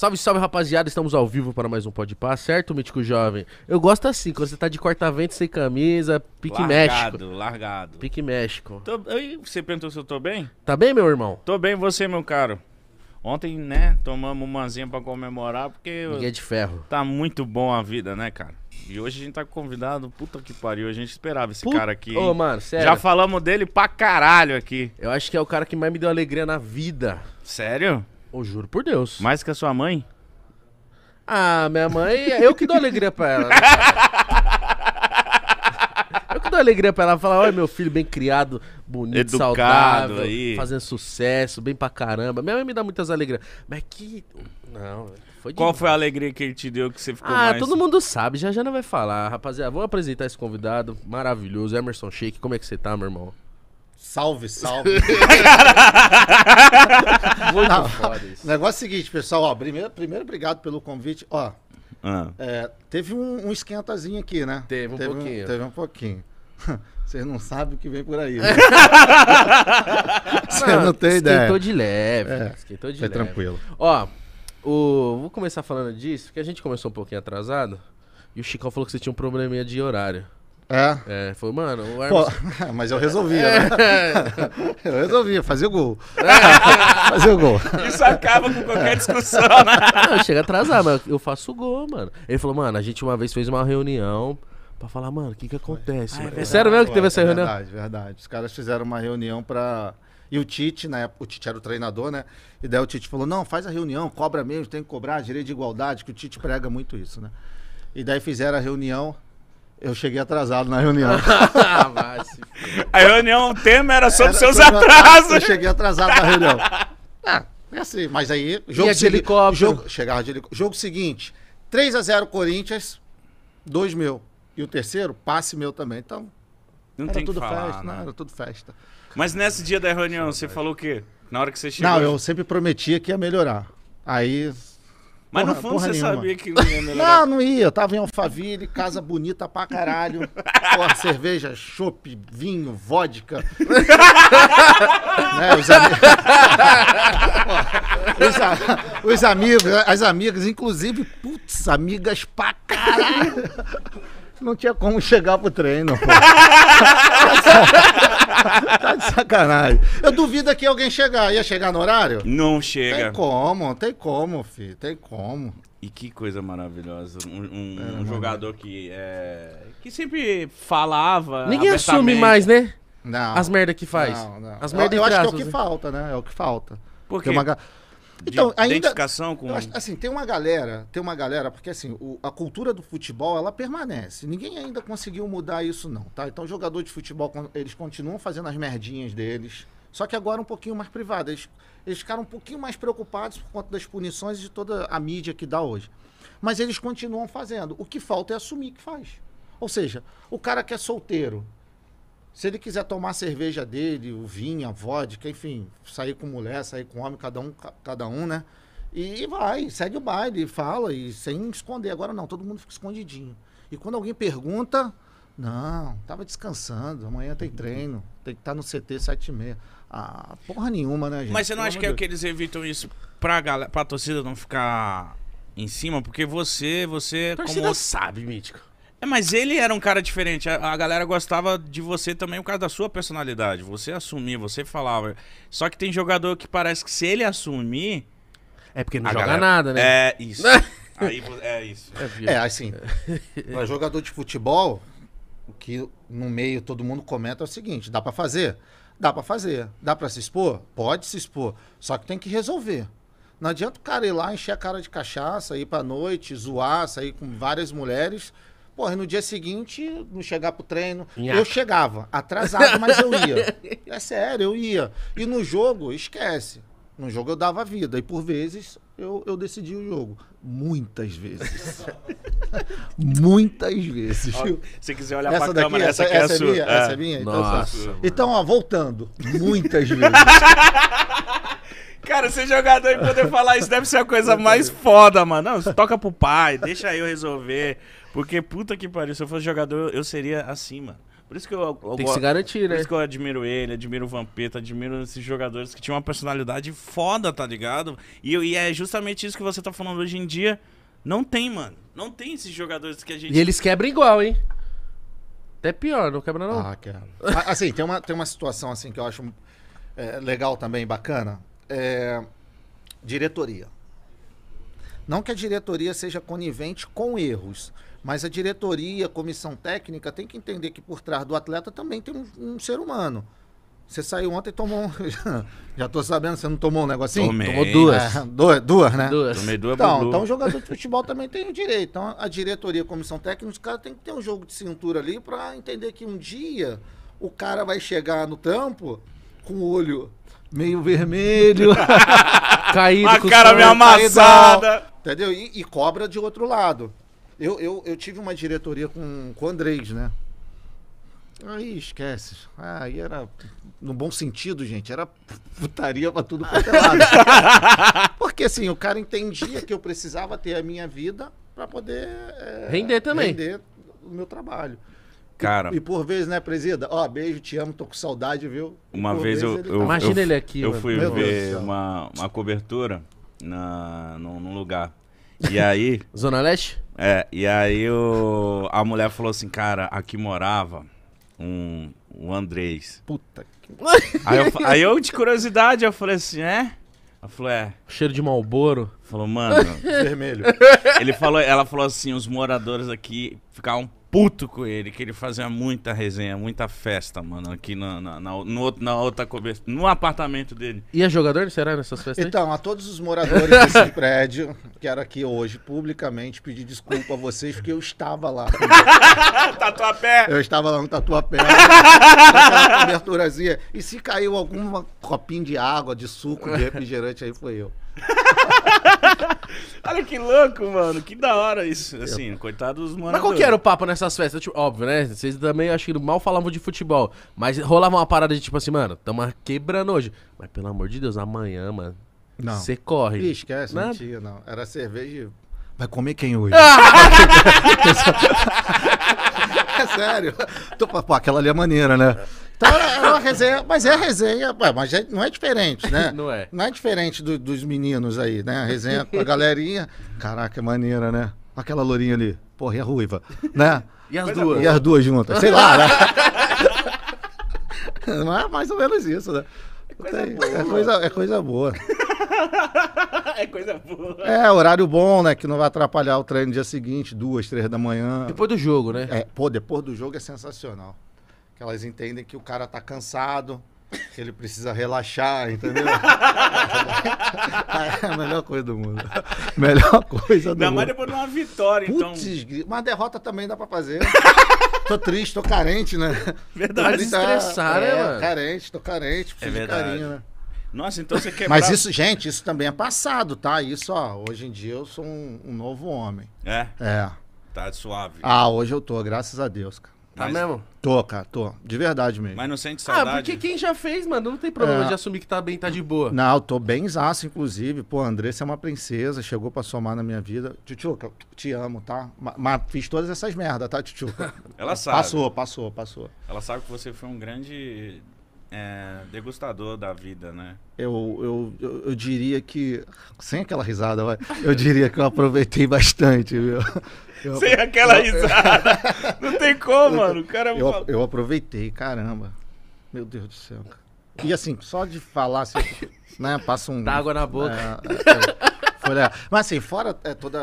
Salve, salve, rapaziada. Estamos ao vivo para mais um Pode Pá, certo, Mítico Jovem? Eu gosto assim, quando você tá de corta-vento, sem camisa, pique largado, México. Largado, largado. Pique México. Tô, você perguntou se eu tô bem? Tá bem, meu irmão? Tô bem, você, meu caro. Ontem, né, tomamos manzinha pra comemorar, porque... Ninguém é de ferro. Tá muito bom a vida, né, cara? E hoje a gente tá convidado, puta que pariu, a gente esperava esse Put... cara aqui. Ô, oh, mano, sério. Já falamos dele pra caralho aqui. Eu acho que é o cara que mais me deu alegria na vida. Sério? Eu juro por Deus. Mais que a sua mãe? Ah, minha mãe, eu que dou alegria pra ela. eu que dou alegria pra ela. Falar, olha meu filho bem criado, bonito, Educado saudável, aí. fazendo sucesso, bem pra caramba. Minha mãe me dá muitas alegrias. Mas que... Não, foi Qual foi a alegria que ele te deu que você ficou ah, mais... Ah, todo mundo sabe, já já não vai falar. Rapaziada, vou apresentar esse convidado maravilhoso, Emerson Shake. Como é que você tá, meu irmão? Salve, salve. Muito foda isso. Negócio é o seguinte, pessoal, ó, primeiro, primeiro obrigado pelo convite, ó. Ah. é, teve um, um esquentazinho aqui, né? Teve um pouquinho. teve um pouquinho. Vocês não sabem o que vem por aí. Né? não, tem ideia. Esquentou de leve. É, esquentou de foi leve. tranquilo. Ó, o, vou começar falando disso, porque a gente começou um pouquinho atrasado. E o Chico falou que você tinha um probleminha de horário. É. é falou, mano, o Emerson... Pô, mas eu resolvia, é. né? Eu resolvia, fazer o gol. É. o gol. Isso acaba com qualquer discussão, né? Não, chega a atrasar, mas eu faço o gol, mano. Ele falou, mano, a gente uma vez fez uma reunião pra falar, mano, o que que acontece? Ah, é Sério mesmo que teve essa é reunião? Verdade, verdade. Os caras fizeram uma reunião pra... E o Tite, na época, o Tite era o treinador, né? E daí o Tite falou: não, faz a reunião, cobra mesmo, tem que cobrar, direito de igualdade, que o Tite prega muito isso, né? E daí fizeram a reunião, eu cheguei atrasado na reunião. a reunião, o tema era sobre era seus sobre atrasos. Eu cheguei atrasado na reunião. Ah, é assim, mas aí. Jogo é de helicóptero. Jogo, chegava de helicóptero. Jogo seguinte: 3x0 Corinthians, 2 meu. E o terceiro, passe meu também. Então. Não era tem tudo falar, festa, né? Não, era tudo festa. Mas nesse dia da reunião, você falou o quê? Na hora que você chegou. Não, eu sempre prometia que ia melhorar. Aí mas porra, no fundo você nenhuma. sabia que não ia melhorar. Não, não ia. Eu tava em Alphaville, casa bonita pra caralho. Porra, cerveja, chopp, vinho, vodka. né, os, am... os, a... os amigos, as amigas, inclusive, putz, amigas pra caralho. Não tinha como chegar pro treino, tá de sacanagem. Eu duvido que alguém chegar. Ia chegar no horário? Não chega. Tem como, tem como, filho. Tem como. E que coisa maravilhosa. Um, um, é, um jogador que, é, que sempre falava. Ninguém assume mais, né? Não. As merdas que faz. Não, não. As merdas eu, eu acho que é o que né? falta, né? É o que falta. Porque... Tem uma... Então, de ainda, identificação com. Assim, tem uma galera, tem uma galera, porque assim, o, a cultura do futebol, ela permanece. Ninguém ainda conseguiu mudar isso, não, tá? Então, jogador de futebol, eles continuam fazendo as merdinhas deles. Só que agora um pouquinho mais privado. Eles, eles ficaram um pouquinho mais preocupados por conta das punições e de toda a mídia que dá hoje. Mas eles continuam fazendo. O que falta é assumir que faz. Ou seja, o cara que é solteiro, se ele quiser tomar a cerveja dele, o vinho, a vodka, enfim, sair com mulher, sair com homem, cada um, cada um, né? E vai, segue o baile, fala, e sem esconder. Agora não, todo mundo fica escondidinho. E quando alguém pergunta, não, tava descansando, amanhã tem treino, tem que estar tá no CT sete e meia. Ah, porra nenhuma, né, gente? Mas você não acha que é que eles evitam isso pra, galera, pra torcida não ficar em cima? Porque você, você... A torcida como... sabe, Mítico. É, mas ele era um cara diferente. A, a, galera gostava de você também por causa da sua personalidade. Você assumia, você falava. Só que tem jogador que parece que se ele assumir. É porque não joga galera... nada, né? É isso. aí, é isso. É, é, assim. Pra jogador de futebol, o que no meio todo mundo comenta é o seguinte: dá para fazer? Dá para fazer. Dá para se expor? Pode se expor. Só que tem que resolver. Não adianta o cara ir lá, encher a cara de cachaça, ir pra noite, zoar, sair com várias mulheres Porra, no dia seguinte, não chegar pro treino. Eu chegava, atrasado, mas eu ia. É sério, eu ia. E no jogo, esquece. No jogo eu dava vida. E por vezes eu, eu decidi o jogo. Muitas vezes. Muitas vezes. Ó, se quiser olhar essa pra daqui, câmera, essa, é essa, é, sua. Minha, é. Essa é, é. minha? Então Nossa, então, então, ó, voltando. Muitas vezes. Cara, ser jogador e poder falar isso deve ser a coisa mais foda, mano. Não, toca pro pai, deixa eu resolver. Porque puta que pariu, se eu fosse jogador, eu seria acima. Por isso que eu, eu Tem que se garantir, né? Por isso né? que eu admiro ele, admiro o Vampeta, admiro esses jogadores que tinham uma personalidade foda, tá ligado? E, e é justamente isso que você tá falando hoje em dia. Não tem, mano. Não tem esses jogadores que a gente. E eles quebram igual, hein? Até pior, não quebra não. Ah, quebra. Ah, assim, tem uma, tem uma situação assim que eu acho é, legal também, bacana. É, diretoria. Não que a diretoria seja conivente com erros, mas a diretoria, a comissão técnica tem que entender que por trás do atleta também tem um, um ser humano. Você saiu ontem e tomou. Um... Já tô sabendo, você não tomou um negocinho? Tomei. Tomou duas. É, duas, duas, né? Duas. Tomei duas então, então, o jogador de futebol também tem o direito. Então, a diretoria, a comissão técnica, os caras têm que ter um jogo de cintura ali para entender que um dia o cara vai chegar no campo com o olho meio vermelho, caído. A cara meio amassada. Caído, entendeu? E, e cobra de outro lado. Eu, eu, eu tive uma diretoria com, com o Andrés, né? Aí esquece. Aí era. No bom sentido, gente, era putaria pra tudo quanto é lado. Porque assim, o cara entendia que eu precisava ter a minha vida para poder. É, render também. Render o meu trabalho. Cara. E, e por vezes, né, presida? Ó, oh, beijo, te amo, tô com saudade, viu? uma vez, vez eu, tá eu. Imagina eu, ele aqui, Eu fui ver uma, uma cobertura na, num, num lugar. E aí. Zona Leste? É, e aí o, a mulher falou assim, cara, aqui morava um, um Andrés. Puta que... Aí eu, aí eu, de curiosidade, eu falei assim, é? Ela falou, é. Cheiro de malboro. Falou, mano. Vermelho. Ele falou, ela falou assim, os moradores aqui ficavam puto com ele, que ele fazia muita resenha, muita festa, mano, aqui na, na, na, no, na outra cobertura, no apartamento dele. E é jogador, será, nessas festas? Então, aí? a todos os moradores desse prédio, quero aqui hoje, publicamente, pedir desculpa a vocês, porque eu estava lá. tatuapé! Eu estava lá no tatuapé, coberturazinha, e se caiu algum copinho de água, de suco, de refrigerante, aí foi eu. Olha que louco, mano. Que da hora isso. Assim, coitado dos Mas qual que era o papo nessas festas? Tipo, óbvio, né? Vocês também acho que mal falavam de futebol. Mas rolava uma parada de tipo assim, mano, tamo quebrando hoje. Mas pelo amor de Deus, amanhã, mano. Não. Você corre. Ih, esquece, não. Né? tinha, não. Era cerveja. Vai comer quem hoje? é sério. Tô, pô, aquela ali é maneira, né? Então é uma resenha, mas é resenha, mas é, não é diferente, né? Não é. Não é diferente do, dos meninos aí, né? A resenha com a galerinha. Caraca, é maneira, né? Aquela lourinha ali. Porra, e a ruiva, né? E as duas? E as duas juntas, sei lá, né? Não é mais ou menos isso, né? É coisa, boa, é, coisa, é coisa boa. é coisa boa. É, horário bom, né? Que não vai atrapalhar o treino no dia seguinte, duas, três da manhã. Depois do jogo, né? É, pô, depois do jogo é sensacional que elas entendem que o cara tá cansado, que ele precisa relaxar, entendeu? é a melhor coisa do mundo. Melhor coisa do Não, mundo. Ainda mais depois de uma vitória, Puts, então. Uma derrota também dá pra fazer. tô triste, tô carente, né? Verdade. Tô tá, estressado, é, né, mano. Carente, tô carente, preciso é verdade. de carinho, né? Nossa, então você quebrava... Mas isso, gente, isso também é passado, tá? Isso, ó, hoje em dia eu sou um, um novo homem. É? É. Tá suave. Ah, hoje eu tô, graças a Deus, cara. Tá Mas- mesmo? Tô, cara, tô. De verdade mesmo. Mas não sente Ah, porque quem já fez, mano, não tem problema É. de assumir que tá bem, tá de boa. Não, tô bem zaço, inclusive. Pô, Andressa é uma princesa, chegou pra somar na minha vida. Tchutchuca, te amo, tá? Mas fiz todas essas merda, tá, Tchutchuca? Ela sabe. passou, passou, passou. Ela sabe que você foi um grande é, degustador da vida, né? Eu, eu, eu, eu diria que. Sem aquela risada, vai. Eu diria que eu aproveitei bastante, viu? Eu, Sem aquela eu, risada. Eu, não tem como, mano. O cara eu, eu aproveitei, caramba. Meu Deus do céu. E assim, só de falar, assim, né? Passa um. Dá água na boca. Né, é, é, mas assim, fora é, toda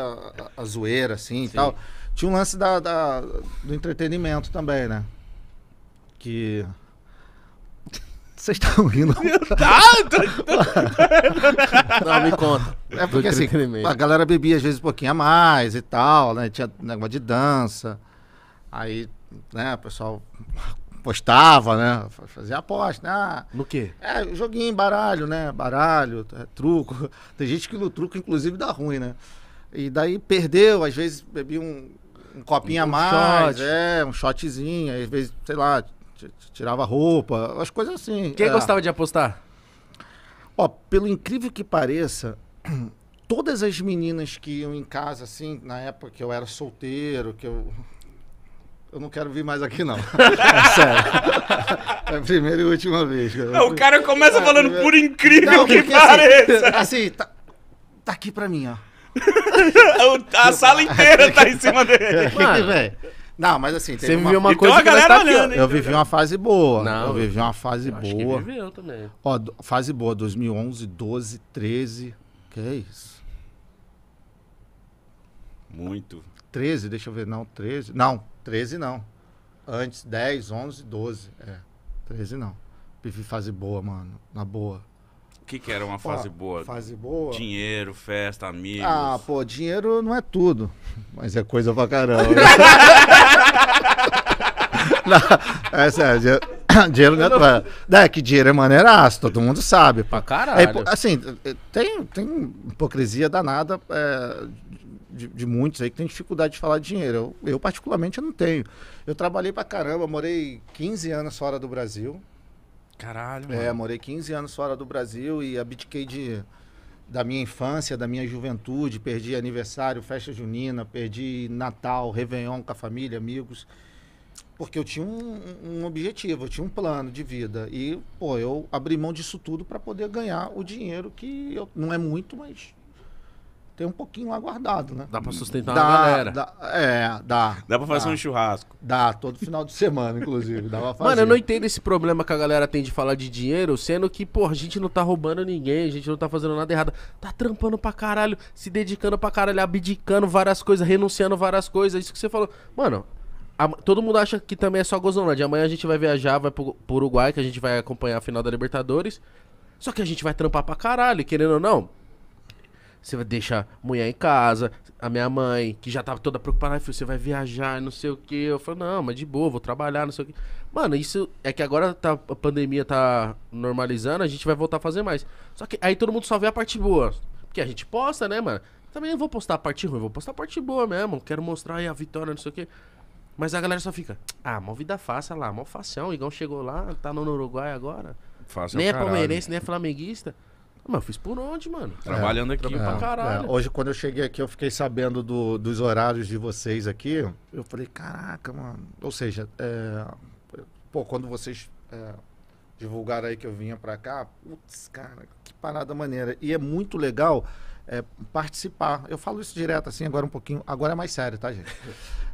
a, a zoeira, assim e tal, tinha um lance da, da, do entretenimento também, né? Que. Vocês estão rindo? Tá, Não, me conta. É porque assim, a galera bebia às vezes um pouquinho a mais e tal, né? Tinha negócio de dança. Aí, né, o pessoal postava, né? Fazia aposta, né? Ah, no quê? É, joguinho, baralho, né? Baralho, é, truco. Tem gente que no truco, inclusive, dá ruim, né? E daí perdeu, às vezes bebia um, um copinho um a mais, shot. é, um shotzinho, às vezes, sei lá, tirava roupa, as coisas assim. Quem é. gostava de apostar? Ó, pelo incrível que pareça, todas as meninas que iam em casa, assim, na época que eu era solteiro, que eu. Eu não quero vir mais aqui, não. É sério. É a primeira e última vez. Não, o cara começa é falando primeira... por incrível não, que assim, pareça. Assim, assim, tá, tá aqui pra mim, ó. a tipo, sala inteira tá em cima é, dele. Mano, não, mas assim, Você viveu uma, uma então coisa então, que tá galera tá olhando, hein, Eu vivi uma fase boa. Não, eu vivi uma fase boa. Acho que viveu também. Ó, fase boa, 2011, 12, 13. Que é isso? Muito. 13, deixa eu ver. Não, 13. Não, 13 não. Antes, 10, 11, 12. É, 13 não. Vivi fase boa, mano. Na boa que, que era uma fase boa? Fase boa? Dinheiro, festa, amigos. Ah, pô, dinheiro não é tudo. Mas é coisa pra caramba. não, é sério, dinheiro não é, não. é que dinheiro é maneiraço, todo mundo sabe. Pra caralho. É, assim, tem, tem hipocrisia danada é, de, de, muitos aí que tem dificuldade de falar de dinheiro. Eu, eu particularmente, eu não tenho. Eu trabalhei pra caramba, morei 15 anos fora do Brasil. Caralho, é, mano. É, morei 15 anos fora do Brasil e abdiquei de, da minha infância, da minha juventude. Perdi aniversário, festa junina, perdi Natal, Réveillon com a família, amigos. Porque eu tinha um, um objetivo, eu tinha um plano de vida. E, pô, eu abri mão disso tudo para poder ganhar o dinheiro que eu, não é muito, mas tem um pouquinho lá guardado, né? Dá pra sustentar dá, galera. Dá, é, dá. Dá pra fazer dá. um churrasco. Dá, todo final de semana, inclusive. Dá pra fazer. Mano, eu não entendo esse problema que a galera tem de falar de dinheiro, sendo que, pô, a gente não tá roubando ninguém, a gente não tá fazendo nada errado. Tá trampando pra caralho, se dedicando pra caralho, abdicando várias coisas, renunciando várias coisas. Isso que você falou. Mano, todo mundo acha que também é só De Amanhã a gente vai viajar, vai pro, pro Uruguai, que a gente vai acompanhar a final da Libertadores. Só que a gente vai trampar pra caralho, querendo ou não. Você vai deixar a mulher em casa, a minha mãe, que já tava tá toda preocupada, ah, filho, você vai viajar, não sei o que. Eu falei, não, mas de boa, vou trabalhar, não sei o que. Mano, isso é que agora tá, a pandemia tá normalizando, a gente vai voltar a fazer mais. Só que aí todo mundo só vê a parte boa. Porque a gente posta, né, mano? Também não vou postar a parte ruim, vou postar a parte boa mesmo. Quero mostrar aí a vitória, não sei o que. Mas a galera só fica, ah, mó vida fácil lá, mó facião. O Igão chegou lá, tá no Uruguai agora. Fácil nem é, é caralho. palmeirense, nem é flamenguista. Mas eu fiz por onde, mano? Trabalhando é, aqui é, pra caralho. É, é. Hoje, quando eu cheguei aqui, eu fiquei sabendo do, dos horários de vocês aqui. Eu falei, caraca, mano. Ou seja, é... pô, quando vocês é, divulgaram aí que eu vinha pra cá, putz, cara, que parada maneira. E é muito legal é, participar. Eu falo isso direto, assim, agora um pouquinho. Agora é mais sério, tá, gente?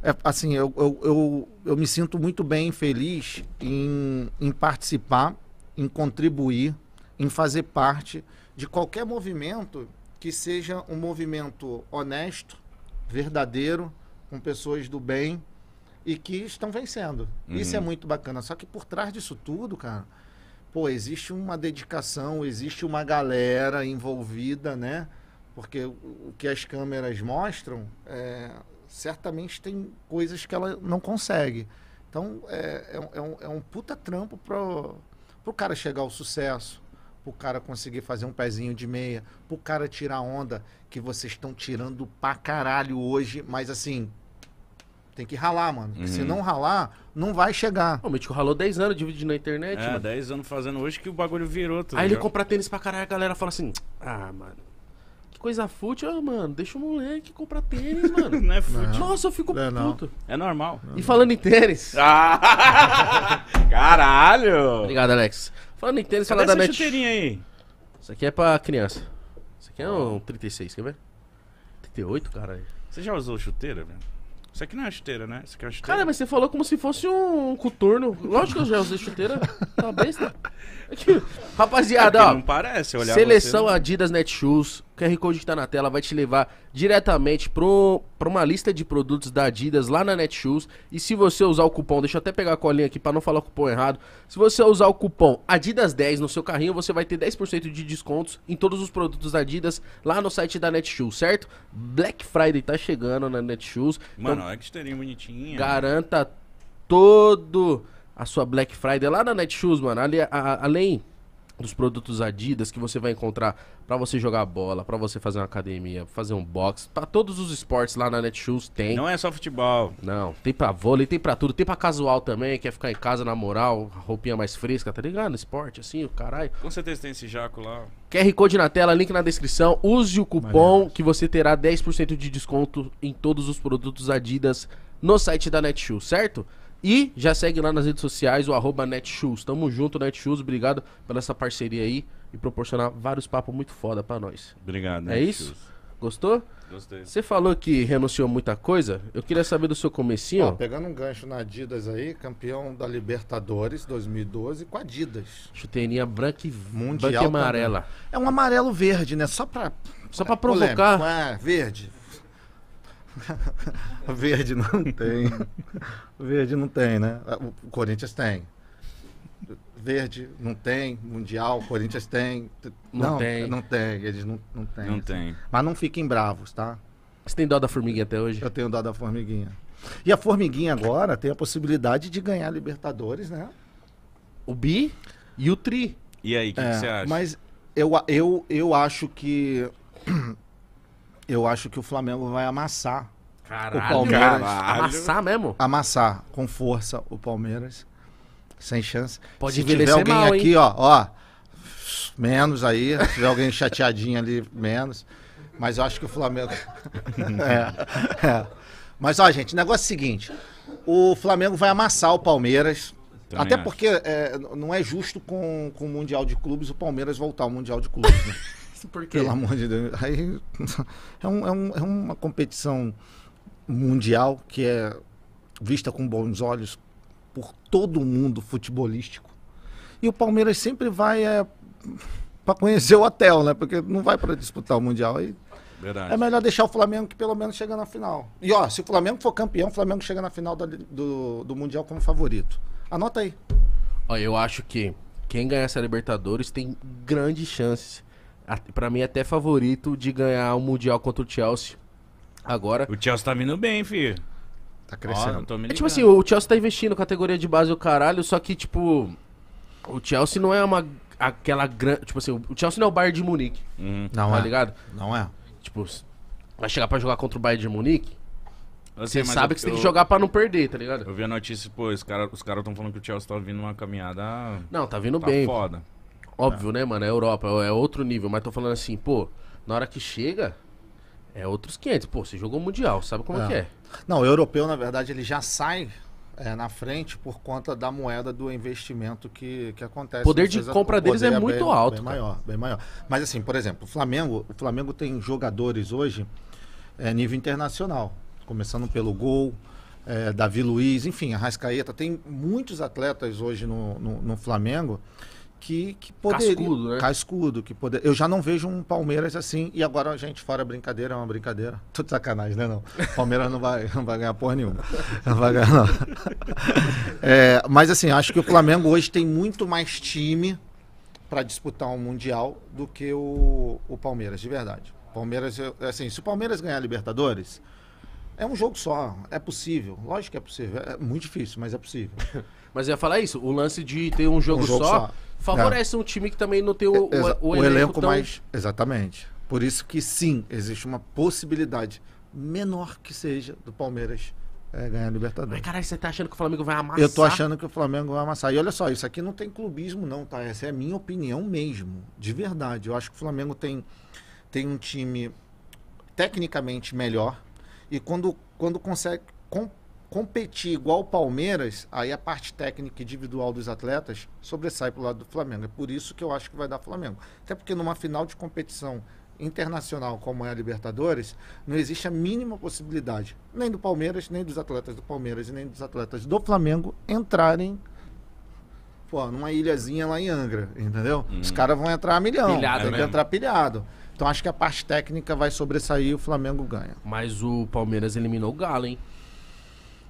É, assim, eu, eu, eu, eu, me sinto muito bem, feliz em, em participar, em contribuir, em fazer parte de qualquer movimento que seja um movimento honesto, verdadeiro, com pessoas do bem e que estão vencendo. Uhum. Isso é uhum. muito bacana. Só que por trás disso tudo, cara, pô, existe uma dedicação, existe uma galera envolvida, né? Porque o que as câmeras mostram, é, certamente tem coisas que ela não consegue. Então, é, é, é um, é um puta trampo para o cara chegar ao sucesso pro cara conseguir fazer um pezinho de meia, pro cara tirar onda que vocês estão tirando pra caralho hoje, mas assim, tem que ralar, mano. Uhum. Se não ralar, não vai chegar. O Mítico ralou 10 anos dividindo na internet. É, mano. 10 anos fazendo hoje que o bagulho virou. Tá Aí ele compra tênis pra caralho, a galera fala assim: ah, mano. Que coisa fútil, mano. Deixa o moleque comprar tênis, mano. não é fútil. Não. Nossa, eu fico não, é puto. É normal. e falando em tênis. Ah, caralho! Obrigado, Alex. Falando em tênis, falar da Net... chuteirinha aí? Isso aqui é pra criança. Isso aqui é um 36, quer ver? 38, caralho. Você já usou chuteira, velho? Isso aqui não é chuteira, né? Isso aqui é chuteira. Cara, mas você falou como se fosse um coturno. Lógico que eu já usei chuteira. tá besta. Rapaziada, é ó. Não parece olhar Seleção você, não... Adidas Netshoes. O QR Code que tá na tela vai te levar diretamente pro, pra uma lista de produtos da Adidas lá na Netshoes. E se você usar o cupom, deixa eu até pegar a colinha aqui para não falar o cupom errado. Se você usar o cupom Adidas10 no seu carrinho, você vai ter 10% de descontos em todos os produtos da Adidas lá no site da Netshoes, certo? Black Friday tá chegando na Netshoes. Mano, então, é que esteirinha bonitinha. Garanta todo a sua Black Friday lá na Netshoes, mano. Ali, a, a, além dos produtos Adidas que você vai encontrar para você jogar bola, para você fazer uma academia, fazer um box, para todos os esportes lá na Netshoes tem. Não é só futebol. Não, tem para vôlei, tem para tudo, tem para casual também, quer ficar em casa na moral, roupinha mais fresca, tá ligado? Esporte assim, o caralho. Com certeza tem esse jaco lá. QR Code na tela, link na descrição, use o cupom Maravilha. que você terá 10% de desconto em todos os produtos Adidas no site da Netshoes, certo? E já segue lá nas redes sociais o arroba Netshoes. Tamo junto, Netshoes. Obrigado pela essa parceria aí e proporcionar vários papos muito foda pra nós. Obrigado, Netshoes. É isso? Gostou? Gostei. Você falou que renunciou muita coisa. Eu queria saber do seu comecinho. Ó, pegando um gancho na Adidas aí, campeão da Libertadores 2012 com a Adidas. Chuteirinha branca e, Mundial branca amarela. Também. É um amarelo verde, né? Só pra... Só pra provocar. é, verde. Verde não tem. Verde não tem, né? Ah, o Corinthians tem. Verde não tem, Mundial, Corinthians tem. Não, não tem. Não tem, eles não, não têm. Não assim. tem. Mas não fiquem bravos, tá? Você tem dó da formiguinha até hoje? Eu tenho dó da formiguinha. E a formiguinha agora tem a possibilidade de ganhar Libertadores, né? O bi e o tri. E aí, o que, é, que você acha? Mas eu, eu, eu acho que eu acho que o Flamengo vai amassar Caralho, o Palmeiras. Caralho. Amassar mesmo? Amassar com força o Palmeiras. Sem chance. Pode Se tiver alguém mal, aqui, ó, ó. Menos aí. Se tiver alguém chateadinho ali, menos. Mas eu acho que o Flamengo. é, é. Mas, ó, gente, negócio é o seguinte: o Flamengo vai amassar o Palmeiras. Também Até acho. porque é, não é justo com, com o Mundial de Clubes o Palmeiras voltar ao Mundial de Clubes. Né? Porque... Pelo amor de Deus. Aí, é, um, é, um, é uma competição mundial que é vista com bons olhos por todo mundo futebolístico. E o Palmeiras sempre vai é, para conhecer o hotel, né? Porque não vai para disputar o Mundial. Aí É melhor deixar o Flamengo que pelo menos chega na final. E ó, se o Flamengo for campeão, o Flamengo chega na final da, do, do Mundial como favorito. Anota aí. Ó, eu acho que quem ganhar essa Libertadores tem grandes chances para mim, é até favorito de ganhar o um Mundial contra o Chelsea. Agora. O Chelsea tá vindo bem, filho. Tá crescendo. Ó, é tipo assim, o Chelsea tá investindo categoria de base o caralho, só que, tipo. O Chelsea não é uma. Aquela grande. Tipo assim, o Chelsea não é o Bayern de Munique. Uhum. Não tá é. ligado? Não é. Tipo, vai chegar pra jogar contra o Bayern de Munique? Assim, você sabe eu, que você tem que jogar pra não perder, tá ligado? Eu vi a notícia, pô, os caras os cara estão falando que o Chelsea tá vindo uma caminhada. Não, tá vindo tá bem. foda. Óbvio, é. né, mano? É Europa, é outro nível. Mas tô falando assim, pô, na hora que chega, é outros 500. Pô, você jogou Mundial, sabe como é, que é. é. Não, o europeu, na verdade, ele já sai é, na frente por conta da moeda do investimento que, que acontece. Poder de compra deles é, é muito bem, alto. Bem cara. maior, bem maior. Mas assim, por exemplo, o Flamengo, o Flamengo tem jogadores hoje é, nível internacional, começando pelo Gol, é, Davi Luiz, enfim, Arrascaeta, tem muitos atletas hoje no, no, no Flamengo que, que poderia. Cascudo, né? Cascudo, que poder. Eu já não vejo um Palmeiras assim. E agora a gente, fora brincadeira, é uma brincadeira. Tô de sacanagem, né? Não. Palmeiras não vai, não vai ganhar porra nenhuma. Não vai ganhar, não. É, mas assim, acho que o Flamengo hoje tem muito mais time para disputar um Mundial do que o, o Palmeiras, de verdade. Palmeiras, assim, se o Palmeiras ganhar a Libertadores, é um jogo só, é possível. Lógico que é possível. É muito difícil, mas é possível. mas eu ia falar isso, o lance de ter um jogo, um jogo só, só, favorece é. um time que também não tem o, o, o, o elenco, elenco tão... mais. Exatamente. Por isso que sim, existe uma possibilidade, menor que seja, do Palmeiras é, ganhar a Libertadores. Mas caralho, você tá achando que o Flamengo vai amassar? Eu tô achando que o Flamengo vai amassar. E olha só, isso aqui não tem clubismo, não, tá? Essa é a minha opinião mesmo. De verdade. Eu acho que o Flamengo tem, tem um time tecnicamente melhor. E quando, quando consegue. Com competir igual o Palmeiras, aí a parte técnica individual dos atletas sobressai para o lado do Flamengo. É por isso que eu acho que vai dar Flamengo. Até porque numa final de competição internacional como é a Libertadores, não existe a mínima possibilidade, nem do Palmeiras, nem dos atletas do Palmeiras e nem dos atletas do Flamengo entrarem pô, numa ilhazinha lá em Angra, entendeu? Hum. Os caras vão entrar a milhão, pilhado tem que entrar pilhado. Então acho que a parte técnica vai sobressair e o Flamengo ganha. Mas o Palmeiras eliminou o Galo, hein?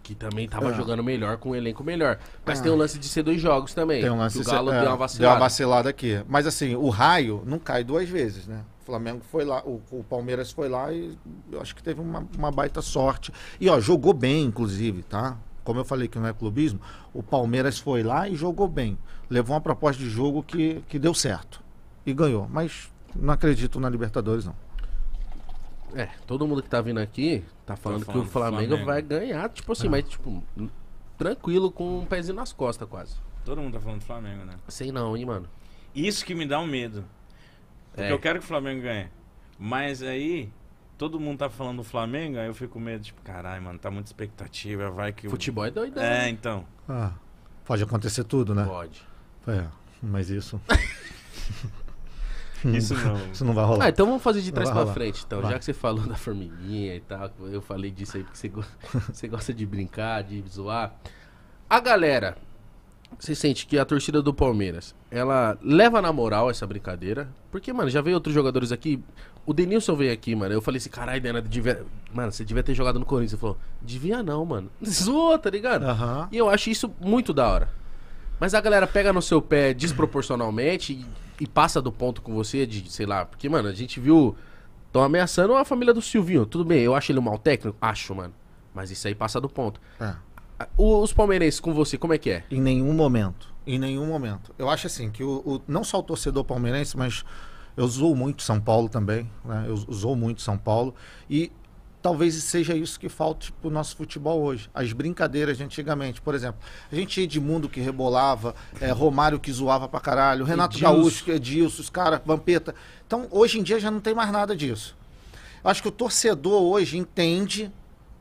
que também tava ah. jogando melhor com um elenco melhor. Mas tem ah. o um lance de ser dois jogos também. Tem um lance de ser. O Galo é, deu uma vacilada. Deu uma vacilada aqui. Mas assim, o raio não cai duas vezes, né? O Flamengo foi lá, o, o Palmeiras foi lá e eu acho que teve uma, uma baita sorte. E ó, jogou bem, inclusive, tá? como eu falei que não é clubismo, o Palmeiras foi lá e jogou bem. Levou uma proposta de jogo que, que deu certo e ganhou. Mas não acredito na Libertadores, não. É, todo mundo que tá vindo aqui tá falando, tá falando que o Flamengo, Flamengo, vai ganhar, tipo assim, ah. mas tipo, tranquilo, com um pezinho nas costas quase. Todo mundo tá falando do Flamengo, né? Sei não, hein, mano. Isso que me dá um medo. Porque é. eu quero que o Flamengo ganhe. Mas aí, todo mundo tá falando do Flamengo, aí eu fico com medo, tipo, caralho, mano, tá muita expectativa, vai que. Futebol é doido, É, né? então. Ah, pode acontecer tudo, né? Pode. É, mas isso. Hum. Isso não. Isso não vai rolar. Ah, então vamos fazer de trás pra rolar. frente, então. Vai. Já que você falou da formiguinha e tal, eu falei disso aí porque você, go... você gosta de brincar, de zoar. A galera, você sente que a torcida do Palmeiras, ela leva na moral essa brincadeira? Porque, mano, já veio outros jogadores aqui. O Denilson veio aqui, mano. Eu falei assim, caralho, Dena, devia... mano, você devia ter jogado no Corinthians. Ele falou, devia não, mano. Zoa, tá ligado? E eu acho isso muito da hora. Mas a galera pega no seu pé desproporcionalmente e e passa do ponto com você de, sei lá, porque, mano, a gente viu. Estão ameaçando a família do Silvinho. Tudo bem, eu acho ele um mal técnico? Acho, mano. Mas isso aí passa do ponto. É. O, os palmeirenses com você, como é que é? Em nenhum momento. Em nenhum momento. Eu acho assim, que o, o não só o torcedor palmeirense, mas eu usou muito São Paulo também. Né? Eu usou muito São Paulo. E talvez seja isso que falta para o nosso futebol hoje. As brincadeiras de antigamente, por exemplo. A gente tinha Edmundo que rebolava, é, Romário que zoava pra caralho, Renato Gaúcho, Edilson, os caras, Vampeta. Então, hoje em dia já não tem mais nada disso. Acho que o torcedor hoje entende,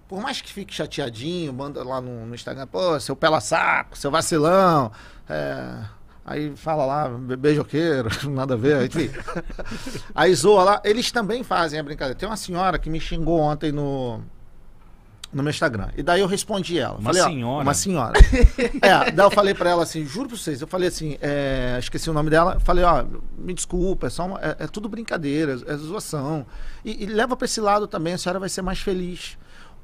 por mais que fique chateadinho, manda lá no, no Instagram, pô, seu pela saco, seu vacilão, é Aí fala lá, beijoqueiro, nada a ver, enfim. aí zoa lá. Eles também fazem a brincadeira. Tem uma senhora que me xingou ontem no, no meu Instagram. E daí eu respondi ela. Uma falei, senhora? Ó, uma senhora. é, daí eu falei pra ela assim, juro pra vocês, eu falei assim, é, esqueci o nome dela, falei, ó, me desculpa, é, só uma, é, é, tudo brincadeira, é, é zoação. E, e leva pra esse lado também, a senhora vai ser mais feliz.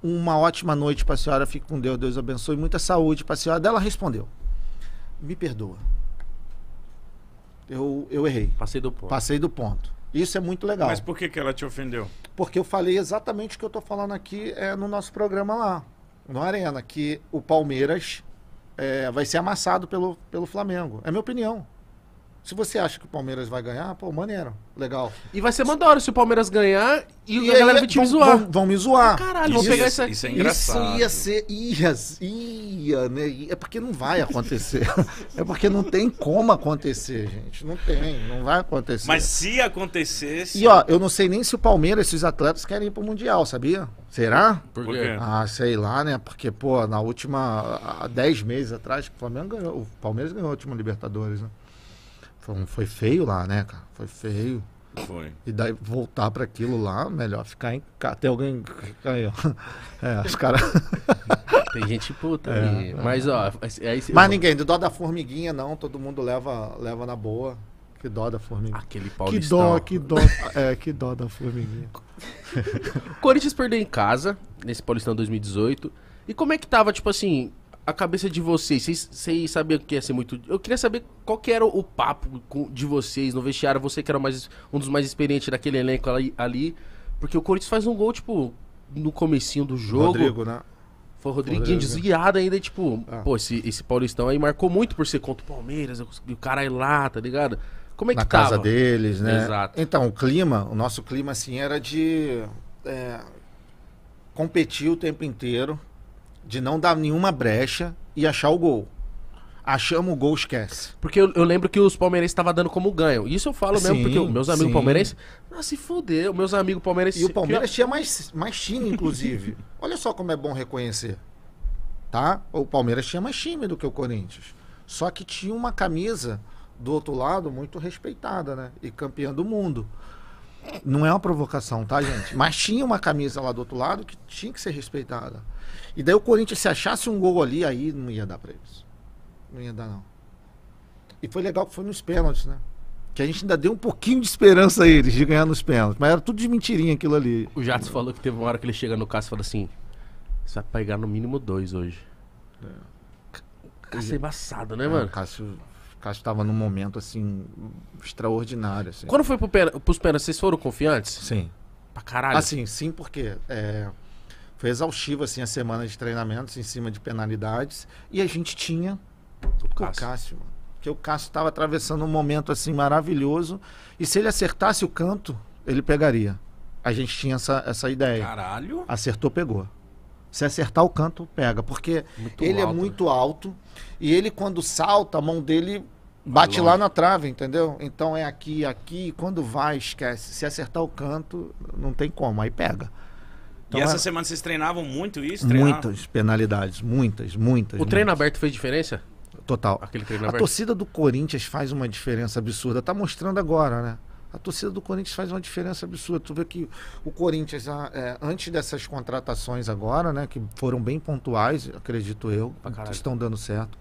Uma ótima noite pra senhora, fique com Deus, Deus abençoe, muita saúde pra senhora. Daí ela respondeu, me perdoa eu, eu errei. Passei do ponto. Passei do ponto. Isso é muito legal. Mas por que, que ela te ofendeu? Porque eu falei exatamente o que eu tô falando aqui é, no nosso programa lá, no Arena, que o Palmeiras é, vai ser amassado pelo, pelo Flamengo. É minha opinião. Se você acha que o Palmeiras vai ganhar, pô, maneiro, legal. E vai ser mandado se o Palmeiras ganhar e, e a galera vai te vão, me zoar. Vão, vão me zoar. Caralho, isso, vão pegar essa... isso é engraçado. Isso ia ser. Ia, ia, né? É porque não vai acontecer. é porque não tem como acontecer, gente. Não tem, não vai acontecer. Mas se acontecesse. E ó, eu não sei nem se o Palmeiras, esses atletas querem ir pro Mundial, sabia? Será? Por quê? Ah, sei lá, né? Porque, pô, na última. Há 10 meses atrás, o Flamengo ganhou. O Palmeiras ganhou a última Libertadores, né? Foi, foi feio lá, né, cara? Foi feio. Foi. E daí voltar para aquilo lá, melhor ficar em casa. Tem alguém. Aí, ó. É, os caras. Tem gente puta é, ali. É. Mas, ó. Aí é Mas ninguém, do dó da formiguinha, não. Todo mundo leva, leva na boa. Que dó da formiguinha. Aquele paulistão. Que dó, que dó. é, que dó da formiguinha. o Corinthians perdeu em casa, nesse Paulistão 2018. E como é que tava, tipo assim, a cabeça de vocês, vocês, sabiam que ia é ser muito. Eu queria saber qual que era o papo de vocês no vestiário, você que era mais, um dos mais experientes daquele elenco ali, ali porque o Corinthians faz um gol, tipo, no comecinho do jogo. Rodrigo, né? Foi o Rodriguinho Rodrigo. desviado ainda, tipo, ah. pô, esse, esse Paulistão aí marcou muito por ser contra o Palmeiras, o cara é lá, tá ligado? Como é que Na tava? casa deles, né? Exato. Então, o clima, o nosso clima, assim, era de é, competir o tempo inteiro, de não dar nenhuma brecha e achar o gol. Achamos o gol, esquece. Porque eu, eu lembro que os palmeirenses estavam dando como ganho. Isso eu falo mesmo, porque meus amigos palmeirenses. Ah, se fodeu, meus amigos palmeirenses. E o Palmeiras tinha mais, mais time, inclusive. Olha só como é bom reconhecer. Tá? O Palmeiras tinha mais time do que o Corinthians. Só que tinha uma camisa do outro lado muito respeitada, né? E campeã do mundo. Não é uma provocação, tá, gente? Mas tinha uma camisa lá do outro lado que tinha que ser respeitada. E daí o Corinthians, se achasse um gol ali, aí não ia dar pra eles. Não ia dar, não. E foi legal que foi nos pênaltis, né? Que a gente ainda deu um pouquinho de esperança a eles de ganhar nos pênaltis. Mas era tudo de mentirinha aquilo ali. O Jatos é. falou que teve uma hora que ele chega no caso e fala assim: você vai pegar no mínimo dois hoje. É. Cássio é embaçado, né, é, mano? Cássio, Cássio tava num momento, assim, extraordinário. Assim. Quando foi pro pena, pros pênaltis, vocês foram confiantes? Sim. Pra caralho. Assim, sim, porque. É... Foi exaustivo assim a semana de treinamentos em cima de penalidades e a gente tinha o Cássio. O Cássio porque o Cássio estava atravessando um momento assim maravilhoso e se ele acertasse o canto, ele pegaria. A gente tinha essa, essa ideia. Caralho. Acertou, pegou. Se acertar o canto, pega. Porque muito ele é alto, é muito né? alto e ele, quando salta, a mão dele bate lá na trave, entendeu? Então é aqui, aqui. Quando vai, esquece. Se acertar o canto, não tem como. Aí pega. Então, e essa é... semana vocês treinavam muito isso? Treinavam? Muitas penalidades, muitas, muitas. O muitas. treino aberto fez diferença? Total. Aquele treino a aberto. torcida do Corinthians faz uma diferença absurda. Tá mostrando agora, né? A torcida do Corinthians faz uma diferença absurda. Tu vê que o Corinthians, ah, é, antes dessas contratações agora, né, que foram bem pontuais, acredito eu, estão dando certo.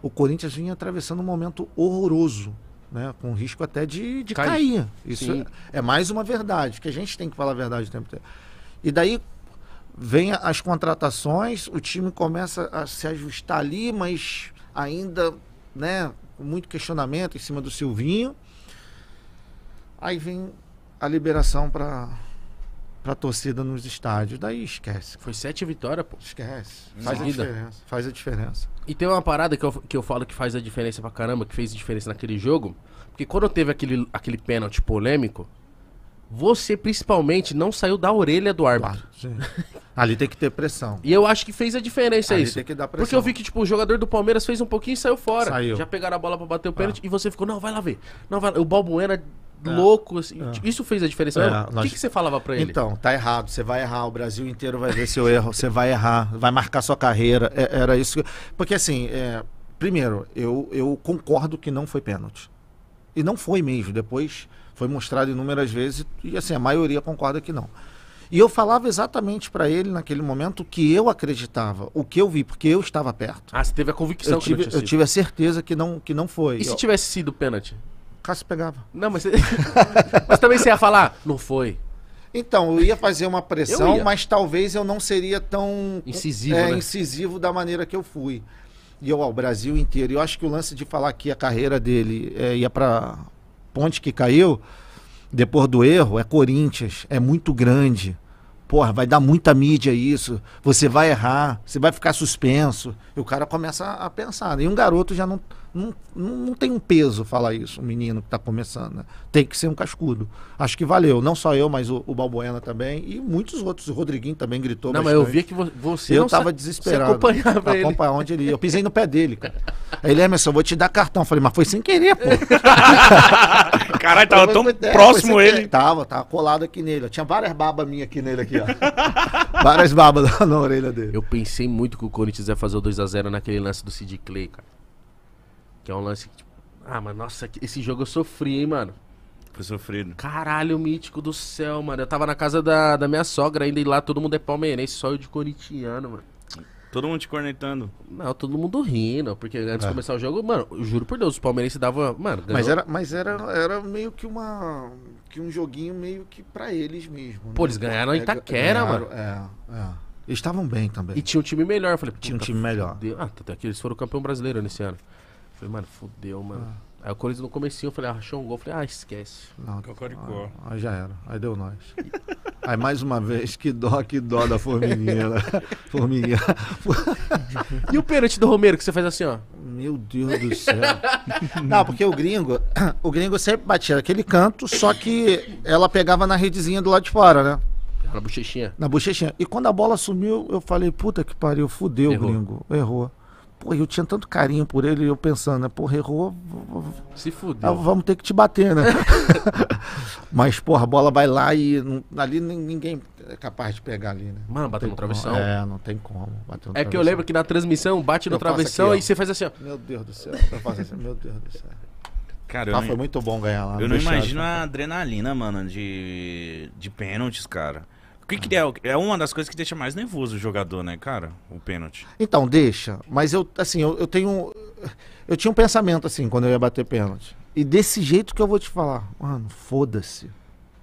O Corinthians vinha atravessando um momento horroroso, né, com risco até de, de Cai. cair. Isso é, é, mais uma verdade, que a gente tem que falar a verdade o tempo inteiro. E daí, vem as contratações, o time começa a se ajustar ali, mas ainda, né, muito questionamento em cima do Silvinho. Aí vem a liberação para para torcida nos estádios. Daí esquece. Foi sete vitórias, pô. Esquece. Faz a diferença. Faz a diferença. E tem uma parada que eu, que eu falo que faz a diferença pra caramba, que fez a diferença naquele jogo. Porque quando teve aquele, aquele pênalti polêmico, você principalmente não saiu da orelha do árbitro. Claro, Ali tem que ter pressão. E eu acho que fez a diferença Ali isso. tem que dar pressão. Porque eu vi que, tipo, o jogador do Palmeiras fez um pouquinho e saiu fora. Saiu. Já pegaram a bola para bater o é. pênalti e você ficou, não, vai lá ver. Não, vai lá. O Balbuena é. louco, assim. É. Tipo, isso fez a diferença. É, o que, nós... que, você falava para ele? Então, tá errado, você vai errar, o Brasil inteiro vai ver seu erro, você vai errar, vai marcar sua carreira. É, era isso. Que... Porque assim, é, primeiro, eu, eu concordo que não foi pênalti. E não foi mesmo. Depois foi mostrado inúmeras vezes, e assim, a maioria concorda que não. E eu falava exatamente para ele naquele momento o que eu acreditava, o que eu vi, porque eu estava perto. Ah, você teve a convicção eu que tive, não Eu tive a certeza que não, que não foi. E se tivesse sido pênalti? Cássio pegava. Não, mas, você... mas também você ia falar, não foi. Então, eu ia fazer uma pressão, mas talvez eu não seria tão incisivo, é, né? incisivo da maneira que eu fui. E eu ao Brasil inteiro. Eu acho que o lance de falar que a carreira dele é, ia para ponte que caiu depois do erro é Corinthians, é muito grande porra, vai dar muita mídia isso, você vai errar, você vai ficar suspenso. E o cara começa a pensar. E um garoto já não não, não tem um peso falar isso, um menino que está começando. Né? Tem que ser um cascudo. Acho que valeu. Não só eu, mas o, o Balbuena também e muitos outros. O Rodriguinho também gritou. Não, bastante. mas eu vi que você. Eu estava desesperado. Você acompanhava pra ele. acompanhar onde ele ia. Eu pisei no pé dele, cara. Aí ele, Emerson, eu vou te dar cartão. Eu falei, mas foi sem querer, pô. Caralho, tava tão é, próximo ele. Querer. Tava, tava colado aqui nele. Eu tinha várias babas minhas aqui nele, aqui, ó. várias babas na, na orelha dele. Eu pensei muito que o Corinthians ia fazer o 2x0 naquele lance do Sid Clay, cara. Que é um lance que, tipo, ah, mas nossa, esse jogo eu sofri, hein, mano. Foi sofrido. Caralho, mítico do céu, mano. Eu tava na casa da, da minha sogra ainda e lá todo mundo é palmeirense, só eu de corintiano, mano. Todo mundo te cornetando. Não, todo mundo rindo, porque antes é. de começar o jogo, mano, juro por Deus, os palmeirenses davam. Mano, ganhou. Mas, era, mas era, era meio que uma. Que um joguinho meio que pra eles mesmo. Né? Pô, eles ganharam em é, Itaquera, é, mano. É, é. Eles estavam bem também. E tinha um time melhor, eu falei. Tinha um time melhor. Ah, até que eles foram campeão brasileiro nesse ano. Falei, mano, fodeu, mano. Ah. Aí o Corinthians no comecinho, eu falei, ah, achou um gol. Eu falei, ah, esquece. Não, Cocoricó. Aí, aí já era. Aí deu nós. aí mais uma vez, que dó, que dó da formiguinha. né? e o pênalti do Romero, que você faz assim, ó? Meu Deus do céu. Não, porque o gringo, o gringo sempre batia aquele canto, só que ela pegava na redezinha do lado de fora, né? Na bochechinha. Na bochechinha. E quando a bola sumiu, eu falei, puta que pariu, fudeu, Errou. gringo. Errou. Pô, eu tinha tanto carinho por ele, eu pensando, né? Porra, errou. Se fudeu. Ah, vamos ter que te bater, né? Mas, porra, a bola vai lá e não, ali ninguém é capaz de pegar ali, né? Mano, bateu no travessão. Como. É, não tem como. no é que eu lembro que na transmissão bate no travessão aqui, e você faz assim, ó. Meu Deus do céu. Eu faço assim, meu Deus do céu. Cara, ah, foi muito bom ganhar lá. Eu não imagino a cara. adrenalina, mano, de, de pênaltis, cara. O que, que é? É uma das coisas que deixa mais nervoso o jogador, né, cara? O pênalti. Então, deixa. Mas eu, assim, eu, eu tenho. Eu tinha um pensamento assim quando eu ia bater pênalti. E desse jeito que eu vou te falar. Mano, foda-se.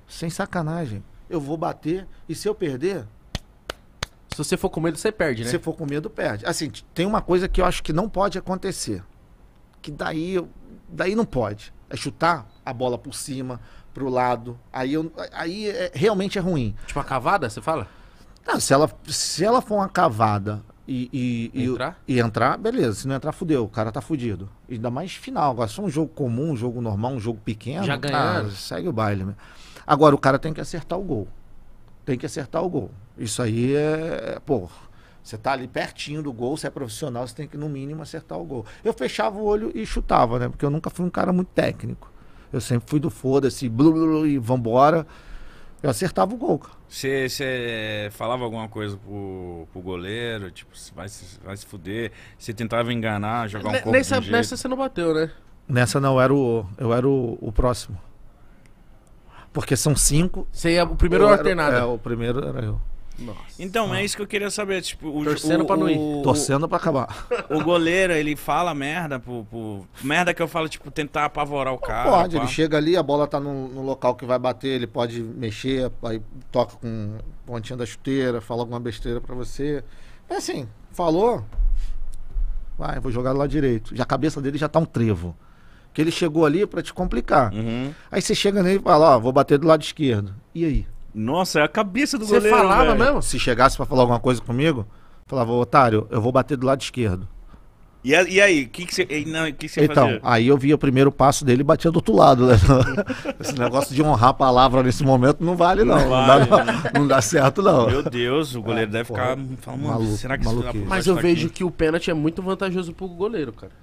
Sem sacanagem. Eu vou bater e se eu perder, se você for com medo, você perde, né? Se for com medo, perde. Assim, tem uma coisa que eu acho que não pode acontecer. Que daí, daí não pode. É chutar a bola por cima, pro lado. Aí, eu, aí é, realmente é ruim. Tipo a cavada, você fala? Não, se ela, se ela for uma cavada e, e, entrar? E, e, entrar, beleza. Se não entrar, fudeu. O cara tá fudido. Ainda mais final. Agora, se é um jogo comum, um jogo normal, um jogo pequeno. Já ah, ganharam. segue o baile. Mesmo. Agora, o cara tem que acertar o gol. Tem que acertar o gol. Isso aí é, é. Pô, você tá ali pertinho do gol, você é profissional, você tem que, no mínimo, acertar o gol. Eu fechava o olho e chutava, né? Porque eu nunca fui um cara muito técnico. Eu sempre fui do foda-se, blu, blu, blu, e vambora. Eu acertava o gol, cara. Você eh, falava alguma coisa pro, pro goleiro, tipo, vai, vai se fuder. Você tentava enganar, jogar um pouco nessa, um nessa você não bateu, né? Nessa não, eu era o, eu era o, o próximo. Porque são cinco. Você é o primeiro alternado. Era, é, o primeiro era eu. Nossa. Então, é ah. é isso que eu queria saber. Tipo, o, Torcendo o, pra não ir. O, Torcendo pra acabar. O goleiro, ele fala merda, pro, pro, merda que eu falo, tipo, tentar apavorar o cara. Pode, pá. ele chega ali, a bola tá no, no, local que vai bater, ele pode mexer, aí toca com pontinha da chuteira, fala alguma besteira pra você. É assim, falou, vai, vou jogar do lado direito. Já a cabeça dele já tá um trevo. Que ele chegou ali para te complicar. Uhum. Aí você chega nele e fala, ó, vou bater do lado esquerdo. E aí? Nossa, é a cabeça do goleiro. Você falava velho. mesmo? Se chegasse para falar alguma coisa comigo, falava, otário, eu vou bater do lado esquerdo. E, e aí, o que, você que Então, fazia? aí eu via o primeiro passo dele e batia do outro lado. Né? Esse negócio de honrar a palavra nesse momento não vale, não. Não, não, Dá, não, né? não dá, certo, não. Meu Deus, o goleiro é, deve porra, ficar falando, maluco, será que maluco. isso Mas eu tá vejo que o pênalti é muito vantajoso pro goleiro, cara.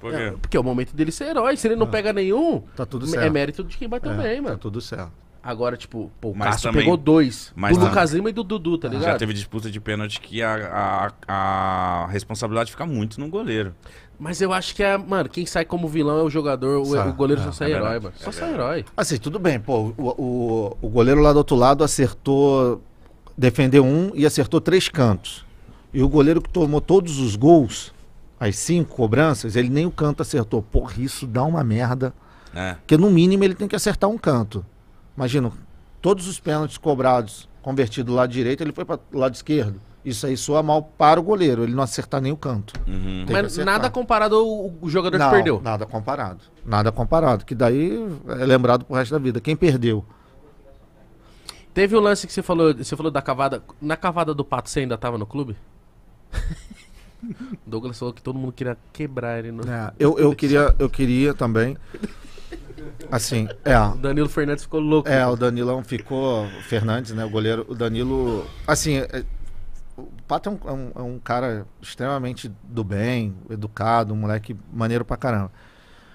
Por quê? É, porque é o momento dele ser herói. Se ele não ah, pega nenhum, tá tudo é certo. é mérito de quem bateu é, bem, tá mano. Tá tudo certo. Agora, tipo, pô, o mas Cássio também, pegou dois. Mas do também. Lucas Lima e do Dudu, tá ah, ligado? Já teve disputa de pênalti que a, a, a, responsabilidade fica muito no goleiro. Mas eu acho que é, mano, quem sai como vilão é o jogador, o, o goleiro não ah, só é sai é herói, mano. Só é sai herói. Assim, tudo bem, pô, o, o, o goleiro lá do outro lado acertou, defendeu um e acertou três cantos. E o goleiro que tomou todos os gols, as cinco cobranças, ele nem o canto acertou. Porra, isso dá uma merda. É. Porque no mínimo ele tem que acertar um canto. Imagina, todos os pênaltis cobrados, convertido do lado direito, ele foi para o lado esquerdo. Isso aí soa mal para o goleiro, ele não acertar nem o canto. Uhum. Mas nada comparado ao jogador não, que perdeu. Nada comparado. Nada comparado. Que daí é lembrado pro resto da vida. Quem perdeu? Teve o um lance que você falou, você falou da cavada. Na cavada do Pato, você ainda estava no clube? Douglas falou que todo mundo queria quebrar ele. No... É, eu, eu, queria, eu queria também. Assim, é. O Danilo Fernandes ficou louco. É, o Danilão ficou. Fernandes, né? O goleiro. O Danilo. Assim, é, o Pato é um, é, um, é um, cara extremamente do bem, educado, um moleque maneiro pra caramba.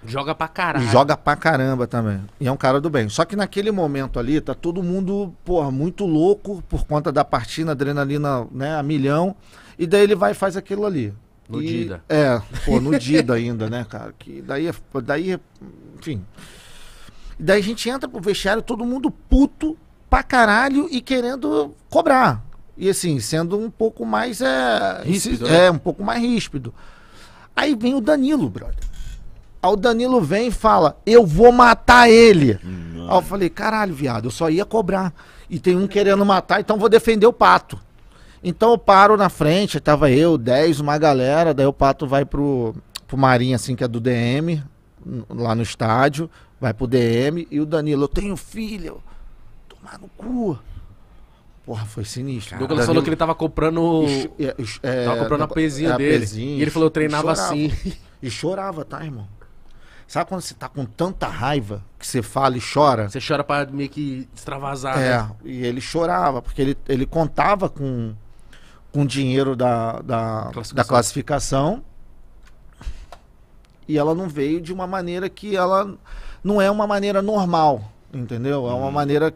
Joga pra caramba. Joga pra caramba também. E é um cara do bem. Só que naquele momento ali, tá todo mundo, porra, muito louco por conta da partida, adrenalina, né, a milhão. E daí ele vai e faz aquilo ali. No e, Dida. É, pô, no Dida ainda, né, cara? Que daí, é, daí é, enfim. Daí a gente entra pro vestiário, todo mundo puto pra caralho e querendo cobrar. E assim, sendo um pouco mais. É, ríspido, né? é, né? um pouco mais ríspido. Aí vem o Danilo, brother. Aí o Danilo vem e fala: Eu vou matar ele. Mano. Aí eu falei: Caralho, viado, eu só ia cobrar. E tem um querendo matar, então vou defender o pato. Então eu paro na frente, tava eu, 10, uma galera. Daí o pato vai pro, pro Marinho, assim, que é do DM, lá no estádio. Vai pro DM e o Danilo, eu tenho filho. Tomar no cu. Porra, foi sinistro. O Douglas Danilo... falou que ele tava comprando. é, tava comprando é, a pezinha é, dele. e ele falou, eu treinava assim. E chorava, tá, irmão? Sabe quando você tá com tanta raiva que você fala e chora? Você chora pra meio que extravasar. É, né? e ele chorava, porque ele, ele contava com, com dinheiro da, da classificação. da classificação. E ela não veio de uma maneira que ela não é uma maneira normal, entendeu? É uma uhum. maneira,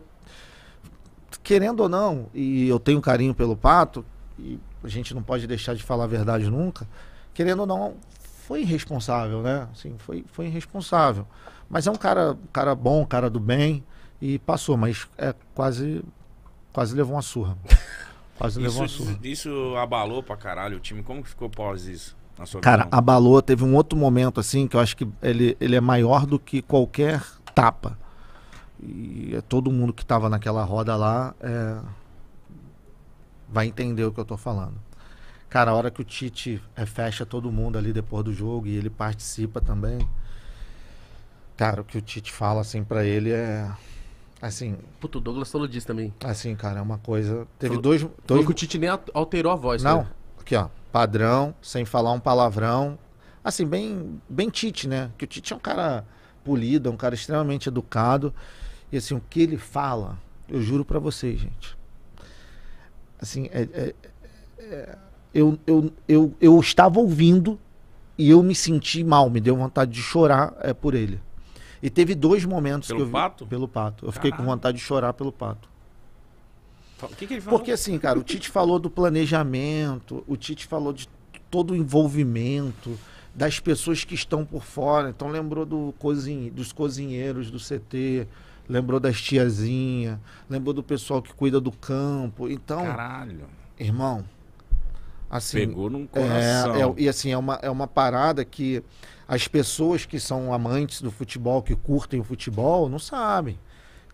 querendo ou não, e eu tenho carinho pelo Pato, e a gente não pode deixar de falar a verdade nunca, querendo ou não, foi irresponsável, né? Assim, foi, foi irresponsável. Mas é um cara, cara bom, cara do bem, e passou, mas é quase, quase levou uma surra. Quase levou isso, uma surra. Isso abalou pra caralho o time. Como que ficou pós isso? Cara, visão? abalou. Teve um outro momento assim que eu acho que ele, ele é maior do que qualquer tapa. E é todo mundo que estava naquela roda lá é... vai entender o que eu estou falando. Cara, a hora que o Tite é, fecha todo mundo ali depois do jogo e ele participa também. Cara, o que o Tite fala assim para ele é. Assim. Puto, o Douglas falou disso também. Assim, cara, é uma coisa. Teve falou, dois. dois... Falou que o Tite nem alterou a voz, Não. Aqui, ó padrão, sem falar um palavrão. Assim, bem, bem Tite, né? Que o Tite é um cara polido, é um cara extremamente educado. E assim, o que ele fala, eu juro para vocês, gente. Assim, é, é, é, eu, eu, eu, eu estava ouvindo e eu me senti mal, me deu vontade de chorar é, por ele. E teve dois momentos pelo que eu vi. Pato? Pelo pato? Eu fiquei com vontade de chorar pelo pato que, que ele falou? Porque assim, cara, o Tite falou do planejamento, o Tite falou de todo o envolvimento das pessoas que estão por fora. Então lembrou do cozin... dos cozinheiros do CT, lembrou das tiazinhas, lembrou do pessoal que cuida do campo. Então, Caralho. irmão, assim, pegou num coração. É, é, e assim é uma é uma parada que as pessoas que são amantes do futebol, que curtem o futebol, não sabem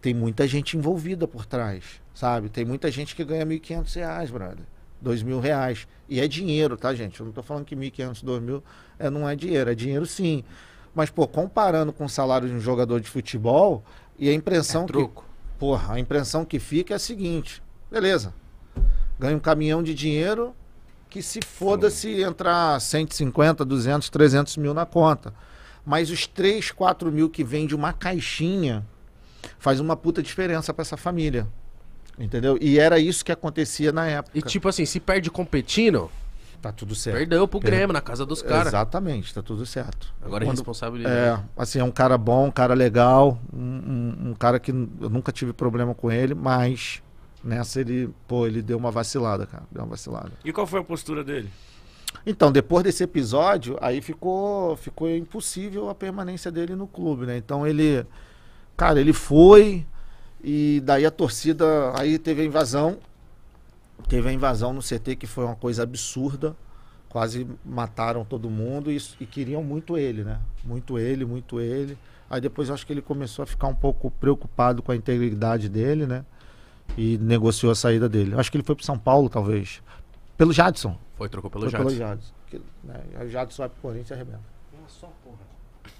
tem muita gente envolvida por trás, sabe? Tem muita gente que ganha 1.500 reais, brother. 2.000 mil reais. E é dinheiro, tá, gente? Eu não tô falando que 1.500, 2.000 mil é, não é dinheiro. É dinheiro sim. Mas, pô, comparando com o salário de um jogador de futebol, e a impressão é que. Porra, a impressão que fica é a seguinte: beleza. Ganha um caminhão de dinheiro que se foda se entrar 150, 200, 300 mil na conta. Mas os 3, 4 mil que vem de uma caixinha faz uma puta diferença para essa família. Entendeu? E era isso que acontecia na época. E tipo assim, se perde competindo, Tá tudo certo. Perdeu pro Grêmio, per... na casa dos caras. Exatamente, tá tudo certo. Agora é Quando, é responsabilidade. É, assim, é um cara bom, um cara legal, um, um, um, cara que eu nunca tive problema com ele, mas nessa ele, pô, ele deu uma vacilada, cara. Deu uma vacilada. E qual foi a postura dele? Então, depois desse episódio, aí ficou, ficou impossível a permanência dele no clube, né? Então ele Cara, ele foi e daí a torcida. Aí teve a invasão. Teve a invasão no CT, que foi uma coisa absurda. Quase mataram todo mundo e, e queriam muito ele, né? Muito ele, muito ele. Aí depois acho que ele começou a ficar um pouco preocupado com a integridade dele, né? E negociou a saída dele. Acho que ele foi para São Paulo, talvez. Pelo Jadson. Foi, trocou pelo foi Jadson. Pelo Jadson. Que, né? Aí o Jadson vai pro Corinthians e arrebenta. Olha só, porra.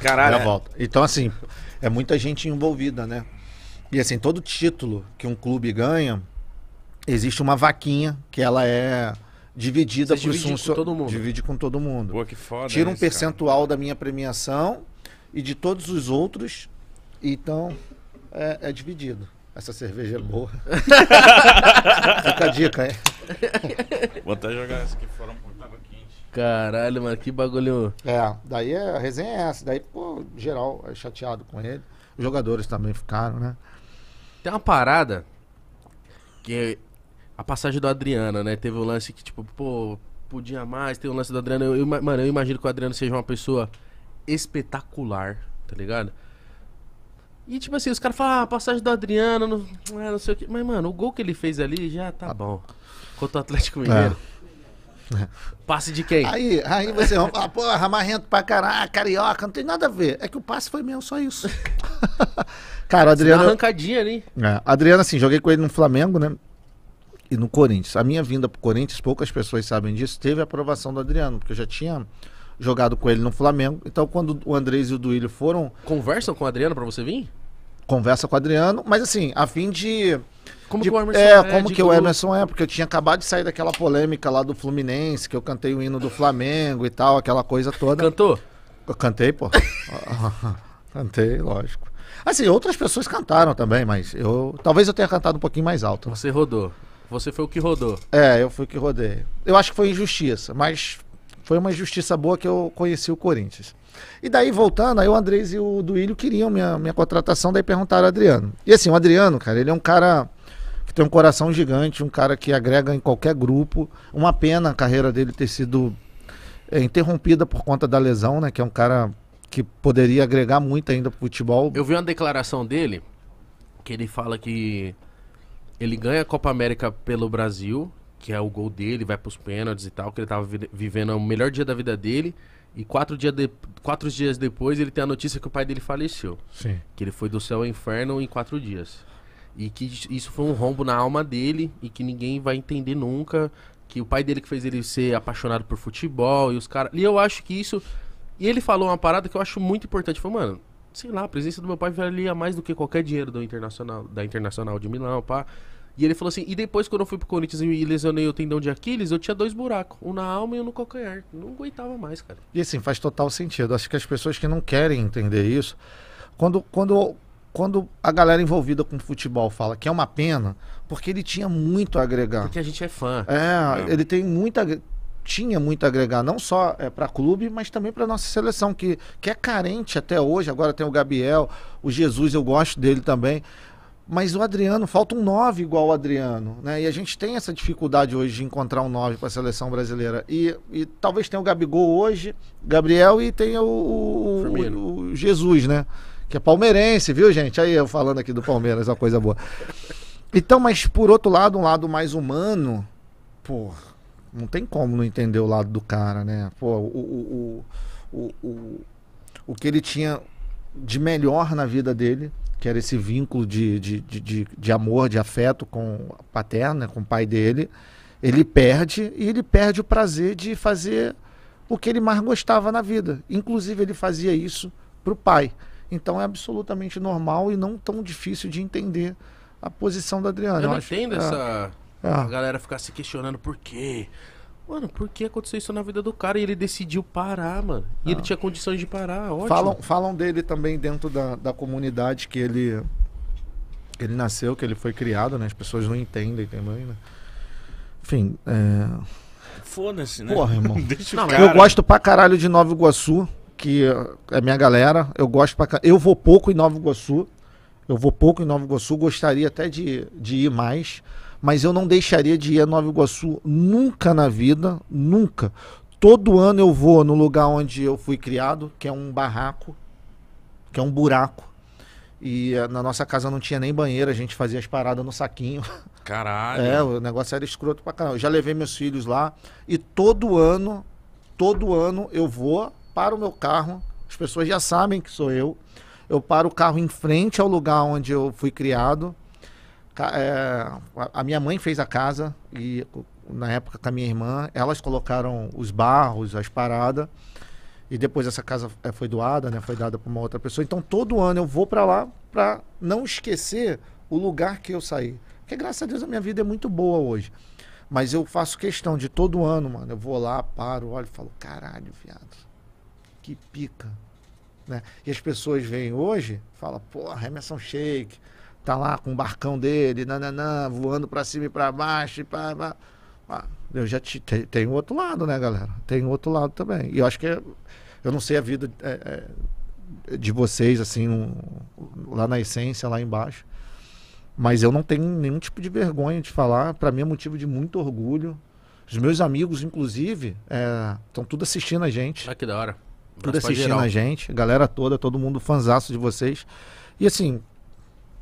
Caralho. Já Então, assim, é muita gente envolvida, né? E assim, todo título que um clube ganha, existe uma vaquinha que ela é dividida Você por divide funcio... com todo mundo. Divide com todo mundo. Boa, que foda. Tira um percentual cara. da minha premiação e de todos os outros. Então, é, é dividido. Essa cerveja é boa. Fica a dica, é. Vou até jogar essa aqui fora um tava quente. Caralho, mano, que bagulho. É, daí a resenha é essa. Daí, pô, geral é chateado com ele. Os jogadores também ficaram, né? Tem uma parada que é a passagem do Adriano, né? Teve o um lance que, tipo, pô, podia mais. Tem o um lance do Adriano. Eu, eu, mano, eu imagino que o Adriano seja uma pessoa espetacular, tá ligado? E, tipo assim, os caras falam, ah, a passagem do Adriano, não, é, não sei o quê. Mas, mano, o gol que ele fez ali já tá, tá bom. bom contra o Atlético Mineiro. É. Passe de quem? Aí, aí você vai falar, porra, marrento pra caralho, ah, carioca, não tem nada a ver. É que o passe foi meu só isso. Cara, Adriano. arrancadinha ali. É, Adriano, assim, joguei com ele no Flamengo, né? E no Corinthians. A minha vinda pro Corinthians, poucas pessoas sabem disso, teve a aprovação do Adriano, porque eu já tinha jogado com ele no Flamengo. Então, quando o Andrés e o Duílio foram. Conversam com o Adriano para você vir? Conversa com o Adriano, mas assim, a fim de como de, que o Emerson é? é como que o Emerson é, porque eu tinha acabado de sair daquela polêmica lá do Fluminense, que eu cantei o hino do Flamengo e tal, aquela coisa toda. Cantou? Eu cantei, pô. cantei, lógico. Assim, outras pessoas cantaram também, mas eu. Talvez eu tenha cantado um pouquinho mais alto. Você rodou. Você foi o que rodou. É, eu fui o que rodei. Eu acho que foi injustiça, mas foi uma injustiça boa que eu conheci o Corinthians. E daí, voltando, aí o Andrés e o Duílio queriam minha, minha contratação, daí perguntaram ao Adriano. E assim, o Adriano, cara, ele é um cara que tem um coração gigante, um cara que agrega em qualquer grupo. Uma pena a carreira dele ter sido é, interrompida por conta da lesão, né? Que é um cara que poderia agregar muito ainda pro futebol. Eu vi uma declaração dele que ele fala que ele ganha a Copa América pelo Brasil, que é o gol dele, vai pros pênaltis e tal, que ele tava vivendo o melhor dia da vida dele. E quatro, dia de, quatro dias depois ele tem a notícia que o pai dele faleceu. Sim. Que ele foi do céu ao inferno em quatro dias. E que isso foi um rombo na alma dele e que ninguém vai entender nunca. Que o pai dele que fez ele ser apaixonado por futebol e os caras. E eu acho que isso. E ele falou uma parada que eu acho muito importante. Falou, mano, sei lá, a presença do meu pai valia mais do que qualquer dinheiro do internacional, da Internacional de Milão, pá. E ele falou assim, e depois quando eu fui pro Corinthians e lesionei o tendão de Aquiles, eu tinha dois buracos, um na alma e um no calcanhar. Não aguentava mais, cara. E assim, faz total sentido. Acho que as pessoas que não querem entender isso, quando, quando quando a galera envolvida com futebol fala que é uma pena, porque ele tinha muito a agregar. Porque a gente é fã. É, é. ele tem muita tinha muito a agregar, não só é, para clube, mas também para nossa seleção, que, que é carente até hoje. Agora tem o Gabriel, o Jesus, eu gosto dele também. Mas o Adriano, falta um 9 igual o Adriano, né? E a gente tem essa dificuldade hoje de encontrar um 9 para a seleção brasileira. E, e talvez tenha o Gabigol hoje, Gabriel, e tenha o, o, o, o Jesus, né? que é palmeirense, viu, gente? Aí eu falando aqui do Palmeiras, uma coisa boa. Então, mas por outro lado, um lado mais humano, pô, não tem como não entender o lado do cara, né? Pô, o, o, o, o, o que ele tinha de melhor na vida dele, que era esse vínculo de, de, de, de, amor, de afeto com a paterna, com o pai dele, ele perde e ele perde o prazer de fazer o que ele mais gostava na vida. Inclusive, ele fazia isso pro pai. Então é absolutamente normal e não tão difícil de entender a posição da Adriana. Eu, não acho, entendo é, essa é. galera ficar se questionando por quê. Mano, por que aconteceu isso na vida do cara? E ele decidiu parar, mano. E ah. ele tinha condições de parar, ótimo. Falam, falam dele também dentro da, da comunidade que ele, ele nasceu, que ele foi criado, né? As pessoas não entendem também, né? Enfim, é... Foda-se, né? Porra, irmão. Não, cara... Eu gosto pra caralho de Nova Iguaçu que eh, é minha galera. Eu gosto pra Eu vou pouco em Nova Iguaçu. Eu vou pouco em Nova Iguaçu. Gostaria até de, de ir mais. Mas eu não deixaria de ir a Nova Iguaçu nunca na vida. Nunca. Todo ano eu vou no lugar onde eu fui criado, que é um barraco, que é um buraco. E eh, na nossa casa não tinha nem banheiro, a gente fazia as paradas no saquinho. Caralho. É, o negócio era escroto pra caralho. Eu já levei meus filhos lá e todo ano, todo ano eu vou paro o meu carro, as pessoas já sabem que sou eu. Eu paro o carro em frente ao lugar onde eu fui criado. É, a minha mãe fez a casa e na época com a minha irmã, elas colocaram os barros, as paradas. E depois essa casa é, foi doada, né? Foi dada para uma outra pessoa. Então todo ano eu vou para lá para não esquecer o lugar que eu saí. Porque graças a Deus a minha vida é muito boa hoje. Mas eu faço questão de todo ano, mano. Eu vou lá, paro, olho e falo, caralho, viado que pica. Né? E as pessoas vêm hoje, fala, porra, é Emerson Shake, tá lá com o barcão dele, nananã, voando para cima e para baixo, e pá, pá. Ah, eu já te, te, tem outro lado, né, galera? Tem outro lado também. E eu acho que é, eu não sei a vida é, é, de vocês, assim, um, lá na essência, lá embaixo. Mas eu não tenho nenhum tipo de vergonha de falar. Para mim é motivo de muito orgulho. Os meus amigos, inclusive, estão é, tudo assistindo a gente. Ah, que da hora tudo Nossa, assistindo a gente, galera toda, todo mundo fanzaço de vocês. E assim,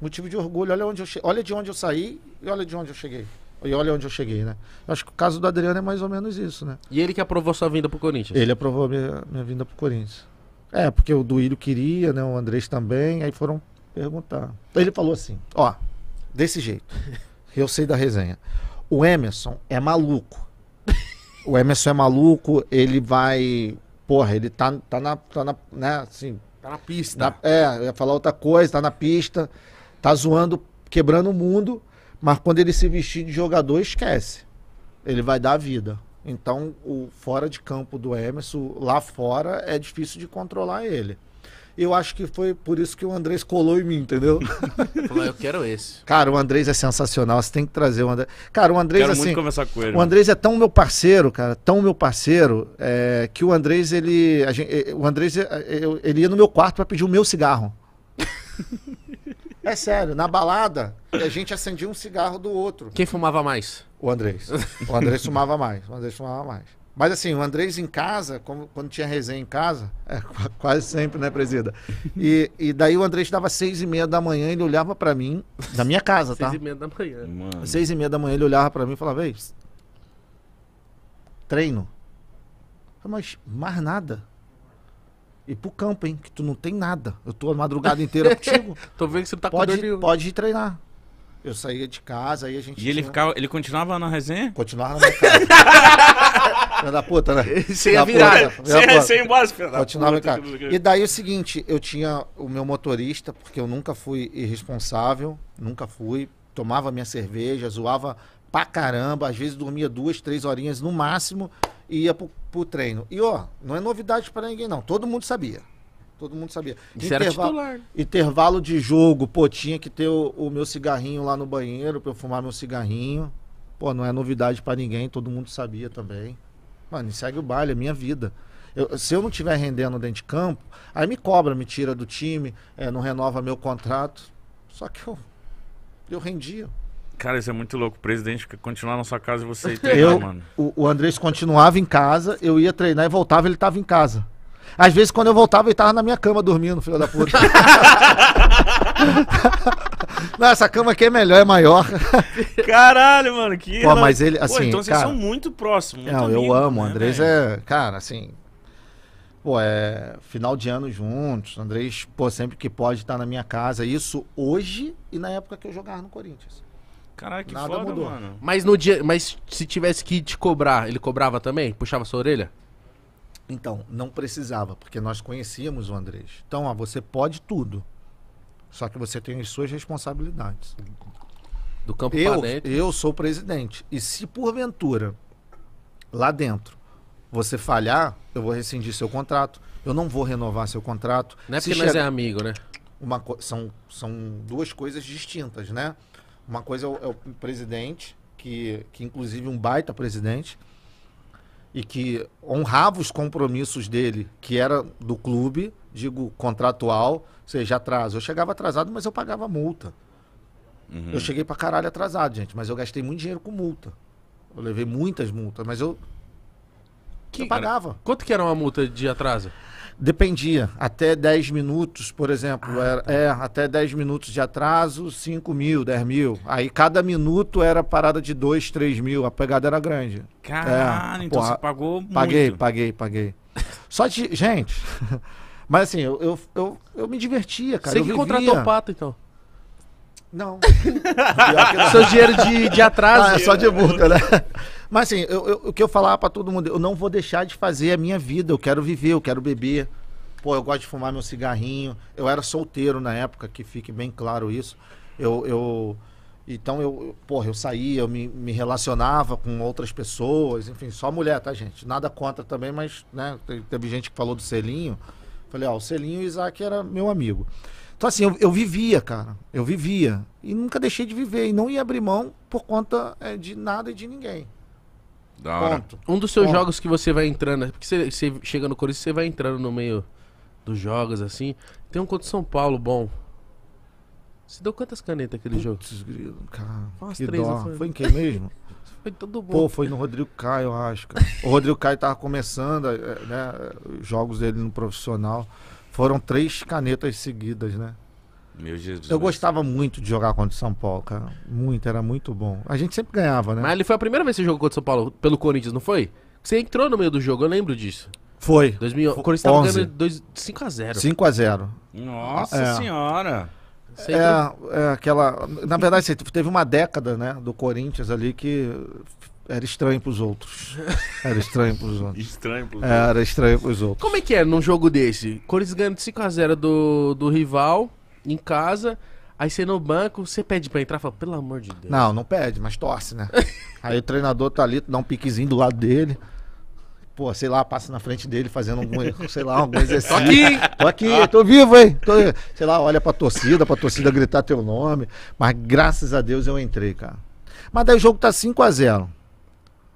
motivo de orgulho, olha, onde eu che... olha de onde eu saí e olha de onde eu cheguei. E olha onde eu cheguei, né? Eu acho que o caso do Adriano é mais ou menos isso, né? E ele que aprovou sua vinda pro Corinthians? Ele aprovou a minha, minha vinda pro Corinthians. É, porque o Duílio queria, né? O Andrés também, aí foram perguntar. Ele falou assim, ó, desse jeito. eu sei da resenha. O Emerson é maluco. O Emerson é maluco, ele vai porra, ele tá, tá na. Tá na né, assim, tá na pista. Na, é, ia falar outra coisa, tá na pista, tá zoando, quebrando o mundo, mas quando ele se vestir de jogador, esquece. Ele vai dar a vida. Então, o fora de campo do Emerson, lá fora, é difícil de controlar ele. Eu acho que foi por isso que o Andrés colou em mim, entendeu? eu quero esse. Cara, o Andrés é sensacional. Você tem que trazer o Andrés. Cara, o Andrés quero assim. Muito conversar com ele, o Andrés é tão meu parceiro, cara, tão meu parceiro, é, que o Andrés, ele. Gente, é, o Andrés, é, é, ele ia no meu quarto para pedir o meu cigarro. É sério, na balada, a gente acendia um cigarro do outro. Quem fumava mais? O Andrés. O Andrés fumava mais. O Andrés fumava mais. Mas assim, o Andrés em casa, como, quando tinha resenha em casa, é, quase sempre, né, presida? E, e daí o Andrés dava seis e meia da manhã, ele olhava para mim, da minha casa, tá? Seis e meia da manhã. Mano. Seis e meia da manhã ele olhava para mim e falava, ei, treino. Mas mais nada. E pro campo, hein? Que tu não tem nada. Eu tô a madrugada inteira contigo. tô vendo que você tá pode, com dor Pode ir treinar. Eu saía de casa, aí a gente. E tinha... ele, ficava, ele continuava na resenha? Continuava na minha casa. Filha da puta, né? Você ia virar. Você ia embora, filha da Continuava, puta. Cara. E daí é o seguinte, eu tinha o meu motorista, porque eu nunca fui irresponsável, nunca fui. Tomava minha cerveja, zoava pra caramba. Às vezes dormia duas, três horinhas no máximo e ia pro, pro treino. E, ó, não é novidade para ninguém, não. Todo mundo sabia. Todo mundo sabia. intervalo, né? Intervalo de jogo, pô, tinha que ter o, o meu cigarrinho lá no banheiro pra eu fumar meu cigarrinho. Pô, não é novidade para ninguém, todo mundo sabia também. Mano, segue o baile, é minha vida. Eu, se eu não estiver rendendo dentro de campo, aí me cobra, me tira do time, é, não renova meu contrato. Só que eu, eu rendia. Cara, isso é muito louco. O presidente continuar na sua casa e você ir treinar, eu, mano. O, o Andrés continuava em casa, eu ia treinar e voltava, ele estava em casa. Às vezes, quando eu voltava, ele tava na minha cama dormindo, filho da puta. Não, essa cama aqui é melhor, é maior. Caralho, mano, que. Pô, mas ele, assim. Pô, então vocês são muito próximos. Muito não, amigo, eu amo. Né, o Andrés é. Cara, assim. Pô, é. Final de ano juntos. O Andrés, pô, sempre que pode estar tá na minha casa. Isso hoje e na época que eu jogava no Corinthians. Caralho, que Nada foda, mudou. mano. Mas no dia. Mas se tivesse que te cobrar, ele cobrava também? Puxava sua orelha? Então, não precisava, porque nós conhecíamos o Andrés. Então, ó, você pode tudo. Só que você tem as suas responsabilidades. Do campo eu, Eu sou o presidente. E se porventura, lá dentro, você falhar, eu vou rescindir seu contrato. Eu não vou renovar seu contrato. Não é porque se nós é amigo, né? Uma, são, são duas coisas distintas, né? Uma coisa é o, é o presidente, que, que inclusive um baita presidente e que honrava os compromissos dele, que era do clube, digo contratual, seja atraso. Eu chegava atrasado, mas eu pagava multa. Uhum. Eu cheguei pra caralho atrasado, gente, mas eu gastei muito dinheiro com multa. Eu levei muitas multas, mas eu. Que, eu pagava. Quanto que era uma multa de atraso? Dependia. Até 10 minutos, por exemplo. Ah, era, tá. É, até 10 minutos de atraso, 5 mil, 10 mil. Aí cada minuto era parada de 2, 3 mil. A pegada era grande. Caralho, é, então porra, você pagou paguei, muito. Paguei, paguei, paguei. Só de. Gente. mas assim, eu, eu, eu, eu, me divertia, cara. Você eu que vivia. contratou o pato, então. Não. não. Seu dinheiro de, de ah, atraso. Ah, é só de multa, né? Mas assim, eu, eu, o que eu falava para todo mundo, eu não vou deixar de fazer a minha vida, eu quero viver, eu quero beber. Pô, eu gosto de fumar meu cigarrinho. Eu era solteiro na época, que fique bem claro isso. Eu, eu então eu, porra, eu saía, eu me, me relacionava com outras pessoas, enfim, só mulher, tá, gente? Nada contra também, mas, né, teve, gente que falou do selinho. Falei, ó, o selinho e o Isaac era meu amigo. Então, assim, eu, eu, vivia, cara. Eu vivia. E nunca deixei de viver. E não ia abrir mão por conta é, de nada e de ninguém. Da hora. Ponto. Um dos seus Ponto. jogos que você vai entrando, porque você, você chega no Corinthians, você vai entrando no meio dos jogos, assim. Tem um contra São Paulo bom. Você deu quantas canetas aquele jogo? Putz, grilo, cara. Umas que três, dó. Foi... em quem mesmo? foi todo bom. Pô, foi no Rodrigo Caio, eu acho. Cara. O Rodrigo Caio tava começando, eh, né, os jogos dele no profissional. Foram três canetas seguidas, né? Meu Jesus. Eu gostava muito de jogar contra o São Paulo, cara. Muito, era muito bom. A gente sempre ganhava, né? Mas ele foi a primeira vez que você jogou contra o São Paulo pelo Corinthians, não foi? Você entrou no meio do jogo, eu lembro disso. Foi. 2000, o Corinthians tava ganhando 5x0. 5x0. Nossa é. senhora. É, é, aquela. Na verdade, teve uma década, né, do Corinthians ali que era estranho pros outros. Era estranho pros outros. estranho pros outros. Era estranho pros outros. Como é que é num jogo desse? Corinthians ganhando 5x0 do, do rival em casa, aí você no banco, você pede pra entrar, fala, pelo amor de Deus. Não, não pede, mas torce, né? aí o treinador tá ali, dá um piquezinho do lado dele. Pô, sei lá, passa na frente dele fazendo algum, sei lá, algum exercício. Tô aqui! Tô aqui, tô vivo, hein? Tô, sei lá, olha pra torcida, pra torcida gritar teu nome. Mas graças a Deus eu entrei, cara. Mas daí o jogo tá 5 a 0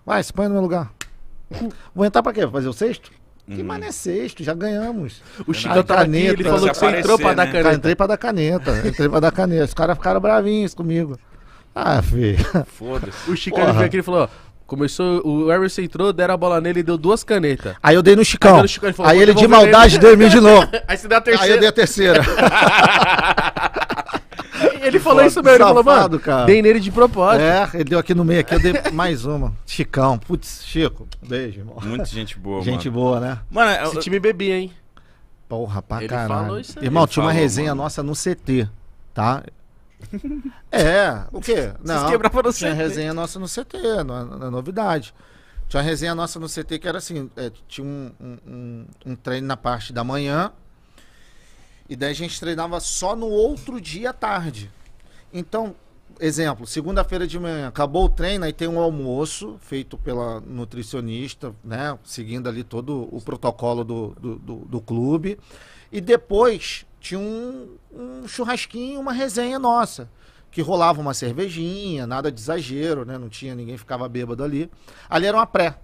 Vai, se põe no meu lugar. Vou entrar pra quê? Fazer o sexto? Que uhum. mané sexto, já ganhamos. O Chico tá aqui, ele falou que você entrou pra né? dar caneta. Eu entrei pra dar caneta, entrei pra dar caneta. Os caras ficaram bravinhos comigo. Ah, filho. Foda-se. O Chico veio aqui e falou, Começou, o Emerson entrou, deram a bola nele e deu duas canetas. Aí eu dei no Chicão. Aí, ele, falou, aí ele de maldade deu em mim de novo. aí você deu a terceira. Aí eu dei a terceira. falou isso mesmo. Ele falou, mano, cara. dei nele de propósito. É, ele deu aqui no meio, aqui eu dei mais uma. Chicão. Putz, Chico, beijo, irmão. Muita gente boa, Gente mano. boa, né? Mano, esse eu... time bebia, hein? Porra, pra ele caralho. Aí, irmão, tinha falou, uma resenha mano. nossa no CT, tá? É, o quê? Não, Vocês quebravam no tinha CT. resenha nossa no CT, na, é, é novidade. Tinha uma resenha nossa no CT que era assim, é, tinha um, um, um, treino na parte da manhã e daí a gente treinava só no outro dia à tarde. Então, exemplo, segunda-feira de manhã, acabou o treino, aí tem um almoço feito pela nutricionista, né? Seguindo ali todo o protocolo do, do, do, do clube. E depois tinha um, um, churrasquinho, uma resenha nossa. Que rolava uma cervejinha, nada de exagero, né? Não tinha, ninguém ficava bêbado ali. Ali era uma pré.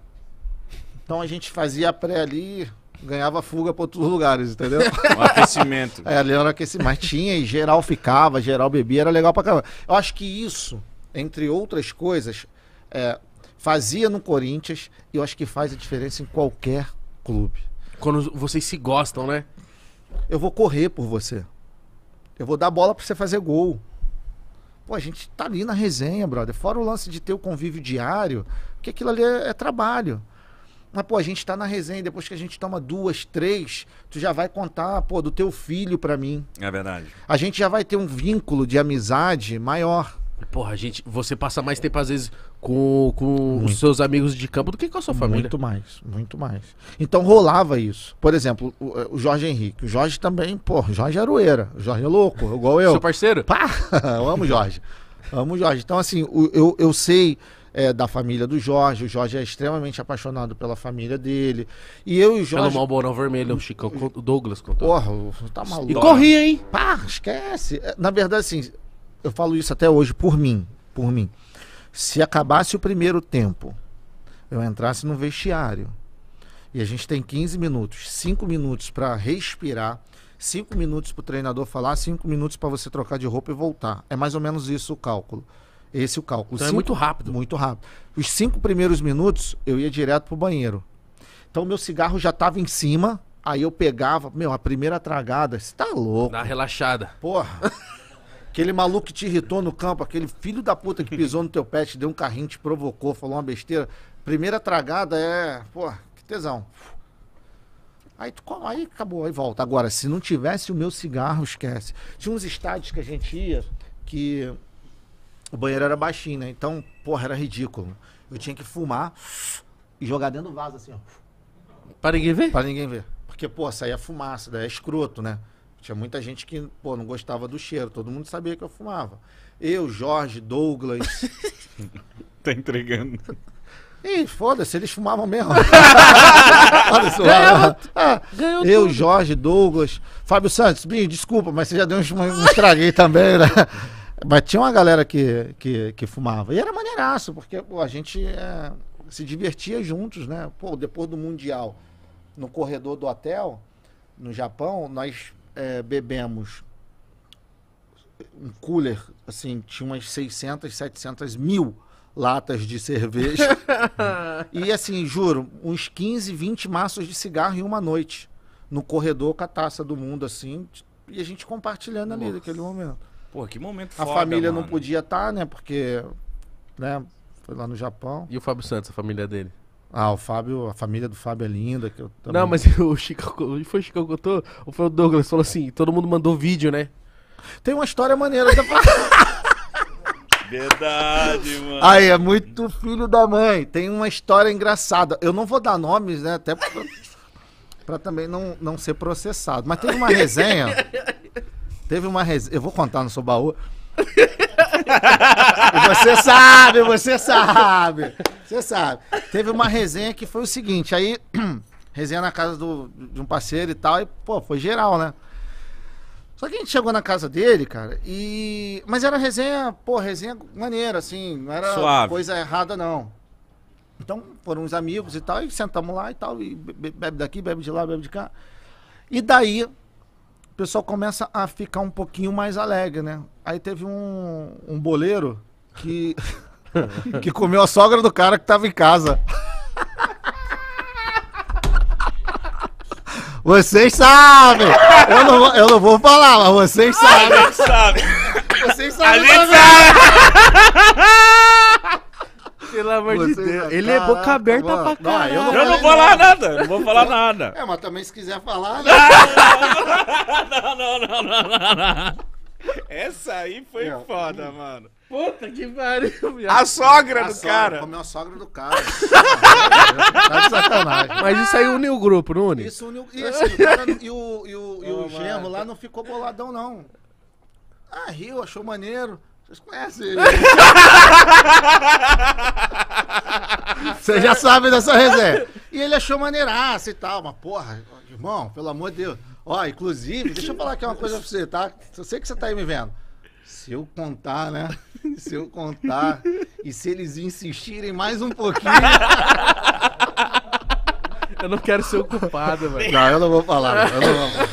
Então a gente fazia a pré ali, ganhava fuga para outros lugares, entendeu? Um aquecimento. é, ali era aquecimento. Mas tinha e geral ficava, geral bebia, era legal para caramba. Eu acho que isso, entre outras coisas, é, fazia no Corinthians e eu acho que faz a diferença em qualquer clube. Quando vocês se gostam, né? Eu vou correr por você. Eu vou dar bola para você fazer gol. Pô, a gente tá ali na resenha, brother. Fora o lance de ter o convívio diário, porque aquilo ali é, é trabalho. Mas, pô, a gente tá na resenha, depois que a gente toma duas, três, tu já vai contar, pô, do teu filho pra mim. É verdade. A gente já vai ter um vínculo de amizade maior. Porra, gente, você passa mais tempo, às vezes, com, com os seus amigos de campo do que com a sua família. Muito mais, muito mais. Então rolava isso. Por exemplo, o, eh, o Jorge Henrique. O Jorge também, pô, Jorge é Aroeira. O Jorge é louco, igual eu. Seu parceiro? Pá, eu amo o Jorge. amo o Jorge. Então, assim, eu, eu sei é, da família do Jorge. O Jorge é extremamente apaixonado pela família dele. E eu e o Jorge. Pelo Malborão Vermelho, o Chico o Douglas contou. Porra, tá maluco. E corria, hein? Pá, esquece. É, na verdade, assim, eu falo isso até hoje por mim. Por mim. Se acabasse o primeiro tempo, eu entrasse no vestiário. E a gente tem 15 minutos, 5 minutos para respirar, 5 minutos para o treinador falar, 5 minutos para você trocar de roupa e voltar. É mais ou menos isso o cálculo. Esse é o cálculo. Então cinco, é muito rápido. Muito rápido. Os cinco primeiros minutos, eu ia direto pro banheiro. Então, meu cigarro já estava em cima, aí eu pegava, meu, a primeira tragada, você tá louco. Dá relaxada. Porra. aquele maluco que te irritou no campo, aquele filho da puta que pisou no teu pé, te deu um carrinho, te provocou, falou uma besteira. Primeira tragada é, porra, que tesão. Aí, tu, aí acabou, aí volta. Agora, se não tivesse o meu cigarro, esquece. Tinha uns estádios que a gente ia que o banheiro era baixinho, né? Então, porra, era ridículo. Eu tinha que fumar e jogar dentro do vaso, assim, ó. Pra ninguém ver? Pra ninguém ver. Porque, pô, saía fumaça, daí é escroto, né? Tinha muita gente que, pô, não gostava do cheiro. Todo mundo sabia que eu fumava. Eu, Jorge, Douglas. tá entregando. Ih, foda-se, eles fumavam mesmo. Ganhou, ah, ganhou eu, tudo. Jorge, Douglas, Fábio Santos, Binho, desculpa, mas você já deu um uns também, né? Mas tinha uma galera que, que, que fumava. E era maneiraço, porque pô, a gente é, se divertia juntos, né? Pô, depois do Mundial, no corredor do hotel, no Japão, nós é, bebemos um cooler, assim, tinha umas 600, 700 mil latas de cerveja. e assim, juro, uns 15, 20 maços de cigarro em uma noite. No corredor com a taça do mundo, assim, e a gente compartilhando ali Nossa. naquele momento. Pô, que momento foda, A família mano. não podia estar, tá, né? Porque, né? Foi lá no Japão. E o Fábio Santos, a família dele? Ah, o Fábio, a família do Fábio é linda. Que eu também... Não, mas o Chico, foi o Chico Cotô, ou foi o Douglas, falou assim, todo mundo mandou vídeo, né? Tem uma história maneira Verdade, mano. Aí, é muito filho da mãe. Tem uma história engraçada. Eu não vou dar nomes, né? Até pra, pra também não, não ser processado. Mas tem uma resenha Teve uma resenha. Eu vou contar no seu baú. você sabe, você sabe. Você sabe. Teve uma resenha que foi o seguinte, aí. resenha na casa do, de um parceiro e tal, e, pô, foi geral, né? Só que a gente chegou na casa dele, cara, e. Mas era resenha, pô, resenha maneira, assim, não era Suave. coisa errada, não. Então foram uns amigos e tal, e sentamos lá e tal, e bebe daqui, bebe de lá, bebe de cá. E daí pessoal começa a ficar um pouquinho mais alegre, né? Aí teve um, um boleiro que, que comeu a sogra do cara que tava em casa. Vocês sabem! Eu não, vou, eu não vou falar, mas vocês sabem! Vocês sabem! Vocês sabem! A gente sabe! Pelo amor de Deus. Ele é boca aberta pra caralho. eu, não eu não, vou falar nada. Não vou falar nada. É, mas também se quiser falar. Não, não, não, não, não. Essa aí foi foda, mano. Puta que pariu, minha. A sogra a do sogra, cara. Comeu a sogra do cara. tá de sacanagem. Mas isso aí uniu o grupo, não une? Isso uniu. E, assim, o cara, e o, e o, oh, o genro lá não ficou boladão, não. Ah, riu, achou maneiro. Vocês conhecem ele. Vocês já sabem dessa resenha. E ele achou maneiraça e tal, mas porra, irmão, pelo amor de Deus. Ó, inclusive, deixa eu falar aqui uma coisa pra você, tá? Eu sei que você tá aí me vendo. Se eu contar, né? Se eu contar e se eles insistirem mais um pouquinho. Eu não quero ser o culpado, velho. Não, eu não vou falar. Não. Eu não vou. Não.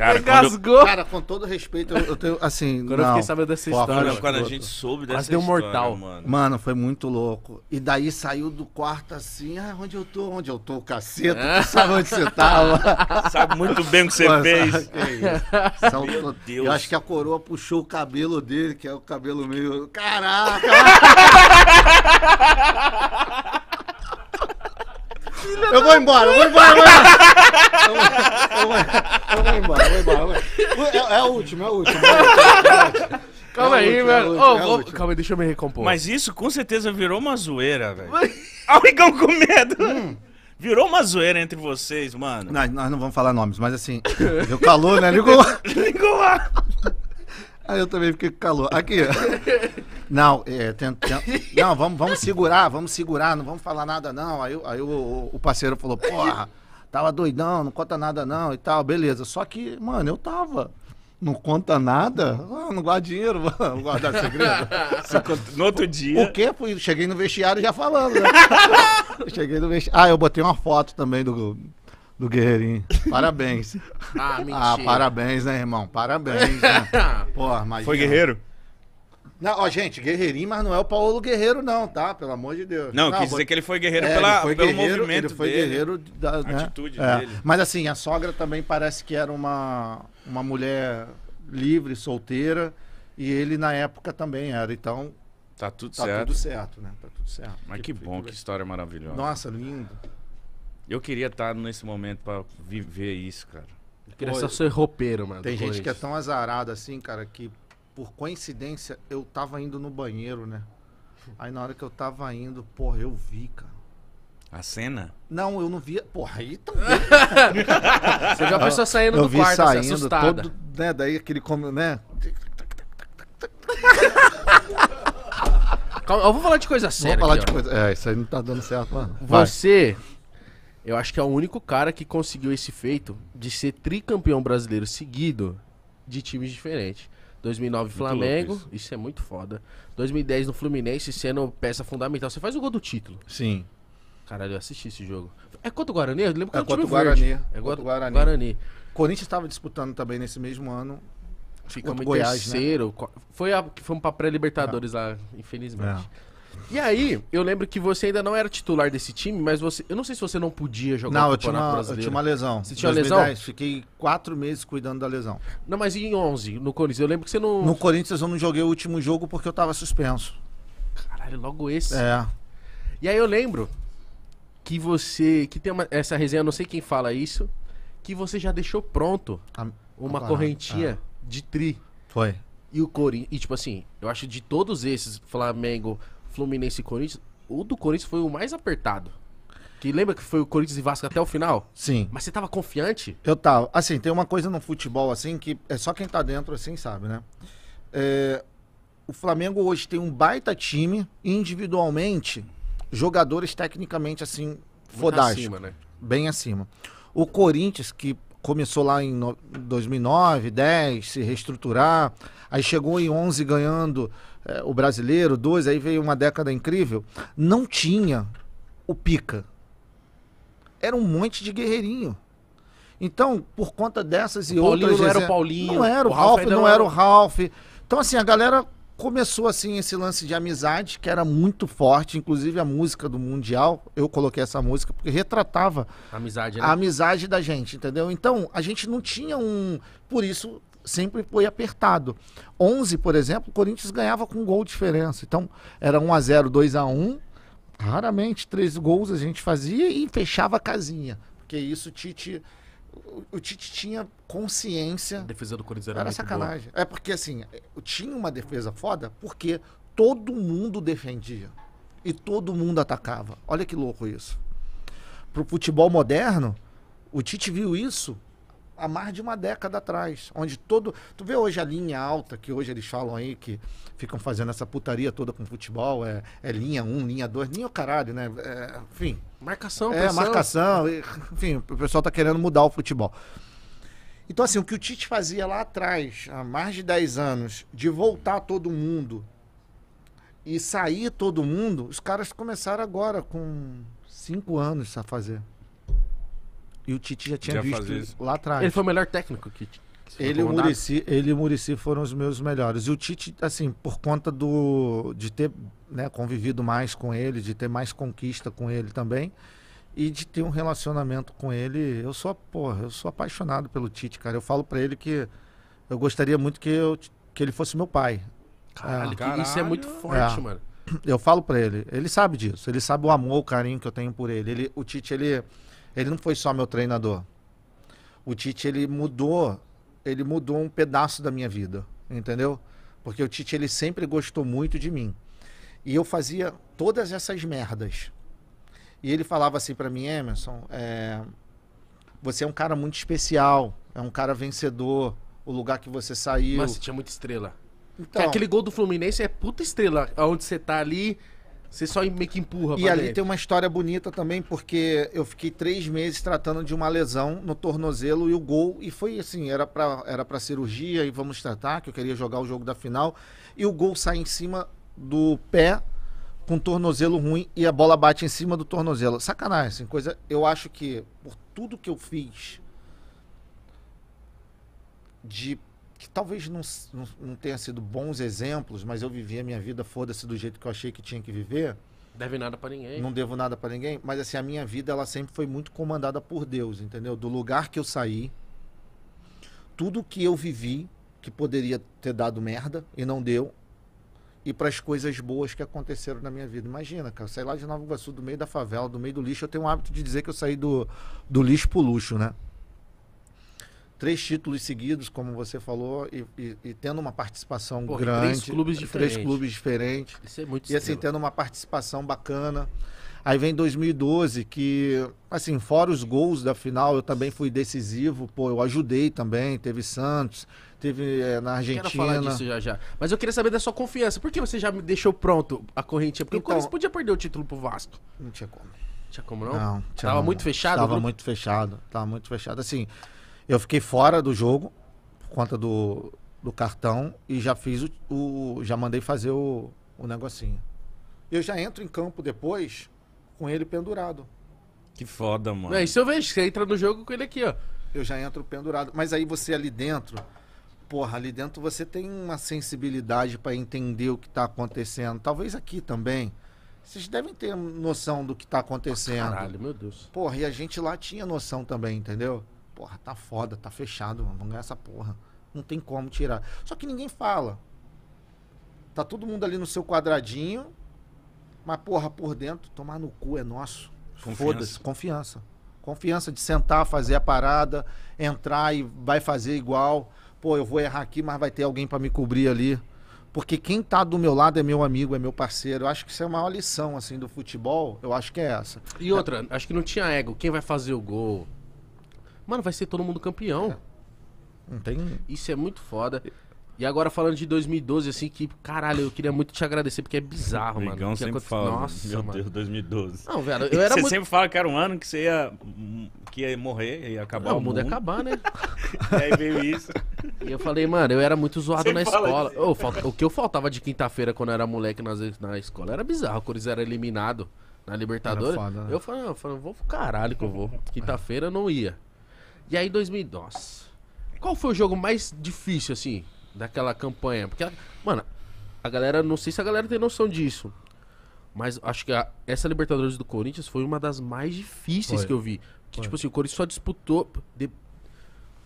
Cara, Engasgou. cara, com todo respeito, eu, eu tenho, assim. Quando não, eu fiquei sabendo dessa história. quando né, a gente soube dessa deu história, mortal. Mano. mano, foi muito louco. E daí saiu do quarto assim, ah, onde eu tô? Onde eu tô, caceta? Tu é. sabe onde você tava? Tá, sabe muito bem o que você fez. Sabe, que é Meu Deus. Eu acho que a coroa puxou o cabelo dele, que é o cabelo meio. Caraca! Eu vou embora, eu vou embora, eu vou embora. Eu vou, embora, eu vou embora. Eu vou embora. É, é, é o último, é o último. Calma aí, é velho. calma aí, deixa eu me recompor. Mas isso com certeza virou uma zoeira, velho. Olha o Igão com medo. Hum. Virou uma zoeira entre vocês, mano. Não, nós não vamos falar nomes, mas assim, deu calor, né? Ligou lá. Ligou lá. Aí eu também fiquei com calor. Aqui, ó. Não, é, tem, não vamos, vamos segurar, vamos segurar, não vamos falar nada não. Aí, aí o, o parceiro falou, porra, tava doidão, não conta nada não e tal, beleza. Só que, mano, eu tava. Não conta nada? Ah, não guarda dinheiro, mano. Guardar guarda segredo. no outro dia. O quê? Fui, cheguei no vestiário já falando, né? cheguei no vestiário. Ah, eu botei uma foto também do, do Guerreirinho. Parabéns. Ah, mentira. Ah, parabéns, né, irmão? Parabéns. Né? Porra, mas. Foi guerreiro? Não, ó, gente, guerreirinho, mas não é o Paulo Guerreiro, não, tá? Pelo amor de Deus. Não, não quis vou... dizer que ele foi é, guerreiro é, pela, ele foi pelo guerreiro, movimento. Ele foi dele, guerreiro da né? atitude é. dele. Mas assim, a sogra também parece que era uma, uma mulher livre, solteira, e ele na época também era. Então. Tá tudo tá certo. Tá tudo certo, né? Tá tudo certo. Mas que, que bom, que história maravilhosa. Nossa, lindo. Eu queria estar nesse momento para viver isso, cara. Eu queria Pô, ser roupeiro, mano. Tem gente isso. que é tão azarada assim, cara, que por coincidência, eu tava indo no banheiro, né? Aí na hora que eu tava indo, porra, eu vi, cara. A cena? Não, eu não via. Porra, aí também. Tá Você já a saindo eu do vi quarto, assim, saindo, assim, assustada. Todo, né, daí aquele como, né? Calma, eu vou falar de coisa séria. Vou falar aqui, de ó. coisa. É, isso aí não tá dando certo, mano. Você, eu acho que é o único cara que conseguiu esse feito de ser tricampeão brasileiro seguido de times diferentes. 2009 Flamengo, louco isso. isso é muito foda. 2010 no Fluminense, sendo é peça fundamental. Você faz o gol do título. Sim. Caralho, eu assisti esse jogo. É contra o Guarani? Eu lembro que é, é contra o Guarani. Verde. É contra o Guarani. Guarani. Corinthians estava disputando também nesse mesmo ano. Ficamos em né? terceiro. Né? Foi, a, foi pra pré-Libertadores tá. lá, infelizmente. É. E aí, eu lembro que você ainda não era titular desse time, mas você. Eu não sei se você não podia jogar não, o Campeonato uma, Brasileiro. Não, eu tinha uma lesão. Você tinha 2010, lesão? Fiquei quatro meses cuidando da lesão. Não, mas em 11, no Corinthians? Eu lembro que você não. No Corinthians eu não joguei o último jogo porque eu tava suspenso. Caralho, logo esse. É. E aí eu lembro que você. Que tem uma, essa resenha, eu não sei quem fala isso. Que você já deixou pronto a, uma a, ah, correntinha é. de tri. Foi. E o Corinthians. E tipo assim, eu acho de todos esses, Flamengo, Fluminense e Corinthians, o do Corinthians foi o mais apertado. Que lembra que foi o Corinthians e Vasco até o final? Sim. Mas você tava confiante? Eu tava. Assim, tem uma coisa no futebol assim que é só quem tá dentro assim sabe, né? É, o Flamengo hoje tem um baita time individualmente, jogadores tecnicamente assim fodásticos, né? bem acima. O Corinthians que começou lá em 2009, 10, se reestruturar, aí chegou em 11 ganhando é, o brasileiro, dois, aí veio uma década incrível, não tinha o pica. Era um monte de guerreirinho. Então, por conta dessas o e Paulinho outras. Não era o Paulinho. Não era o, o Ralph, Ralph, não, não era o Ralph. Então, assim, a galera começou assim esse lance de amizade que era muito forte, inclusive a música do mundial, eu coloquei essa música porque retratava amizade, né? a amizade da gente, entendeu? Então, a gente não tinha um, por isso sempre foi apertado. 11, por exemplo, o Corinthians ganhava com um gol de diferença. Então, era 1 a 0 2 a 1 Raramente três gols a gente fazia e fechava a casinha. Porque isso o Tite. O Tite tinha consciência. A defesa do Corinthians era, era sacanagem. Boa. É porque assim, tinha uma defesa foda porque todo mundo defendia. E todo mundo atacava. Olha que louco isso. Pro futebol moderno, o Tite viu isso há mais de uma década atrás, onde todo. Tu vê hoje a linha alta que hoje eles falam aí, que ficam fazendo essa putaria toda com futebol, é, é linha 1, um, linha 2, linha o caralho, né? É, enfim. Marcação, pessoal. É, marcação, enfim, o pessoal tá querendo mudar o futebol. Então, assim, o que o Tite fazia lá atrás, há mais de 10 anos, de voltar todo mundo e sair todo mundo, os caras começaram agora com 5 anos a fazer. E o Tite já tinha já visto isso. lá atrás. Ele foi o melhor técnico que, ele Murici, ele e o Murici foram os meus melhores. E o Tite, assim, por conta do de ter né, convivido mais com ele, de ter mais conquista com ele também, e de ter um relacionamento com ele, eu sou, porra, eu sou apaixonado pelo Tite, cara. Eu falo para ele que eu gostaria muito que, eu, que ele fosse meu pai. Caralho, é. Caralho. isso é muito é. forte, é. mano. Eu falo para ele, ele sabe disso, ele sabe o amor, o carinho que eu tenho por ele. ele o Tite, ele ele não foi só meu treinador. O Tite ele mudou, ele mudou um pedaço da minha vida, entendeu? Porque o Tite ele sempre gostou muito de mim. E eu fazia todas essas merdas. E ele falava assim para mim, Emerson, é... você é um cara muito especial, é um cara vencedor, o lugar que você saiu. Mas tinha muita estrela. Então, aquele gol do Fluminense é puta estrela, onde você tá ali, você só meio que empurra. E ali tem uma história bonita também, porque eu fiquei três meses tratando de uma lesão no tornozelo e o gol. E foi assim, era pra, era pra cirurgia e vamos tratar, que eu queria jogar o jogo da final. E o gol sai em cima do pé com tornozelo ruim e a bola bate em cima do tornozelo. Sacanagem, assim, coisa. Eu acho que por tudo que eu fiz de que talvez não, não, não tenha sido bons exemplos, mas eu vivi a minha vida, foda-se, do jeito que eu achei que tinha que viver. Deve nada para ninguém. Não devo nada para ninguém, mas assim, a minha vida ela sempre foi muito comandada por Deus, entendeu? Do lugar que eu saí, tudo que eu vivi, que poderia ter dado merda e não deu, e para as coisas boas que aconteceram na minha vida. Imagina, cara, eu saí lá de Nova Iguaçu, do meio da favela, do meio do lixo. Eu tenho o hábito de dizer que eu saí do, do lixo pro luxo, né? três títulos seguidos, como você falou, e, e, e tendo uma participação grande. Três clubes diferentes. Três clubes diferentes. Isso é muito E assim, tendo uma participação bacana. Aí vem 2012, que, assim, fora os gols da final, eu também fui decisivo, pô, eu ajudei também, teve Santos, teve é, na Argentina. Quero falar disso já já. Mas eu queria saber da sua confiança, por que você já me deixou pronto a corrente Porque então, o Corinthians podia perder o título pro Vasco. Não tinha como. Não tinha como não? Não. Tinha tava muito fechado? Tava muito fechado, tava muito fechado. Assim, eu fiquei fora do jogo por conta do, do cartão e já fiz o, o já mandei fazer o, o negocinho. Eu já entro em campo depois com ele pendurado. Que foda, mano. É, isso eu vejo. Você entra no jogo com ele aqui, ó. Eu já entro pendurado. Mas aí você ali dentro, porra, ali dentro você tem uma sensibilidade para entender o que tá acontecendo. Talvez aqui também. Vocês devem ter noção do que tá acontecendo. caralho, meu Deus. Porra, e a gente lá tinha noção também, entendeu? porra, tá foda, tá fechado, mano, vamos ganhar essa porra. Não tem como tirar. Só que ninguém fala. Tá todo mundo ali no seu quadradinho, mas porra, por dentro, tomar no cu é nosso. Foda-se, confiança. Confiança de sentar, fazer a parada, entrar e vai fazer igual. Pô, eu vou errar aqui, mas vai ter alguém para me cobrir ali. Porque quem tá do meu lado é meu amigo, é meu parceiro. Eu acho que isso é a maior lição assim do futebol. Eu acho que é essa. E outra, é... acho que não tinha ego. Quem vai fazer o gol? Mano, vai ser todo mundo campeão. É. Não tem. Isso é muito foda. E agora falando de 2012, assim, que caralho, eu queria muito te agradecer, porque é bizarro, mano. sempre fala. Nossa, meu mano. Deus, 2012. Não, velho, eu era Você muito... sempre fala que era um ano que você ia, que ia morrer, ia acabar Não, o mundo. Não, ia acabar, né? e aí veio isso. E eu falei, mano, eu era muito zoado você na escola. Oh, O que eu faltava de quinta-feira quando eu era moleque nas... na escola era bizarro, quando eles eram eliminados na Libertadores. Foda, né? Eu falei, não, eu falei, vou pro caralho que eu vou. Quinta-feira eu não ia. E aí 2002. Qual foi o jogo mais difícil assim daquela campanha? Porque mano, a galera não sei se a galera tem noção disso. Mas acho que a, essa Libertadores do Corinthians foi uma das mais difíceis foi. que eu vi. Que, foi. tipo assim, o Corinthians só disputou. De...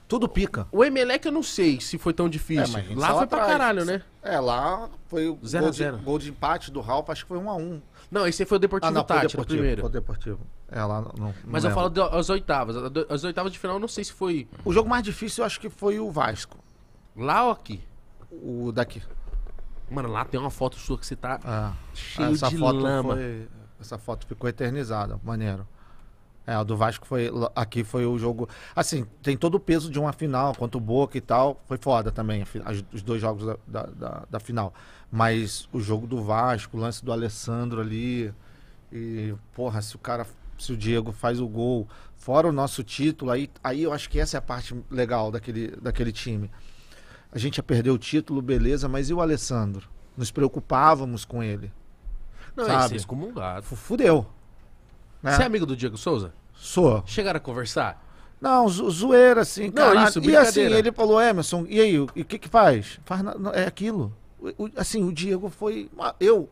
Tudo pica. O Emelec eu não sei se foi tão é, difícil. É, lá foi atrás. pra caralho, né? É, lá foi o zero gol, zero. De, gol de empate do Ralf, acho que foi 1 um a 1 um. Não, esse foi o Deportivo ah, não, Tati, foi o Deportivo, primeiro. Foi o Deportivo. É, lá não, não Mas eu falo das oitavas. As oitavas de final eu não sei se foi. O jogo mais difícil eu acho que foi o Vasco. Lá ou aqui? O daqui. Mano, lá tem uma foto sua que você tá ah, cheio essa de foto lama. Foi, essa foto ficou eternizada, maneiro. É, o do Vasco foi. Aqui foi o jogo. Assim, tem todo o peso de uma final quanto Boca e tal. Foi foda também, as, os dois jogos da, da, da, da, final. Mas o jogo do Vasco, o lance do Alessandro ali. E, porra, se o cara se o Diego faz o gol, fora o nosso título, aí, aí eu acho que essa é a parte legal daquele, daquele time. A gente ia perder o título, beleza, mas e o Alessandro? Nos preocupávamos com ele. Não, sabe? É excomungado. Fudeu. Né? Você é amigo do Diego Souza? Sou. Chegaram a conversar? Não, zo zoeira, assim, isso, e assim, ele falou, Emerson, e aí, o que que faz? faz na, é aquilo. O, o, assim, o Diego foi... Eu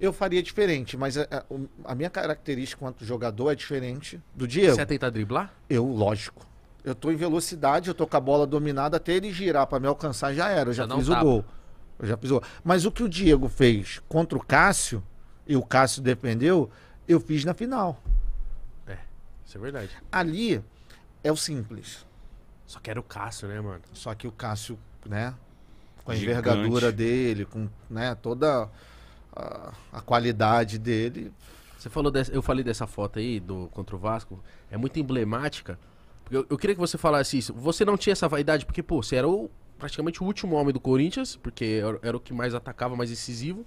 eu faria diferente, mas a, é, a, é, a minha característica quanto jogador é diferente do Diego. Você tenta é tentar driblar? Eu, lógico. Eu tô em velocidade, eu tô com a bola dominada, até ele girar para me alcançar já era, eu já, já fiz o gol. Eu já fiz o gol. Mas o que o Diego fez contra o Cássio, e o Cássio defendeu, eu fiz na final. É, isso é verdade. Ali é o simples. Só que era o Cássio, né, mano? Só que o Cássio, né, com a Gigante. envergadura dele, com, né, toda a, qualidade dele. Você falou dessa, eu falei dessa foto aí do contra o Vasco, é muito emblemática. Eu, eu, queria que você falasse isso. Você não tinha essa vaidade porque pô, você era o, praticamente o último homem do Corinthians, porque era, era o que mais atacava, mais incisivo.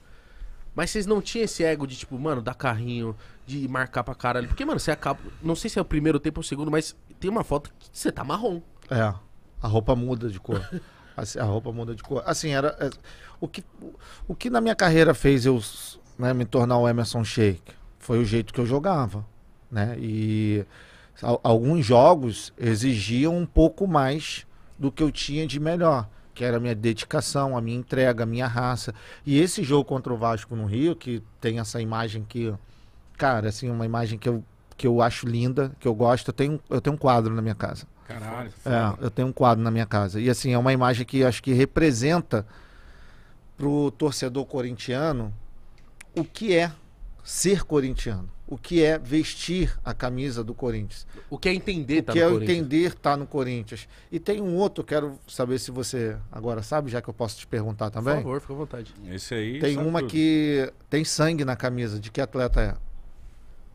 Mas vocês não tinham esse ego de, tipo, mano, dar carrinho, de marcar pra caralho. Porque, mano, você acaba. Não sei se é o primeiro tempo ou o segundo, mas tem uma foto que você tá marrom. É. A roupa muda de cor. Assim, a, roupa muda de cor. Assim, era. É, o, que, o que na minha carreira fez eu né, me tornar o Emerson Shake foi o jeito que eu jogava. Né? E a, alguns jogos exigiam um pouco mais do que eu tinha de melhor. Que era a minha dedicação, a minha entrega, a minha raça. E esse jogo contra o Vasco no Rio, que tem essa imagem que. Cara, assim, uma imagem que eu, que eu acho linda, que eu gosto. Eu tenho, eu tenho um quadro na minha casa Caralho. É, eu tenho um quadro na minha casa. E assim, é uma imagem que acho que representa pro torcedor corintiano o que é ser corintiano. O que é vestir a camisa do Corinthians. O que é entender estar tá no é Corinthians. O que é entender estar tá no Corinthians. E tem um outro, quero saber se você agora sabe, já que eu posso te perguntar também. Por favor, fica à vontade. Esse aí. Tem uma tudo. que tem sangue na camisa. De que atleta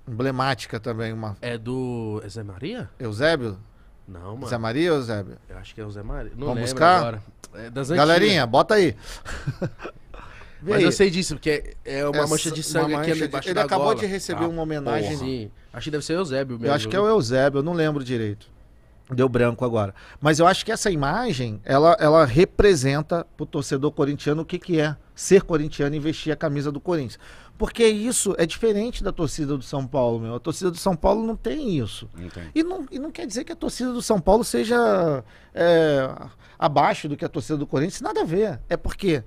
é? Emblemática também. Uma... É do Zé Maria? Eusébio? Não, mano. Zé Maria ou Zé? Eu acho que é o Zé Maria. Não Vamos buscar? Agora. É das Galerinha, bota aí. Mas aí. eu sei disso, porque é uma Essa, mancha de sangue mancha aqui embaixo de... Ele acabou gola. de receber ah, uma homenagem. Sim. Acho que deve ser o Eusébio mesmo. Eu acho que é né? o Eusébio, eu não lembro direito. Deu branco agora. Mas eu acho que essa imagem, ela, ela representa para o torcedor corintiano o que, que é ser corintiano e vestir a camisa do Corinthians. Porque isso é diferente da torcida do São Paulo, meu. A torcida do São Paulo não tem isso. Não tem. E, não, e não quer dizer que a torcida do São Paulo seja é, abaixo do que a torcida do Corinthians. Nada a ver. É porque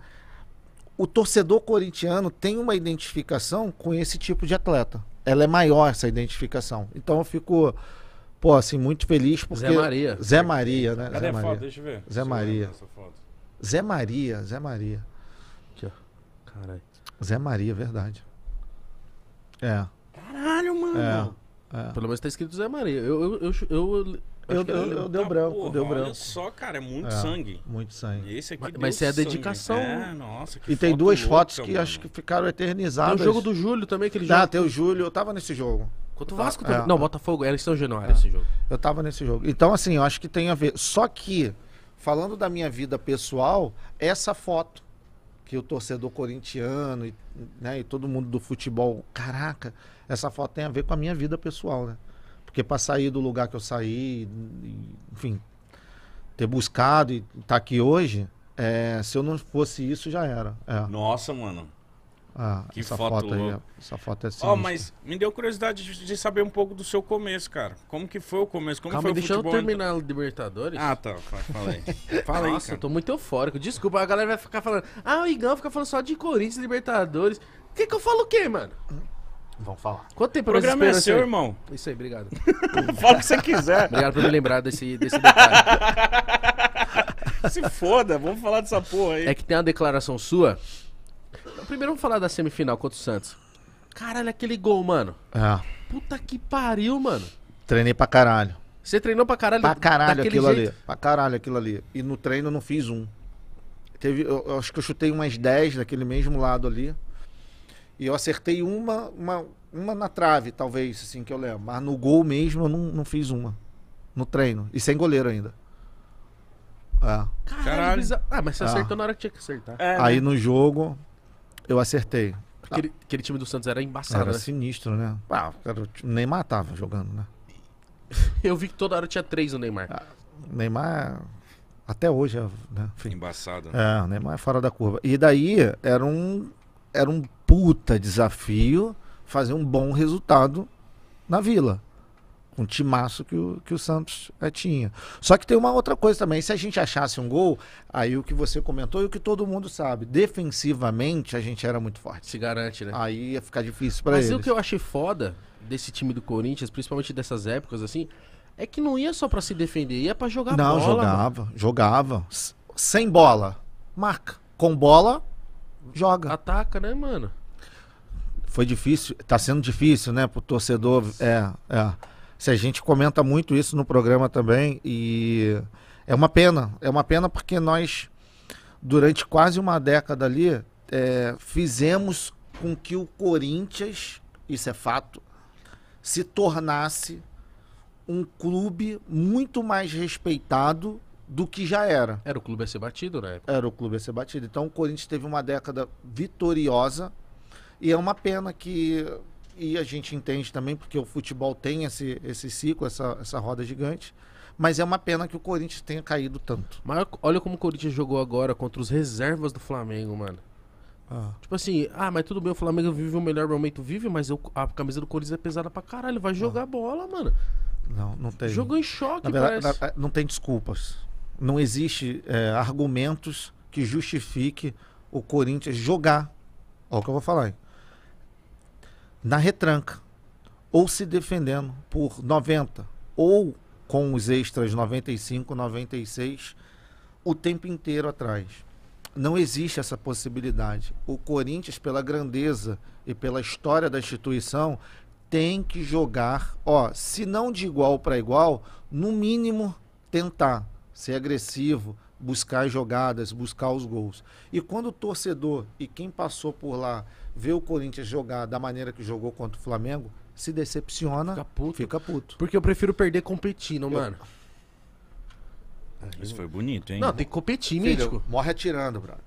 o torcedor corintiano tem uma identificação com esse tipo de atleta. Ela é maior, essa identificação. Então eu fico Pô, assim, muito feliz porque. Zé Maria. Zé Maria, né? Cadê Zé a Maria. foto? Deixa eu ver. Zé Deixa Maria. ver foto. Zé Maria, Zé Maria. Aqui, ó. Caralho. Zé Maria, verdade. É. Caralho, mano. É. é. Pelo menos tá escrito Zé Maria. Eu. eu, eu, eu... Eu, eu, é eu, eu deu tá, branco, porra, deu branco. Olha só, cara, é muito é, sangue. Muito sangue. Esse aqui mas isso é dedicação. Né? É, nossa, que E tem duas louca, fotos que mano. acho que ficaram eternizadas. Tem o jogo do Júlio também, aquele jogo. Ah, tem o Júlio, eu tava nesse jogo. Contra o Vasco também. É. Não, Botafogo, era em São Januário é. esse jogo. Eu tava nesse jogo. Então, assim, eu acho que tem a ver. Só que, falando da minha vida pessoal, essa foto que o torcedor corintiano e, né, e todo mundo do futebol, caraca, essa foto tem a ver com a minha vida pessoal, né? Porque para sair do lugar que eu saí, enfim, ter buscado e estar tá aqui hoje, é, se eu não fosse isso, já era. É. Nossa, mano. Ah, que essa foto, foto aí, essa foto é sinistra. Oh, mas me deu curiosidade de, de, saber um pouco do seu começo, cara. Como que foi o começo? Como Calma, foi deixa o futebol eu terminar o Libertadores. Ah, tá. Fala aí. Fala aí, Nossa, eu tô muito eufórico. Desculpa, a galera vai ficar falando. Ah, o Igão fica falando só de Corinthians Libertadores. O que que eu falo o quê, mano? Vamos falar. Quanto tempo O programa é seu, aí? irmão. Isso aí, obrigado. Fala o que você quiser. Obrigado por me lembrar desse, desse detalhe. Se foda, vamos falar dessa porra aí. É que tem uma declaração sua Primeiro vamos falar da semifinal contra o Santos. Caralho, aquele gol, mano. É. Puta que pariu, mano. Treinei pra caralho. Você treinou pra caralho? Pra caralho aquilo jeito? ali. Pra caralho aquilo ali. E no treino eu não fiz um. Teve, eu, eu acho que eu chutei umas 10 daquele mesmo lado ali. E eu acertei uma, uma, uma na trave, talvez, assim, que eu lembro. Mas no gol mesmo eu não, não fiz uma. No treino. E sem goleiro ainda. É. Caralho. Caralho. Ah, mas você é. acertou na hora que tinha que acertar. É, aí né? no jogo, eu acertei. Aquele, aquele time do Santos era embaçado, Era né? sinistro, né? Ah, era, nem matava jogando, né? Eu vi que toda hora tinha três no Neymar. Ah, Neymar até hoje é né? embaçado. Né? É, Neymar é fora da curva. E daí era um era um puta desafio fazer um bom resultado na Vila um timaço que o, que o Santos é, tinha. Só que tem uma outra coisa também. Se a gente achasse um gol, aí o que você comentou e o que todo mundo sabe. Defensivamente, a gente era muito forte. Se garante, né? Aí ia ficar difícil para eles. Mas o que eu achei foda desse time do Corinthians, principalmente dessas épocas assim, é que não ia só para se defender, ia para jogar não, bola. Não, jogava, mano. jogava. Sem bola, marca. Com bola, joga. Ataca, né, mano? Foi difícil, tá sendo difícil, né, pro torcedor, é, é se a gente comenta muito isso no programa também e é uma pena, é uma pena porque nós durante quase uma década ali é, fizemos com que o Corinthians, isso é fato, se tornasse um clube muito mais respeitado do que já era. Era o clube a ser batido né Era o clube a ser batido. Então o Corinthians teve uma década vitoriosa e é uma pena que e a gente entende também, porque o futebol tem esse, esse ciclo, essa, essa roda gigante. Mas é uma pena que o Corinthians tenha caído tanto. Mas olha como o Corinthians jogou agora contra os reservas do Flamengo, mano. Ah. Tipo assim, ah, mas tudo bem, o Flamengo vive o melhor momento, vive, mas eu, a camisa do Corinthians é pesada pra caralho. Vai ah. jogar ah. bola, mano. Não, não tem. Jogou em choque, na verdade, parece. É, não tem desculpas. Não existe é, argumentos que justifique o Corinthians jogar. Olha o que eu vou falar, hein? na retranca, ou se defendendo por 90, ou com os extras 95, 96, o tempo inteiro atrás. Não existe essa possibilidade. O Corinthians, pela grandeza e pela história da instituição, tem que jogar, ó, se não de igual para igual, no mínimo tentar ser agressivo, buscar jogadas, buscar os gols. E quando o torcedor e quem passou por lá vê o Corinthians jogar da maneira que jogou contra o Flamengo, se decepciona, fica puto. Fica puto. Porque eu prefiro perder competindo, eu... mano. Isso foi bonito, hein? Não, tem que competir, Filho, mítico. Morre atirando, brother.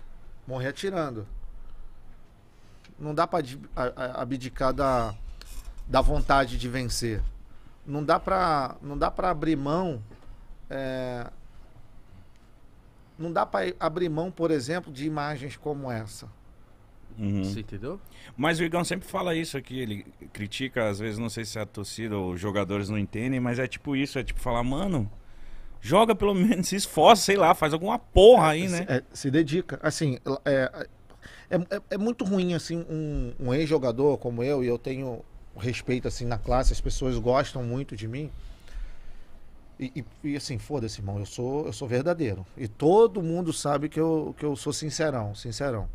Morre atirando. Não dá pra abdicar da, da vontade de vencer. Não dá pra, não dá pra abrir mão. É... Não dá pra abrir mão, por exemplo, de imagens como essa. Uhum. Você entendeu? Mas o Igão sempre fala isso aqui, ele critica, às vezes, não sei se é a torcida ou os jogadores não entendem, mas é tipo isso, é tipo falar, mano, joga pelo menos, se esforça, sei lá, faz alguma porra aí, né? É, se dedica. Assim, é, é, é, é, muito ruim, assim, um, um ex-jogador como eu, e eu tenho respeito, assim, na classe, as pessoas gostam muito de mim. E, e, e assim, foda-se, irmão, eu sou, eu sou verdadeiro. E todo mundo sabe que eu, que eu sou sincerão, sincerão.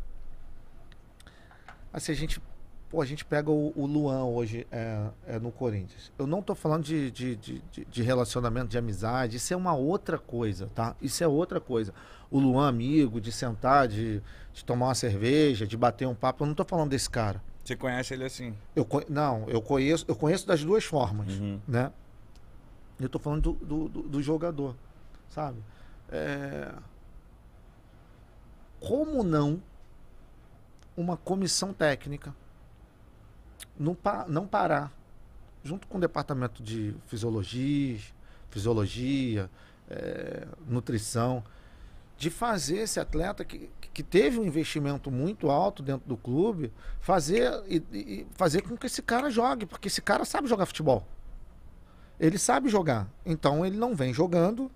Assim, a gente, pô, a gente pega o, o Luan hoje é, é, no Corinthians. Eu não tô falando de, de, de, de, relacionamento, de amizade. Isso é uma outra coisa, tá? Isso é outra coisa. O Luan, amigo, de sentar, de, de tomar uma cerveja, de bater um papo. Eu não tô falando desse cara. Você conhece ele assim? Eu, não, eu conheço, eu conheço das duas formas, uhum. né? Eu tô falando do, do, do jogador, sabe? É... Como não uma comissão técnica. Não, não parar. Junto com o departamento de fisiologia, fisiologia é, nutrição, de fazer esse atleta que, que teve um investimento muito alto dentro do clube, fazer, e, e fazer com que esse cara jogue, porque esse cara sabe jogar futebol. Ele sabe jogar. Então ele não vem jogando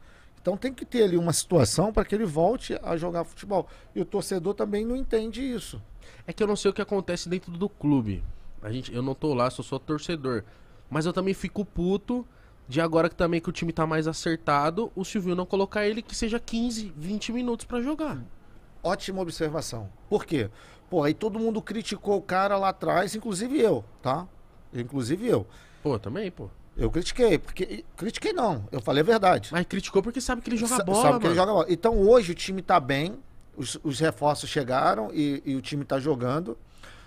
então tem que ter ali uma situação para que ele volte a jogar futebol. E o torcedor também não entende isso. É que eu não sei o que acontece dentro do clube. A gente, eu não tô lá, sou só torcedor. Mas eu também fico puto de agora que também que o time tá mais acertado, o Silvio não colocar ele que seja 15, 20 minutos para jogar. Ótima observação. Por quê? Pô, aí todo mundo criticou o cara lá atrás, inclusive eu, tá? Inclusive eu. Pô, também, pô. Eu critiquei, porque. Critiquei não, eu falei a verdade. Mas criticou porque sabe que ele joga bola. Sabe mano. que ele joga bola. Então hoje o time tá bem, os, os reforços chegaram e, e, o time tá jogando.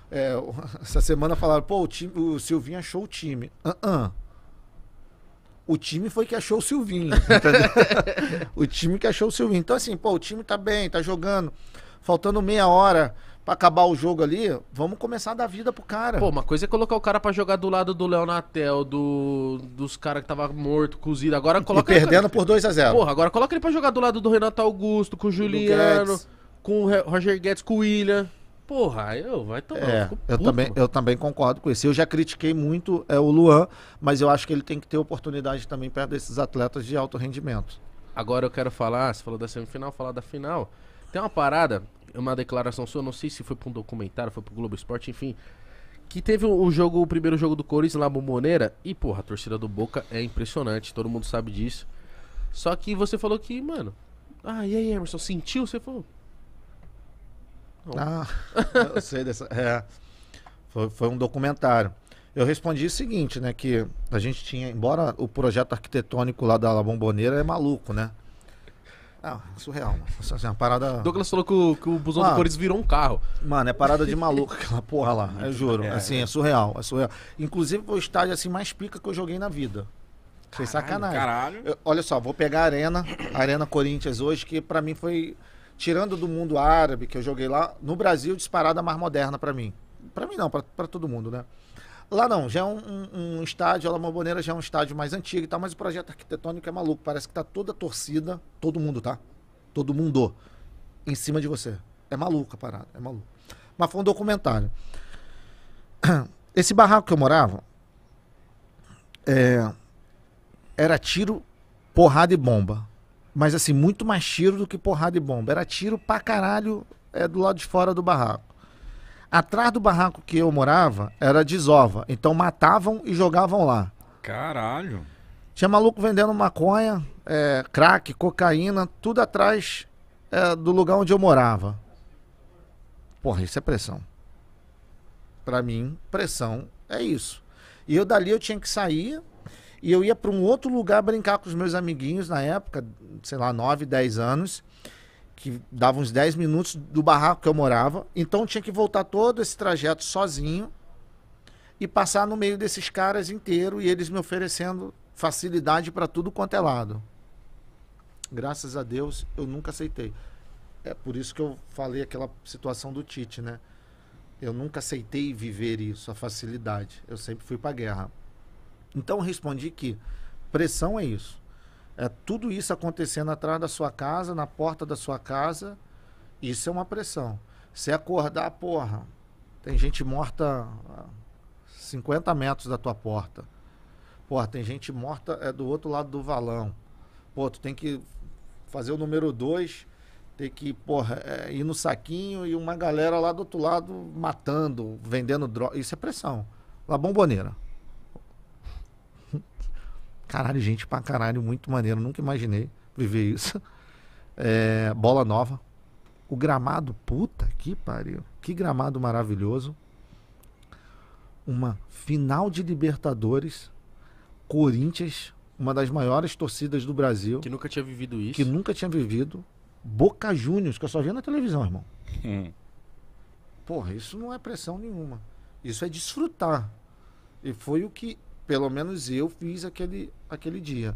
É, essa semana falaram, pô, o, time, o Silvinho achou o time. Uh, -uh. O time foi que achou o Silvinho. o time que achou o Silvinho. Então, assim, pô, o time tá bem, tá jogando. Faltando meia hora pra acabar o jogo ali, vamos começar a dar vida pro cara. Pô, uma coisa é colocar o cara pra jogar do lado do Leonatel, Natel, do, dos caras que tava morto, cozido. Agora coloca. E perdendo ele... por 2 a 0 Porra, agora coloca ele pra jogar do lado do Renato Augusto, com o Juliano, com o Roger Guedes, com o William. Porra, eu vai tomar. É, eu, eu também, eu também concordo com isso. Eu já critiquei muito é, o Luan, mas eu acho que ele tem que ter oportunidade também perto desses atletas de alto rendimento. Agora eu quero falar, você falou da semifinal, falar da final. Tem uma parada, é uma declaração sua, não sei se foi pra um documentário, foi pro Globo Esporte, enfim. Que teve o jogo, o primeiro jogo do Corinthians lá Bomboneira. E, porra, a torcida do Boca é impressionante, todo mundo sabe disso. Só que você falou que, mano. Ah, e aí, Emerson, sentiu? Você falou. Não. Ah, eu sei dessa. É, foi, foi um documentário. Eu respondi o seguinte, né? Que a gente tinha, embora o projeto arquitetônico lá da La Bomboneira é maluco, né? Ah, surreal, mano. é uma parada. Douglas falou que o, que o busão mano, do Corinthians virou um carro. Mano, é parada de maluco aquela porra lá, eu juro. É, assim, é. é. surreal, é surreal. Inclusive foi o estádio assim mais pica que eu joguei na vida. Foi sacanagem. Caralho. Eu, olha só, vou pegar a Arena, a Arena Corinthians hoje, que para mim foi tirando do mundo árabe que eu joguei lá, no Brasil disparada mais moderna para mim. Para mim não, para todo mundo, né? Lá não, já é um, um, estádio, a Bombonera já é um estádio mais antigo e tal, mas o projeto arquitetônico é maluco. Parece que tá toda a torcida, todo mundo, tá? Todo mundo em cima de você. É maluco a parada, é maluco. Mas foi um documentário. Esse barraco que eu morava é, era tiro, porrada e bomba. Mas assim, muito mais tiro do que porrada e bomba. Era tiro pra caralho é, do lado de fora do barraco. Atrás do barraco que eu morava era desova. Então matavam e jogavam lá. Caralho. Tinha maluco vendendo maconha, é, crack, cocaína, tudo atrás é, do lugar onde eu morava. Porra, isso é pressão. Pra mim, pressão é isso. E eu dali eu tinha que sair e eu ia para um outro lugar brincar com os meus amiguinhos na época, sei lá, 9, 10 anos que dava uns 10 minutos do barraco que eu morava. Então tinha que voltar todo esse trajeto sozinho e passar no meio desses caras inteiro e eles me oferecendo facilidade para tudo quanto é lado. Graças a Deus eu nunca aceitei. É por isso que eu falei aquela situação do Tite, né? Eu nunca aceitei viver isso, a facilidade. Eu sempre fui para guerra. Então respondi que pressão é isso. É tudo isso acontecendo atrás da sua casa, na porta da sua casa. Isso é uma pressão. Se acordar, porra, tem gente morta a 50 metros da tua porta. Porra, tem gente morta é do outro lado do valão. Pô, tu tem que fazer o número 2, tem que, porra, é, ir no saquinho e uma galera lá do outro lado matando, vendendo droga. Isso é pressão. La Bomboneira. Caralho, gente pra caralho, muito maneiro. Nunca imaginei viver isso. É, bola nova. O gramado, puta que pariu. Que gramado maravilhoso. Uma final de Libertadores. Corinthians, uma das maiores torcidas do Brasil. Que nunca tinha vivido isso. Que nunca tinha vivido. Boca Juniors, que eu só via na televisão, irmão. Hum. Porra, isso não é pressão nenhuma. Isso é desfrutar. E foi o que pelo menos eu fiz aquele, aquele dia.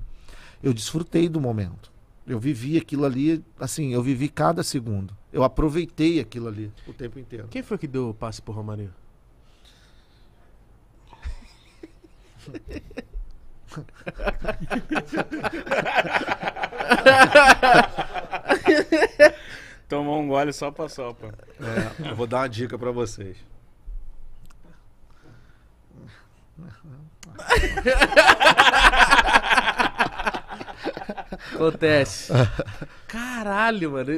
Eu desfrutei do momento. Eu vivi aquilo ali, assim, eu vivi cada segundo. Eu aproveitei aquilo ali o tempo inteiro. Quem foi que deu o passe pro Romário? Tomou um gole só pra sopa. É, eu vou dar uma dica para vocês. Acontece. Caralho, mano.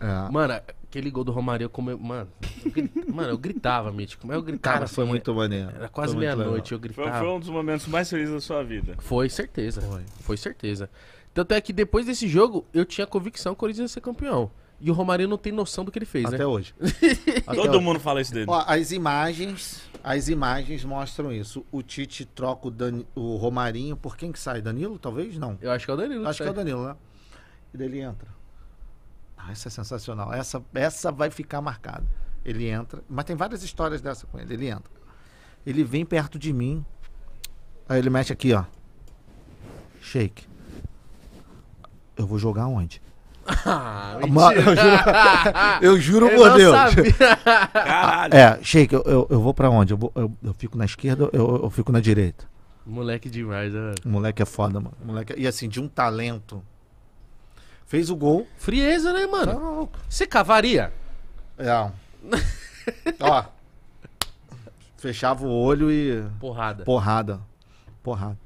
É. Mano, aquele gol do Romário, como eu, mano, eu gritava, mano, eu gritava, mítico, mas eu gritava. Cara, assim, foi né? muito maneiro. Era quase meia-noite, eu gritava. Foi, foi, um dos momentos mais felizes da sua vida. Foi, certeza. Foi. foi, certeza. Tanto é que depois desse jogo, eu tinha convicção que o Corinthians ia ser campeão. E o Romário não tem noção do que ele fez, Até né? Hoje. Até Todo hoje. mundo fala isso dele. Ó, as imagens as imagens mostram isso. O Tite troca o, Dan... o Romarinho por quem que sai? Danilo, talvez? Não. Eu acho que é o Danilo. Acho que, que é o Danilo, né? E daí ele entra. Ah, essa é sensacional. Essa, essa vai ficar marcada. Ele entra. Mas tem várias histórias dessa com ele. Ele entra. Ele vem perto de mim. Aí ele mexe aqui, ó. Shake. Eu vou jogar onde? Ah, mentira. eu juro, eu juro por Deus. Caralho. É, Sheik, eu, eu, eu vou pra onde? Eu, vou, eu, eu fico na esquerda ou eu fico na direita? Moleque demais, né? Moleque é foda, mano. Moleque... E assim, de um talento. Fez o gol. Frieza, né, mano? Tá louco. Você cavaria? É. Ó. Fechava o olho e. Porrada. Porrada. Porrada.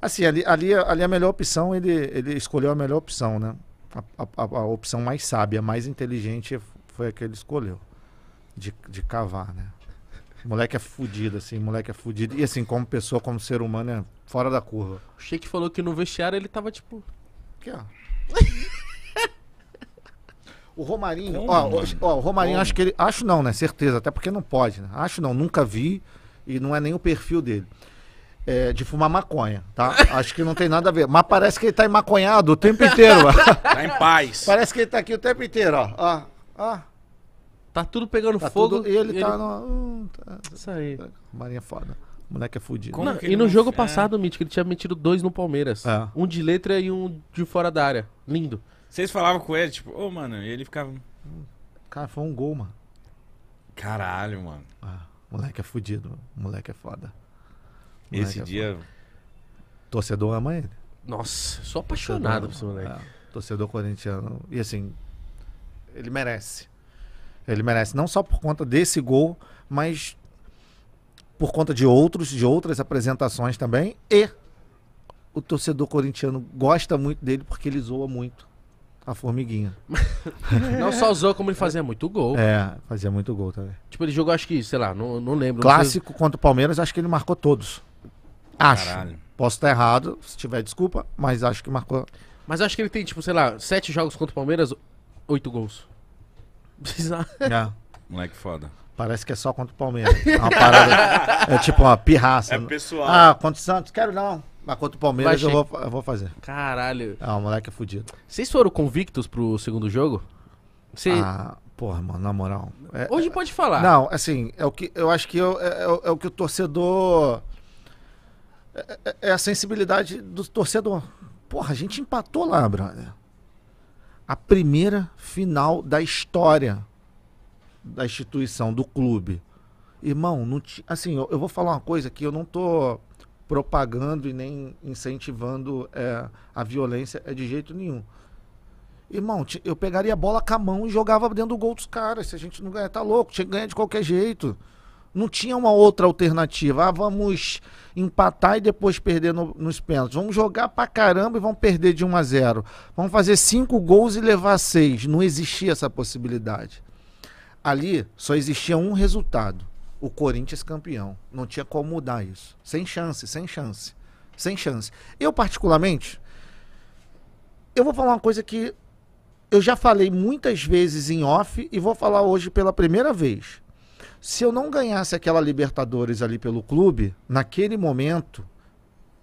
Assim, ali, ali, ali é a melhor opção, ele, ele escolheu a melhor opção, né? a, a, a, opção mais sábia, mais inteligente foi a que ele escolheu. De, de cavar, né? moleque é fudido, assim, moleque é fudido. E assim, como pessoa, como ser humano, é fora da curva. O Sheik falou que no vestiário ele tava tipo. Aqui, ó. o Romarinho, como, ó, ó, ó, o Romarinho como? acho que ele. Acho não, né? Certeza, até porque não pode, né? Acho não, nunca vi e não é nem o perfil dele é, de fumar maconha, tá? Acho que não tem nada a ver. Mas parece que ele tá maconhado o tempo inteiro. tá em paz. Parece que ele tá aqui o tempo inteiro, ó. Ó, ó. Tá tudo pegando Tá fogo. tudo- e ele, tá no. hum, tá- Isso aí. Marinha foda. O moleque é fudido. Não, e no jogo é. passado, que ele tinha metido dois no Palmeiras. É. Um de letra e um de fora da área. Lindo. Vocês falavam com ele, tipo, ô, mano, e ele ficava. Hum. Cara, foi um gol, mano. Caralho, mano. Ah, moleque é fudido. Moleque é foda. É esse dia. Foi. Torcedor ama ele. Nossa, sou apaixonado por esse moleque. É, torcedor corintiano. E assim, ele merece. Ele merece. Não só por conta desse gol, mas por conta de outros, de outras apresentações também. E o torcedor corintiano gosta muito dele porque ele zoa muito a formiguinha. não só zoa, como ele fazia muito gol. É, fazia muito gol também. Tipo, ele jogou, acho que, sei lá, não, não lembro. Clássico não sei... contra o Palmeiras, acho que ele marcou todos. Acho. Caralho. Posso estar errado, se tiver desculpa, mas acho que marcou. Mas acho que ele tem, tipo, sei lá, sete jogos contra o Palmeiras, oito gols. Bizarro. É. Moleque foda. Parece que é só contra o Palmeiras. É uma parada. é tipo uma pirraça. É pessoal. Ah, contra o Santos? Quero não. Mas contra o Palmeiras eu vou, eu vou, fazer. Caralho. Ah, o moleque é fodido. Vocês foram convictos pro segundo jogo? Cê... Ah, porra, mano, na moral. É, Hoje pode falar. Não, assim, é o que eu acho que eu, é, é, é o que o torcedor é é, é, é a sensibilidade do torcedor. Porra, a gente empatou lá, brother. A primeira final da história da instituição, do clube. Irmão, não assim, eu, eu, vou falar uma coisa que eu não tô propagando e nem incentivando é, a violência é de jeito nenhum. Irmão, eu pegaria a bola com a mão e jogava dentro do gol dos caras. Se a gente não ganhar, tá louco. Tinha que ganhar de qualquer jeito. Não tinha uma outra alternativa. Ah, vamos empatar e depois perder no, nos pênaltis. Vamos jogar pra caramba e vamos perder de 1 a 0. Vamos fazer cinco gols e levar seis. Não existia essa possibilidade. Ali só existia um resultado: o Corinthians campeão. Não tinha como mudar isso. Sem chance, sem chance, sem chance. Eu particularmente, eu vou falar uma coisa que eu já falei muitas vezes em off e vou falar hoje pela primeira vez. Se eu não ganhasse aquela Libertadores ali pelo clube, naquele momento,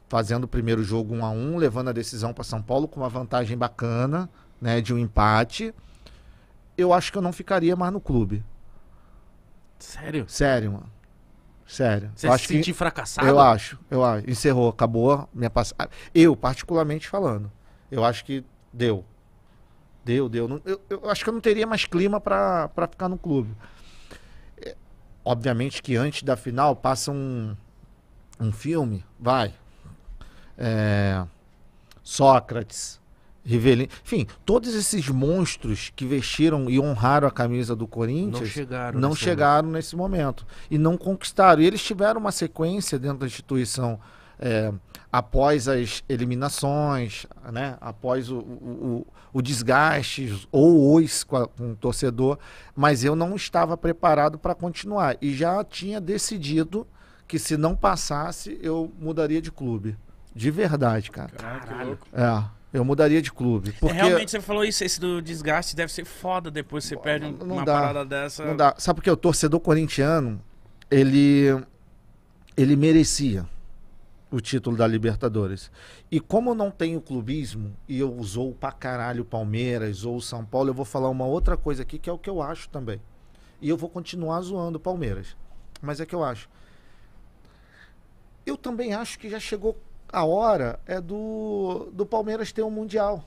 fazendo o primeiro jogo 1 um a 1 um, levando a decisão para São Paulo com uma vantagem bacana, né, de um empate, eu acho que eu não ficaria mais no clube. Sério? Sério, mano. Sério. Você eu acho sentir que... fracassado? Eu acho, eu acho. Encerrou, acabou minha passagem. Eu, particularmente falando, eu acho que deu. Deu, deu. Eu, eu acho que eu não teria mais clima para ficar no clube. Obviamente que antes da final passa um, um filme, vai. É, Sócrates, Rivelino, enfim, todos esses monstros que vestiram e honraram a camisa do Corinthians não chegaram, não nesse, chegaram momento. nesse momento e não conquistaram. E eles tiveram uma sequência dentro da instituição é, após as eliminações, né, após o, o, o desgaste ou os com, a, com o torcedor, mas eu não estava preparado para continuar e já tinha decidido que se não passasse eu mudaria de clube, de verdade, cara. Caralho. É. Eu mudaria de clube. É, porque... realmente você falou isso, esse do desgaste deve ser foda depois você perde não, não uma dá, parada dessa. Não dá. Sabe porque o torcedor corintiano, ele ele merecia o título da Libertadores. E como eu não tenho clubismo, e eu usou pra caralho Palmeiras ou São Paulo, eu vou falar uma outra coisa aqui que é o que eu acho também. E eu vou continuar zoando Palmeiras. Mas é que eu acho. Eu também acho que já chegou a hora é do, do Palmeiras ter um Mundial.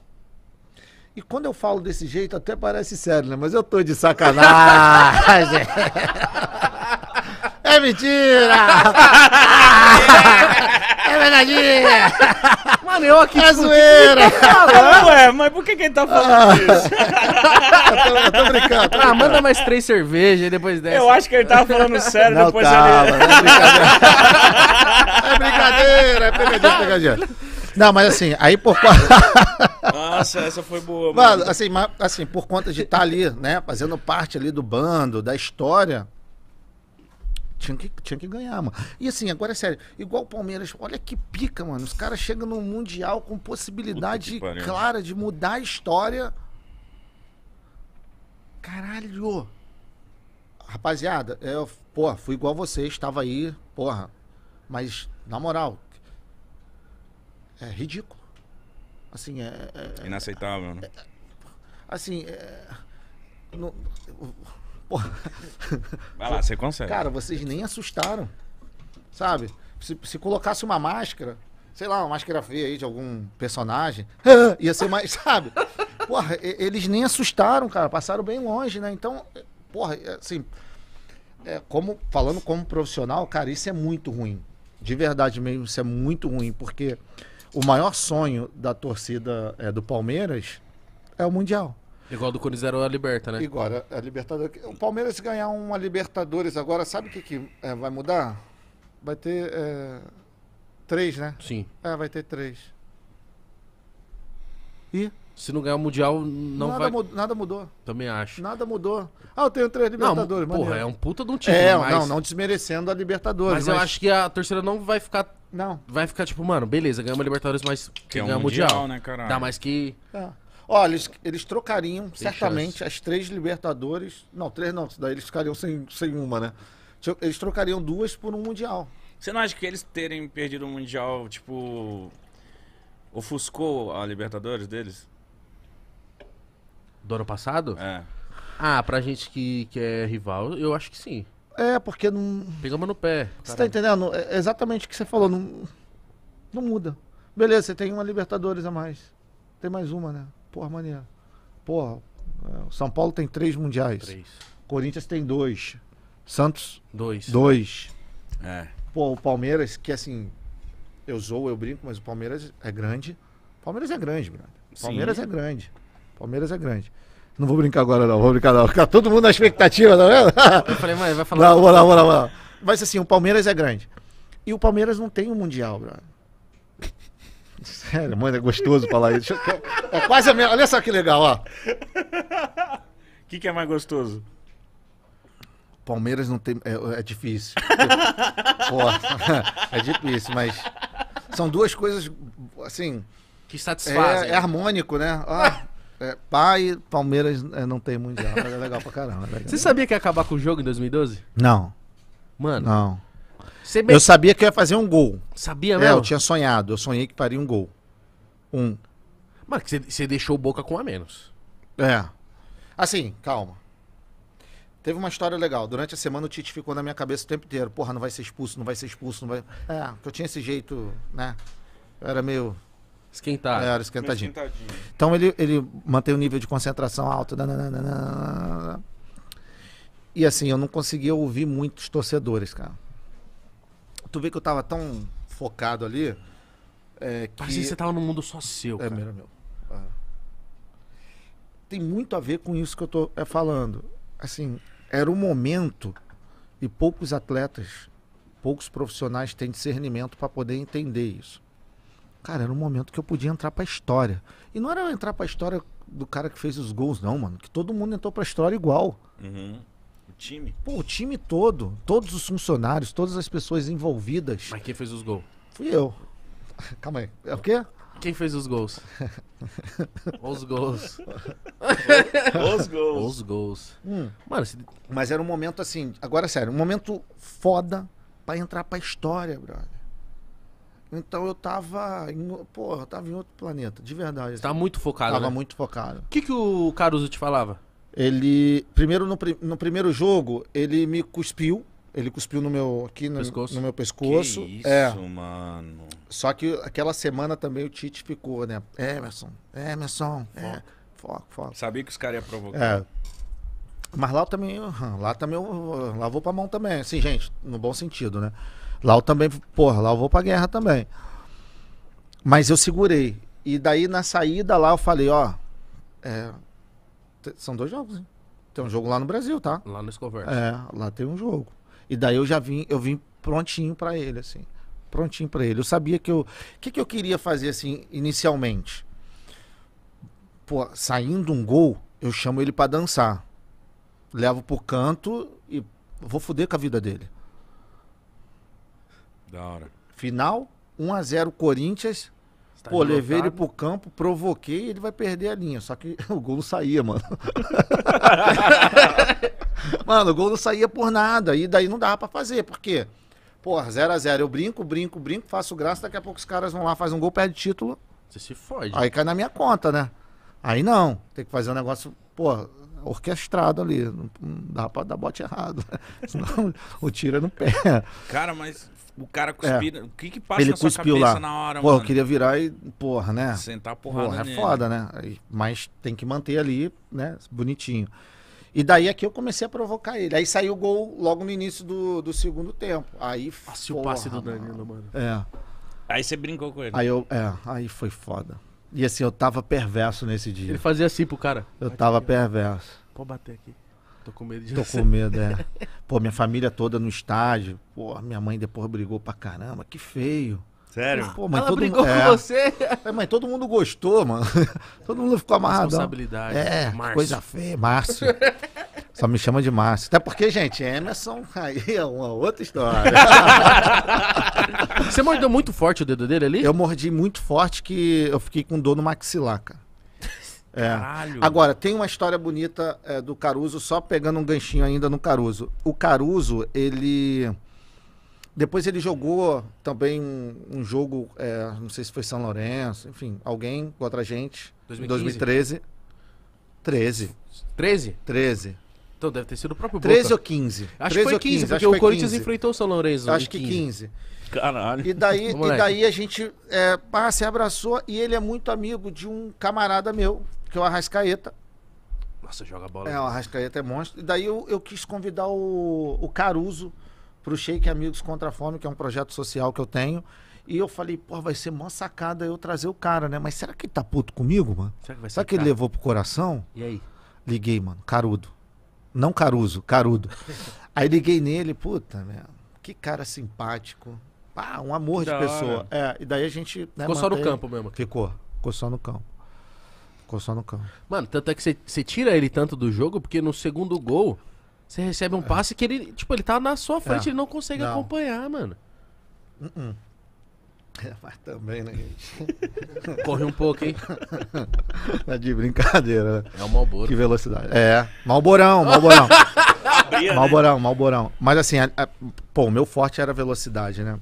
E quando eu falo desse jeito, até parece sério, né? Mas eu tô de sacanagem. é mentira! pegadinha! Mano, eu aqui. É zoeira! É, ué, mas por que, que ele tá ah, falando isso? eu tô, eu tô brincando. Tô ah, manda mais três cervejas e depois dessa. Eu acho que ele tava falando sério, não, depois tava, ele. É brincadeira, é é pegadinha. É não, mas assim, aí por conta. Nossa, essa foi boa, mano. Mas, assim, mas, assim, por conta de estar tá ali, né, fazendo parte ali do bando, da história tinha que, tinha que ganhar, mano. E assim, agora é sério, igual o Palmeiras, olha que pica, mano. Os caras chegam no Mundial com possibilidade clara de mudar a história. Caralho! Rapaziada, eu, porra, fui igual você, estava aí, porra. Mas, na moral, é ridículo. Assim, é. é, é Inaceitável, é, né? É, assim, é. eu, Porra. Vai lá, você consegue. Cara, vocês nem assustaram. Sabe? Se, se colocasse uma máscara, sei lá, uma máscara feia aí de algum personagem, ia ser mais, sabe? Porra, eles nem assustaram, cara. Passaram bem longe, né? Então, é, porra, é, assim. É, como, falando como profissional, cara, isso é muito ruim. De verdade mesmo, isso é muito ruim, porque o maior sonho da torcida é, do Palmeiras é o Mundial. Igual do Corinthians era é a Liberta, né? Igual a, é a Libertadores. O Palmeiras ganhar uma Libertadores agora, sabe o que, que é, vai mudar? Vai ter é, três, né? Sim. É, vai ter três. E? Se não ganhar o Mundial, não nada vai... Mudou, nada mudou. Também acho. Nada mudou. Ah, eu tenho três Libertadores, não, Porra, é um puta de um time. É, mas... não, não desmerecendo a Libertadores. Mas, mas, eu acho que a torcida não vai ficar... Não. Vai ficar tipo, mano, beleza, ganhamos a Libertadores, mas que é um ganhar o Mundial, mundial né, cara? Dá mais que... É. Olha, eles, eles trocariam Tem certamente chance. as três Libertadores. Não, três não, daí eles ficariam sem, sem uma, né? Eles trocariam duas por um Mundial. Você não acha que eles terem perdido o um Mundial, tipo. ofuscou a Libertadores deles? Do ano passado? É. Ah, pra gente que, que é rival, eu acho que sim. É, porque não. Pegamos no pé. Você tá entendendo? É exatamente o que você falou. Não, não muda. Beleza, você tem uma Libertadores a mais. Tem mais uma, né? Porra, maneiro. Porra, é, São Paulo tem três mundiais. Três. Corinthians tem dois. Santos? Dois. Dois. É. Pô, o Palmeiras, que assim, eu zoo, eu brinco, mas o Palmeiras é grande. Palmeiras é grande, brother. Palmeiras Sim. é grande. Palmeiras é grande. Não vou brincar agora, não. Vou brincar, não. Fica todo mundo na expectativa, tá vendo? Eu falei, mãe, vai falar. Não, vou lá, vou lá, vou lá. Mas assim, o Palmeiras é grande. E o Palmeiras não tem o um Mundial, brother. Sério, mano, é gostoso falar isso. É quase a mesma. Olha só que legal, ó. O que, que é mais gostoso? Palmeiras não tem. É, é difícil. Pô, é difícil, mas. São duas coisas, assim. Que satisfazem. É, é harmônico, né? Ah, é, pai, Palmeiras é, não tem mundial. É legal pra caramba. É legal. Você sabia que ia acabar com o jogo em 2012? Não. Mano. Não. Eu sabia que eu ia fazer um gol. Sabia é, mesmo? É, eu tinha sonhado. Eu sonhei que faria um gol. Um. Mas você deixou o Boca com a menos. É. Assim, calma. Teve uma história legal. Durante a semana o Tite ficou na minha cabeça o tempo inteiro. Porra, não vai ser expulso, não vai ser expulso, não vai. É, porque eu tinha esse jeito, né? Eu era meio. Esquentado. É, era esquentadinho. esquentadinho. Então ele, ele mantém o nível de concentração alto. E assim, eu não conseguia ouvir muitos torcedores, cara tu vê que eu tava tão focado ali. É, que... Parece que você tava num mundo só seu. É, cara. meu. meu. Ah. Tem muito a ver com isso que eu tô é, falando. Assim, era um momento e poucos atletas, poucos profissionais têm discernimento para poder entender isso. Cara, era um momento que eu podia entrar pra história. E não era eu entrar pra história do cara que fez os gols, não, mano. Que todo mundo entrou pra história igual. Uhum time? Pô, o time todo, todos os funcionários, todas as pessoas envolvidas. Mas quem fez os gols? Fui eu. Calma aí. É o quê? Quem fez os gols? os gols. os gols. Os gols. Hum. Mano, se... Mas era um momento assim, agora sério, um momento foda pra entrar pra história, brother. Então eu tava. Em, porra, eu tava em outro planeta, de verdade. Você tá muito focado, Tava né? muito focado. O que, que o Caruso te falava? Ele, primeiro no, no primeiro jogo, ele me cuspiu. Ele cuspiu no meu aqui no, no meu pescoço. Que isso, é. mano. Só que aquela semana também o Tite ficou, né? Emerson, Emerson, é. foco, é, foco, foco. Sabia que os caras iam provocar. É. Mas lá também, lá também eu, lá vou pra mão também, assim, gente, no bom sentido, né? Lá eu também, porra, lá eu vou pra guerra também. Mas eu segurei. E daí na saída lá eu falei, ó, é, são dois jogos, hein? Tem um jogo lá no Brasil, tá? Lá no Scoverse. É, lá tem um jogo. E daí eu já vim, eu vim prontinho para ele, assim. Prontinho para ele. Eu sabia que eu. O que, que eu queria fazer, assim, inicialmente? Pô, saindo um gol, eu chamo ele para dançar. Levo pro canto e vou foder com a vida dele. Da hora. Final, 1 a 0 Corinthians, Tá Pô, levei ele pro campo, provoquei ele vai perder a linha. Só que o gol não saía, mano. mano, o gol não saía por nada. E daí não dava pra fazer. Por quê? Porra, 0x0. Zero, zero Eu brinco, brinco, brinco, faço graça. Daqui a pouco os caras vão lá, faz um gol, perde título. Você se fode. Aí cai na minha conta, né? Aí não. Tem que fazer um negócio, porra, orquestrado ali. Não, não dá pra dar bote errado. Senão o tiro é no pé. Cara, mas o cara é. cuspir. É. O que que passa ele na sua cuspiu cabeça lá. na hora, Pô, mano? eu queria virar e, porra, né? Sentar porrada porra, é nele. é foda, né? Mas tem que manter ali, né? Bonitinho. E daí aqui é eu comecei a provocar ele. Aí saiu o gol logo no início do, do segundo tempo. Aí, Nossa, o passe do Danilo, mano. É. Aí você brincou com ele. Aí eu, é, aí foi foda. E assim, eu tava perverso nesse dia. Ele fazia assim pro cara. Eu Bate tava aqui, perverso. Pode bater aqui. Tô com medo de Tô com medo, é. Pô, minha família toda no estádio. Pô, minha mãe depois brigou pra caramba. Que feio. Sério? Pô, mãe, Ela todo brigou mundo, com é. você? É, mãe, todo mundo gostou, mano. Todo mundo ficou amarrado. Responsabilidade. É, Márcio. coisa feia, Márcio. Só me chama de Márcio. Até porque, gente, Emerson aí é uma outra história. você mordeu muito forte o dedo dele ali? Eu mordi muito forte que eu fiquei com dor no maxilar, cara. É. Caralho. Agora, tem uma história bonita é, do Caruso, só pegando um ganchinho ainda no Caruso. O Caruso, ele. Depois ele jogou também um, um jogo, é, não sei se foi São Lourenço, enfim, alguém contra a gente. 2015? Em 2013. 13. 13? 13. Então deve ter sido o próprio Boca. 13 ou 15. Acho que foi 15, 15 porque o Corinthians 15. enfrentou o São Lourenço. Acho que 15. 15. Caralho. E daí, e daí a gente é, pá, se abraçou e ele é muito amigo de um camarada meu, que é o Arrascaeta. Nossa, joga bola. É, o Arrascaeta é monstro. E daí eu, eu quis convidar o, o Caruso pro Shake Amigos Contra a Fome, que é um projeto social que eu tenho. E eu falei, pô, vai ser mó sacada eu trazer o cara, né? Mas será que ele tá puto comigo, mano? Será que, vai será que ele levou pro coração? E aí? Liguei, mano, carudo. Não caruso, carudo. aí liguei nele, puta, né? Que cara simpático pá, um amor da de pessoa. É, e daí a gente. Né, ficou mantém... só no campo mesmo. Ficou, ficou só no campo. Ficou só no campo. Mano, tanto é que você tira ele tanto do jogo, porque no segundo gol, você recebe um é. passe que ele, tipo, ele tá na sua é. frente, ele não consegue não. acompanhar, mano. Uh -uh. É, mas também, né? Corre um pouco, hein? É de brincadeira. Né? É o Malboro. Que velocidade. É. Malborão, Malborão. Né? Malborão, Malborão. Mas assim, a, é, a, pô, o meu forte era velocidade, né?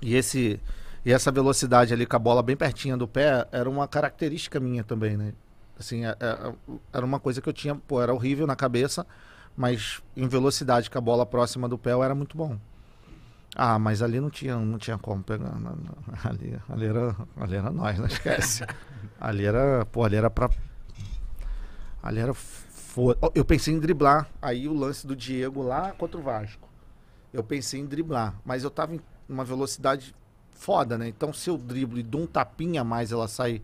E esse e essa velocidade ali com a bola bem pertinha do pé era uma característica minha também, né? Assim, é, é, era uma coisa que eu tinha, pô, era horrível na cabeça, mas em velocidade com a bola próxima do pé eu era muito bom. Ah, mas ali não tinha, não tinha como pegar. Não, não. Ali, ali, era, ali era nós, não né? esquece. ali era, pô, ali era pra. Ali era. For... Eu pensei em driblar. Aí o lance do Diego lá contra o Vasco. Eu pensei em driblar, mas eu tava em uma velocidade foda, né? Então, se eu driblo e dou um tapinha a mais, ela sai.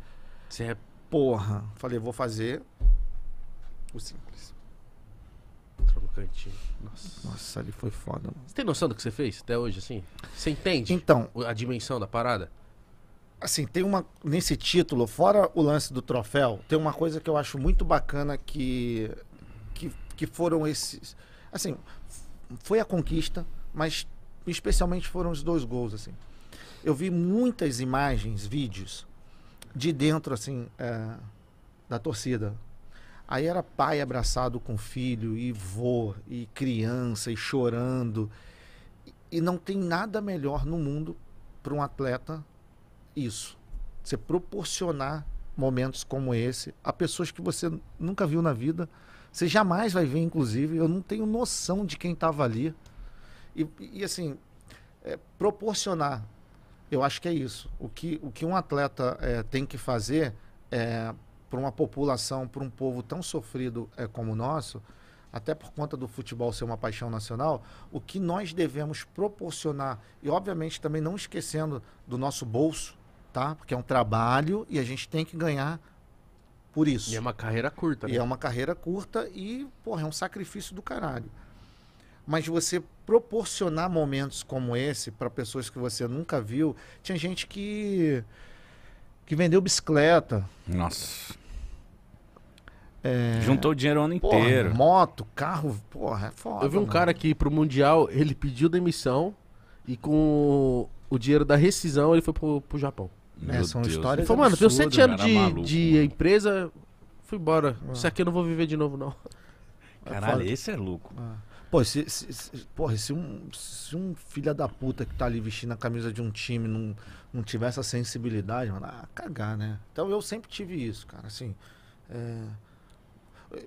Você é... Porra. Falei, vou fazer o simples. Trocantinho. Nossa. Nossa, ali foi foda, mano. Você tem noção do que você fez até hoje, assim? Você entende então, a dimensão da parada? Assim, tem uma. Nesse título, fora o lance do troféu, tem uma coisa que eu acho muito bacana que. que, que foram esses. Assim, foi a conquista, mas especialmente foram os dois gols, assim. Eu vi muitas imagens, vídeos, de dentro, assim, é, da torcida. Aí era pai abraçado com filho, e vô, e criança, e chorando. E não tem nada melhor no mundo para um atleta isso. Você proporcionar momentos como esse a pessoas que você nunca viu na vida. Você jamais vai ver, inclusive. Eu não tenho noção de quem estava ali. E, e assim, é, proporcionar. Eu acho que é isso. O que, o que um atleta é, tem que fazer é, para uma população, para um povo tão sofrido é, como o nosso, até por conta do futebol ser uma paixão nacional, o que nós devemos proporcionar, e obviamente também não esquecendo do nosso bolso, tá? Porque é um trabalho e a gente tem que ganhar por isso. E é uma carreira curta, né? E é né? uma carreira curta e, porra, é um sacrifício do caralho. Mas você proporcionar momentos como esse para pessoas que você nunca viu. Tinha gente que que vendeu bicicleta. Nossa. É... Juntou o dinheiro o ano porra, inteiro. Moto, carro, porra, é foda. Eu vi um mano. cara que pro Mundial, ele pediu demissão e com o dinheiro da rescisão ele foi pro, pro Japão. É, Meu é, são Deus. histórias. Falei, mano, deu sete anos de, maluco, de empresa, fui embora. Ah. Isso aqui eu não vou viver de novo, não. Caralho, é esse é louco. Ah. Pô, se, se, se, porra, se um, se um filho da puta que tá ali vestindo a camisa de um time não, não tiver essa sensibilidade, mano, ah, cagar, né? Então eu sempre tive isso, cara. Assim, é...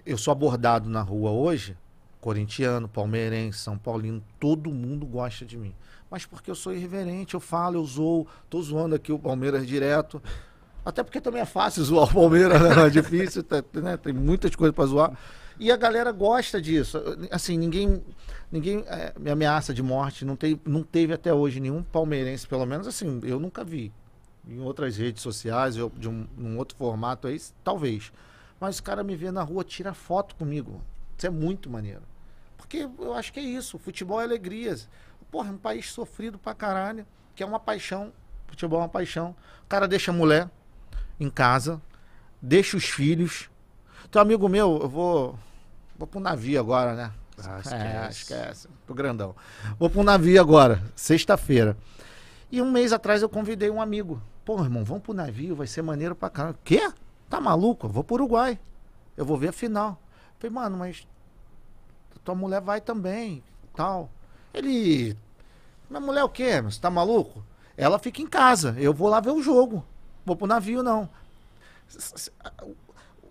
eu sou abordado na rua hoje, corintiano, palmeirense, São Paulino, todo mundo gosta de mim. Mas porque eu sou irreverente, eu falo, eu zoo, tô zoando aqui o Palmeiras direto. Até porque também é fácil zoar o Palmeiras, né? É difícil, tá, né? tem muitas coisas para zoar. E a galera gosta disso. Assim, ninguém ninguém é, me ameaça de morte. Não, tem, não teve até hoje nenhum palmeirense, pelo menos assim, eu nunca vi. Em outras redes sociais, eu, de um, outro formato aí, talvez. Mas o cara me vê na rua, tira foto comigo. Isso é muito maneiro. Porque eu acho que é isso. Futebol é alegria. Porra, é um país sofrido pra caralho, que é uma paixão. Futebol é uma paixão. O cara deixa a mulher em casa, deixa os filhos. Tem então, amigo meu, eu vou Vou para navio agora, né? Ah, é, esquece. É, esquece. Tô grandão. Vou para navio agora, sexta-feira. E um mês atrás eu convidei um amigo. Pô, irmão, vamos pro navio, vai ser maneiro pra caramba. Quê? Tá maluco? vou pro Uruguai. Eu vou ver a final. falei, mano, mas tua mulher vai também, tal. Ele. Minha mulher é o quê? Você tá maluco? Ela fica em casa. Eu vou lá ver o jogo. Vou pro navio, não.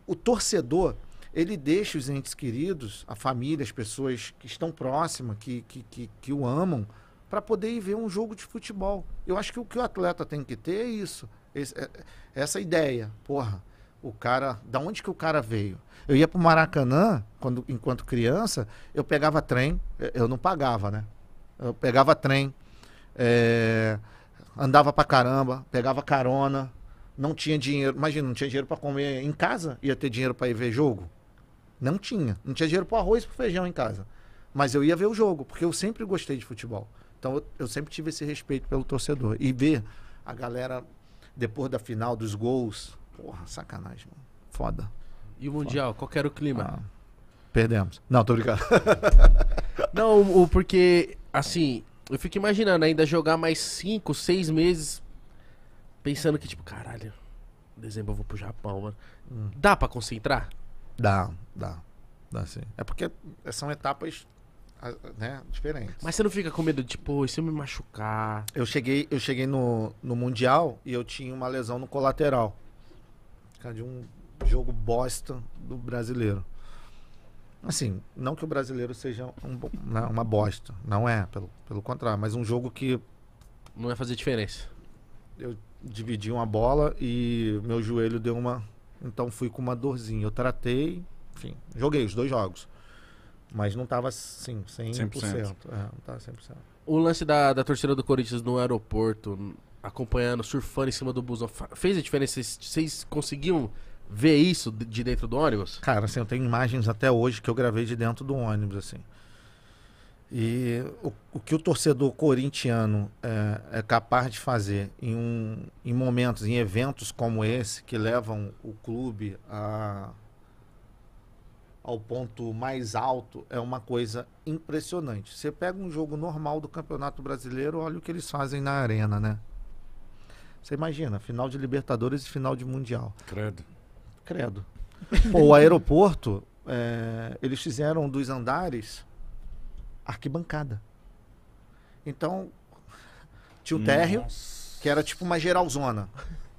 O torcedor ele deixa os entes queridos, a família, as pessoas que estão próximas, que, que, que, que o amam, para poder ir ver um jogo de futebol. Eu acho que o que o atleta tem que ter é isso, esse, é, é essa ideia. Porra, o cara, da onde que o cara veio? Eu ia para o Maracanã, quando, enquanto criança, eu pegava trem, eu não pagava, né? Eu pegava trem, é, andava pra caramba, pegava carona, não tinha dinheiro, imagina, não tinha dinheiro para comer em casa, ia ter dinheiro para ir ver jogo. Não tinha. Não tinha dinheiro pro arroz e pro feijão em casa. Mas eu ia ver o jogo, porque eu sempre gostei de futebol. Então eu, eu sempre tive esse respeito pelo torcedor. E ver a galera depois da final, dos gols. Porra, sacanagem, mano. Foda. E o Mundial, Foda. qual era o clima? Ah, perdemos. Não, tô brincando. Não, o, porque, assim, eu fico imaginando ainda jogar mais cinco, seis meses pensando que, tipo, caralho, dezembro eu vou pro Japão, mano. Hum. Dá pra concentrar? Dá, dá. Dá sim. É porque são etapas né, diferentes. Mas você não fica com medo de, tipo se eu me machucar? Eu cheguei, eu cheguei no, no Mundial e eu tinha uma lesão no colateral. De um jogo bosta do brasileiro. Assim, não que o brasileiro seja um, né, uma bosta. Não é, pelo, pelo contrário. Mas um jogo que. Não ia fazer diferença. Eu dividi uma bola e meu joelho deu uma então fui com uma dorzinha. Eu tratei, enfim, joguei os dois jogos. Mas não tava assim, 100%. 100%. É, não tava 100%. O lance da, da torcida do Corinthians no aeroporto, acompanhando, surfando em cima do busão, fez a diferença? Vocês conseguiam ver isso de dentro do ônibus? Cara, assim, eu tenho imagens até hoje que eu gravei de dentro do ônibus, assim. E o, o, que o torcedor corintiano é, é, capaz de fazer em, um, em momentos, em eventos como esse, que levam o clube a, ao ponto mais alto, é uma coisa impressionante. Você pega um jogo normal do Campeonato Brasileiro, olha o que eles fazem na arena, né? Você imagina, final de Libertadores e final de Mundial. Credo. Credo. Pô, o aeroporto, é, eles fizeram dos andares arquibancada. Então, tinha um Nossa. térreo, que era tipo uma geralzona.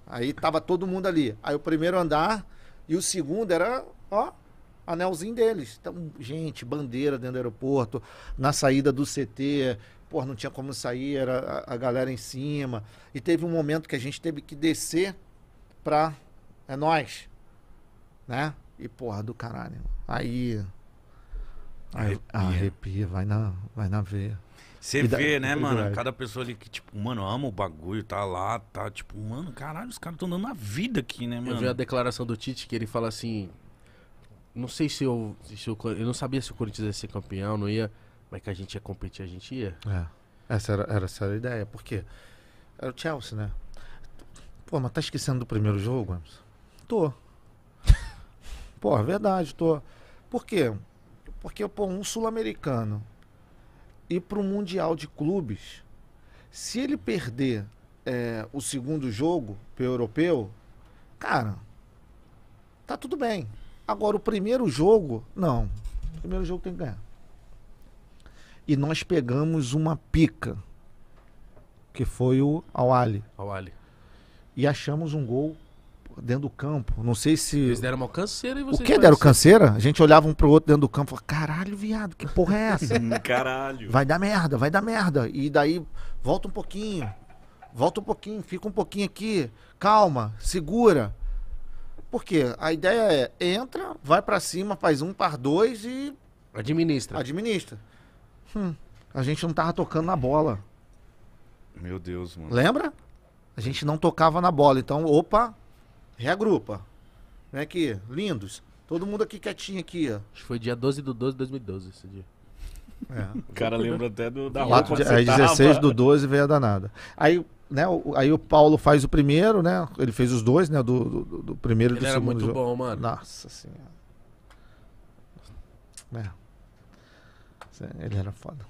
Aí tava todo mundo ali. Aí o primeiro andar e o segundo era, ó, anelzinho deles. Então, gente, bandeira dentro do aeroporto, na saída do CT, pô, não tinha como sair, era a, a, galera em cima. E teve um momento que a gente teve que descer pra. É nós. Né? E porra do caralho. Aí Arrepia. Arrepia, vai na, vai na veia. Você vê, da... né, é mano? Cada pessoa ali que, tipo, mano, ama o bagulho, tá lá, tá, tipo, mano, caralho, os caras estão dando a vida aqui, né, mano? Eu vi a declaração do Tite que ele fala assim. Não sei se eu. Se eu, eu não sabia se o Corinthians ia ser campeão, não ia. Mas que a gente ia competir, a gente ia. É. Essa era, era, essa era a ideia. Por quê? Era o Chelsea, né? Pô, mas tá esquecendo do primeiro jogo, Emerson? Tô. Pô, é verdade, tô. Por quê? Porque, pô, um sul-americano ir para o Mundial de Clubes, se ele perder é, o segundo jogo pro europeu, cara, tá tudo bem. Agora, o primeiro jogo, não. O primeiro jogo tem que ganhar. E nós pegamos uma pica, que foi o Awali. Awali. E achamos um gol dentro do campo. Não sei se. Eles deram uma canseira e vocês. O que deram assim, canseira? A gente olhava um pro outro dentro do campo e falava: caralho, viado, que porra é essa? Hum, caralho. Vai dar merda, vai dar merda. E daí, volta um pouquinho, volta um pouquinho, fica um pouquinho aqui, calma, segura. Porque a ideia é: entra, vai para cima, faz um, par dois e. Administra. Administra. Hum, a gente não tava tocando na bola. Meu Deus, mano. Lembra? A gente não tocava na bola. Então, opa, reagrupa. Vem né, aqui, lindos. Todo mundo aqui quietinho aqui, ó. Acho que foi dia 12 do 12 de 2012 esse dia. É. O cara lembra até do, da roupa. De, aí 16 do 12 veio a danada. Aí, né, o, aí o Paulo faz o primeiro, né? Ele fez os dois, né? Do, do, do primeiro e do era segundo. Era muito jogo. bom, mano. Nossa senhora. É. Ele era foda.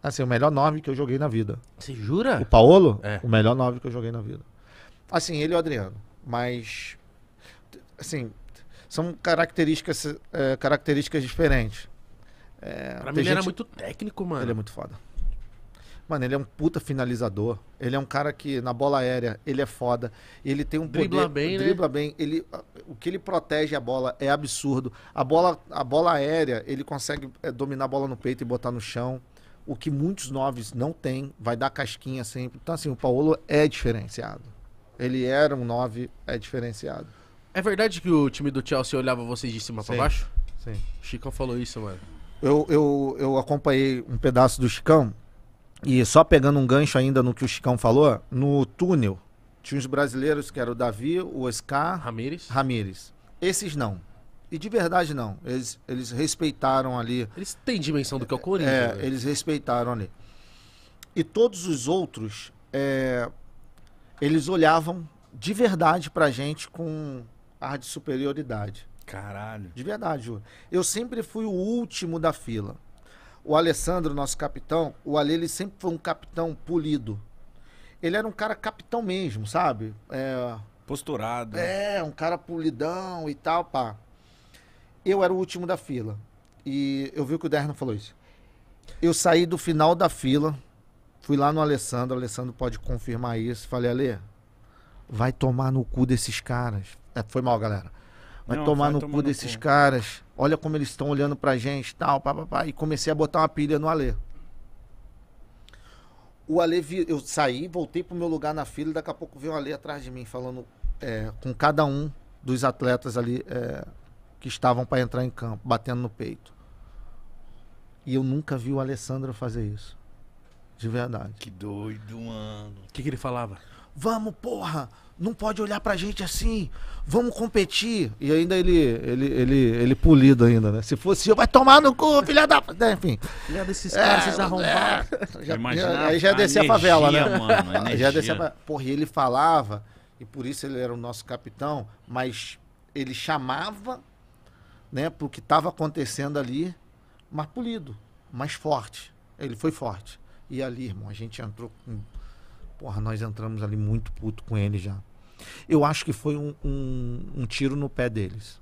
Assim, o melhor nove que eu joguei na vida. Você jura? O Paulo? É. O melhor nove que eu joguei na vida. Assim, ele e o Adriano mas assim são características é, características diferentes. É, pra mim ele gente... era muito técnico, mano. Ele é muito foda. Mano, ele é um puta finalizador. Ele é um cara que, na bola aérea, ele é foda. Ele tem um dribla poder... Bem, né? dribla né? bem. Ele, o que ele protege a bola é absurdo. A bola, a bola aérea, ele consegue é, dominar a bola no peito e botar no chão. O que muitos noves não tem Vai dar casquinha sempre. Então, assim, o Paulo é diferenciado. Ele era um 9, é diferenciado. É verdade que o time do Chelsea olhava vocês de cima para baixo? Sim. O Chicão falou isso, mano. Eu, eu, eu acompanhei um pedaço do Chicão e só pegando um gancho ainda no que o Chicão falou, no túnel tinha os brasileiros que eram o Davi, o Oscar, Ramires. Ramires. Esses não. E de verdade não. Eles, eles respeitaram ali. Eles têm dimensão do que é o Corinthians. É, né? eles respeitaram ali. E todos os outros é, eles olhavam de verdade pra gente com ar de superioridade. Caralho. De verdade, Júlio. Eu sempre fui o último da fila. O Alessandro, nosso capitão, o Ale, ele sempre foi um capitão polido. Ele era um cara capitão mesmo, sabe? É... Posturado. É, um cara polidão e tal, pá. Eu era o último da fila. E eu vi que o Derno falou isso. Eu saí do final da fila Fui lá no Alessandro, o Alessandro pode confirmar isso. Falei, Ale, vai tomar no cu desses caras. É, foi mal, galera. Vai Não, tomar vai no tomar cu no desses cu. caras. Olha como eles estão olhando pra gente, tal, papapá. E comecei a botar uma pilha no Ale. O Ale, vi, eu saí, voltei pro meu lugar na fila. e Daqui a pouco veio o Ale atrás de mim, falando é, com cada um dos atletas ali é, que estavam para entrar em campo, batendo no peito. E eu nunca vi o Alessandro fazer isso. De verdade. Que doido, mano. O que, que ele falava? Vamos, porra! Não pode olhar pra gente assim. Vamos competir. E ainda ele, ele, ele, ele polido ainda, né? Se fosse eu, vai tomar no cu, filha da. Né, enfim. Filha desses é, caras, vocês arrombaram. É, já, já, aí já descia a, a favela, né? Mano, a já descia a... Porra, e ele falava, e por isso ele era o nosso capitão, mas ele chamava, né, pro que tava acontecendo ali, mas polido, mais forte. Ele foi forte. E ali, irmão, a gente entrou com. Porra, nós entramos ali muito puto com ele já. Eu acho que foi um, um, um tiro no pé deles.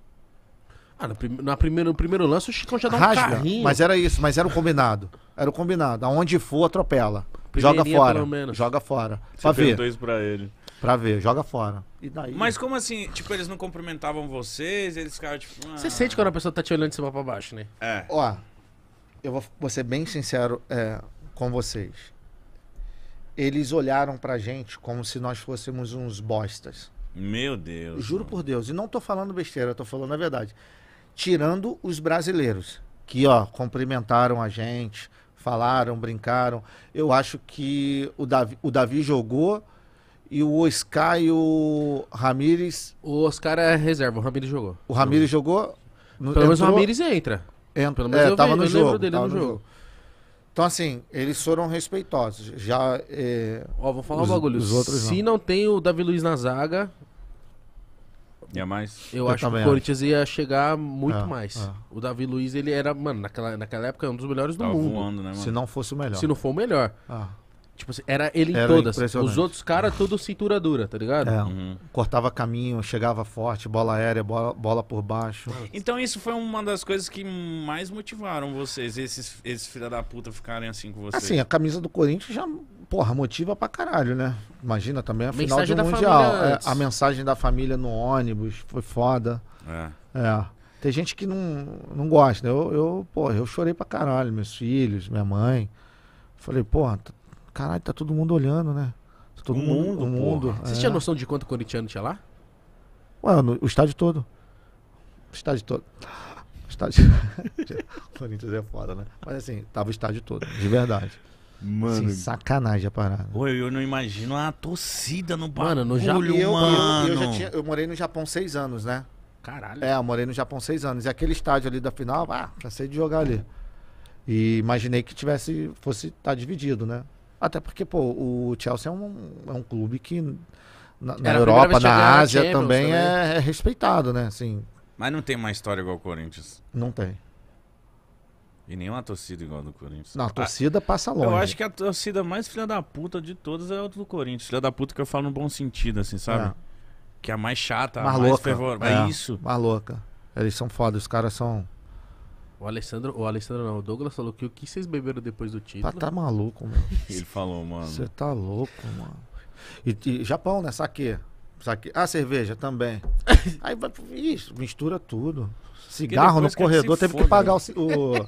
Ah, na, prim na primeira, no primeiro lance o Chicão já dá Rasga, um carrinho. Mas era isso, mas era o combinado. Era o combinado. Aonde for, atropela. Joga fora. Joga fora. Você pra ver. isso pra ele. Pra ver, joga fora. e daí Mas como assim? Tipo, eles não cumprimentavam vocês, eles ficaram tipo. Ah. Você sente quando a pessoa tá te olhando de cima pra baixo, né? É. Ó, eu vou, vou ser bem sincero. É, com vocês. Eles olharam pra gente como se nós fôssemos uns bostas. Meu Deus. Juro mano. por Deus. E não tô falando besteira, tô falando a verdade. Tirando os brasileiros, que, ó, cumprimentaram a gente, falaram, brincaram. Eu acho que o Davi, o Davi jogou e o Oscar e o Ramires. O Oscar é reserva, o Ramires jogou. O Ramires jogou? Pelo entrou, menos o Ramires entra. entra. Pelo menos é, eu, tava, vi, no eu jogo, tava no no, jogo. jogo. Então, assim, eles foram respeitosos. Já. É, Ó, vou falar os, um bagulho. Os outros Se não. não tem o Davi Luiz na zaga. Ia mais. Eu, eu acho que o Corinthians acho. ia chegar muito é, mais. É. O Davi Luiz, ele era, mano, naquela, naquela época, é um dos melhores do Tava mundo. Voando, né, Se não fosse o melhor. Se não for o melhor. Ah. Tipo, assim, era ele em todas. Os outros caras, tudo cintura dura, tá ligado? É. Uhum. Cortava caminho, chegava forte, bola aérea, bola, bola por baixo. Então isso foi uma das coisas que mais motivaram vocês, esses, esses filha da puta ficarem assim com vocês. Assim, a camisa do Corinthians já, porra, motiva pra caralho, né? Imagina também a final de um Mundial. É, a mensagem da família no ônibus foi foda. É. é. Tem gente que não, não gosta. Eu, eu, porra, eu chorei pra caralho, meus filhos, minha mãe. Falei, porra, caralho, tá todo mundo olhando, né? Tá todo o mundo, mundo, o mundo. Você é. tinha noção de quanto corintiano tinha lá? Ué, no, o estádio todo. O estádio todo. O estádio. o Corinthians é foda, né? Mas assim, tava o estádio todo, de verdade. Mano. Assim, sacanagem a parada. Oi, eu não imagino a torcida no bagulho, mano. No Japão, eu, mano. Eu, eu, já tinha, eu morei no Japão seis anos, né? Caralho. É, eu morei no Japão seis anos. E aquele estádio ali da final, ah, cansei de jogar ali. E imaginei que tivesse, fosse estar tá dividido, né? Até porque, pô, o Chelsea é um, é um clube que na, na Europa, na Ásia também, também. É, é, respeitado, né? Assim, Mas não tem uma história igual o Corinthians. Não tem. E nenhuma torcida igual do Corinthians. Não, a ah, torcida passa longe. Eu acho que a torcida mais filha da puta de todas é a do Corinthians. Filha da puta que eu falo no bom sentido, assim, sabe? É. Que é a mais chata, a mais, fervorosa. É. é isso. Maluca. Eles são foda, os caras são o Alessandro, o Alessandro não, o Douglas falou que o que vocês beberam depois do título. Tá, tá maluco, mano. Ele falou, mano. Você tá louco, mano. E, e Japão, né? Saque. Saque. Ah, cerveja também. Aí vai isso, mistura tudo. Cigarro no corredor, teve foda, que pagar né? o,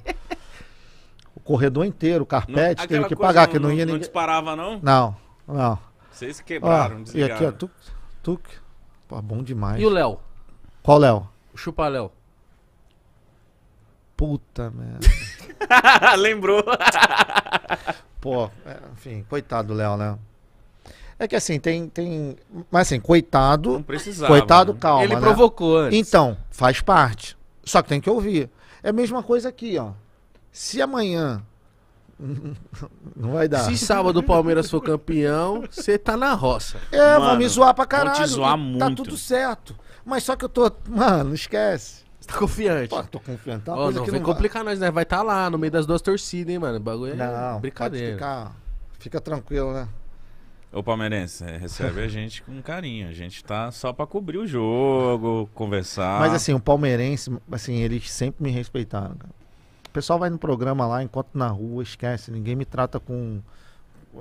o, corredor inteiro, o carpete, não, teve que pagar, não, que não, não ia ninguém. Não disparava, não? Não, não. Vocês quebraram, ó, desligaram. E aqui, ó, tuc, tuc. Pô, bom demais. E o Léo? Qual Léo? O Chupa Léo. Puta merda. Lembrou. Pô, é, enfim, coitado do Léo, né? É que assim, tem. tem mas assim, coitado. Não precisava. Coitado, né? calma. Ele né? provocou. Antes. Então, faz parte. Só que tem que ouvir. É a mesma coisa aqui, ó. Se amanhã. Não vai dar. Se sábado o Palmeiras for campeão, você tá na roça. É, Mano, vão me zoar pra caralho. Vão te zoar tá muito. Tá tudo certo. Mas só que eu tô. Mano, esquece. Tá confiante? Pô, tô confiante. Tá oh, não vem não complicar vai... nós, né? Vai estar tá lá no meio das duas torcidas, hein, mano. O bagulho é não, brincadeira. Ficar... Fica tranquilo, né? Ô palmeirense, é, recebe a gente com carinho. A gente tá só pra cobrir o jogo, conversar. Mas assim, o palmeirense, assim, eles sempre me respeitaram. Cara. O pessoal vai no programa lá, enquanto na rua, esquece. Ninguém me trata com.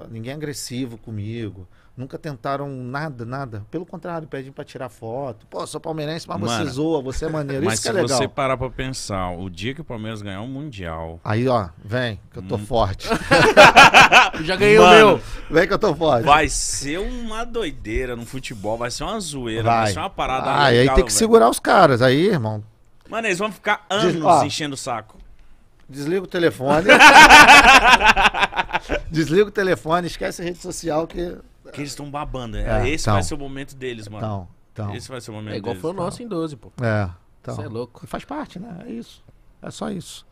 Ninguém é agressivo comigo. Nunca tentaram nada, nada. Pelo contrário, pedem para tirar foto. Pô, sou palmeirense, mas Mano, você zoa, você é maneiro. Mas Isso que é legal. se você parar pra pensar, o dia que o Palmeiras ganhar um Mundial. Aí, ó, vem, que eu tô hum. forte. Já ganhei Mano, o meu. Vem que eu tô forte. Vai ser uma doideira no futebol, vai ser uma zoeira, vai, vai ser uma parada. Ah, aí tem que véio. segurar os caras aí, irmão. Mano, eles vão ficar anos Desliga. enchendo o saco. Desliga o telefone. Desliga o telefone, esquece a rede social que porque eles estão babando, né? É, Esse então. vai ser o momento deles, mano. Então, então. Esse vai ser o momento É igual deles, foi o então. nosso em 12, pô. É. Então. Isso é louco. Faz parte, né? É isso. É só isso.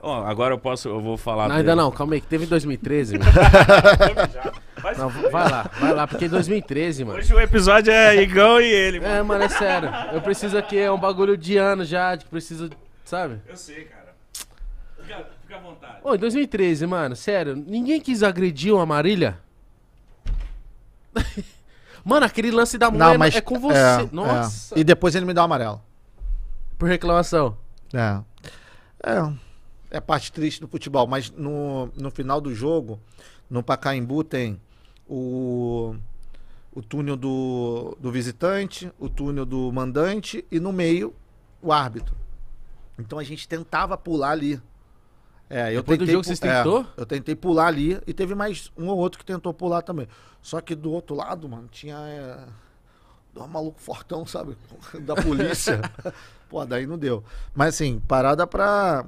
Ó, agora eu posso, eu vou falar. Não, ainda não, calma aí, que teve em 2013. mano. Não, vai lá, vai lá, porque em 2013, mano. Hoje o episódio é Igão e ele, mano. É, mano, é sério. Eu preciso aqui, é um bagulho de ano já, que preciso, sabe? Eu sei, cara. Fica, fica à vontade. Ô, em 2013, mano, sério, ninguém quis agredir o amarilha Mano, aquele lance da moeda não, mas, é com você. É, é. Nossa. É. E depois ele me dá o um amarelo. Por reclamação. É. É. É parte triste do futebol, mas no, no final do jogo, no Pacaembu tem o, o túnel do, do visitante, o túnel do mandante e no meio o árbitro. Então a gente tentava pular ali. É, eu é Depois tentei, do jogo é, tentou? É, eu tentei pular ali e teve mais um ou outro que tentou pular também. Só que do outro lado, mano, tinha é, um maluco fortão, sabe? Da polícia. Pô, daí não deu. Mas assim, parada pra.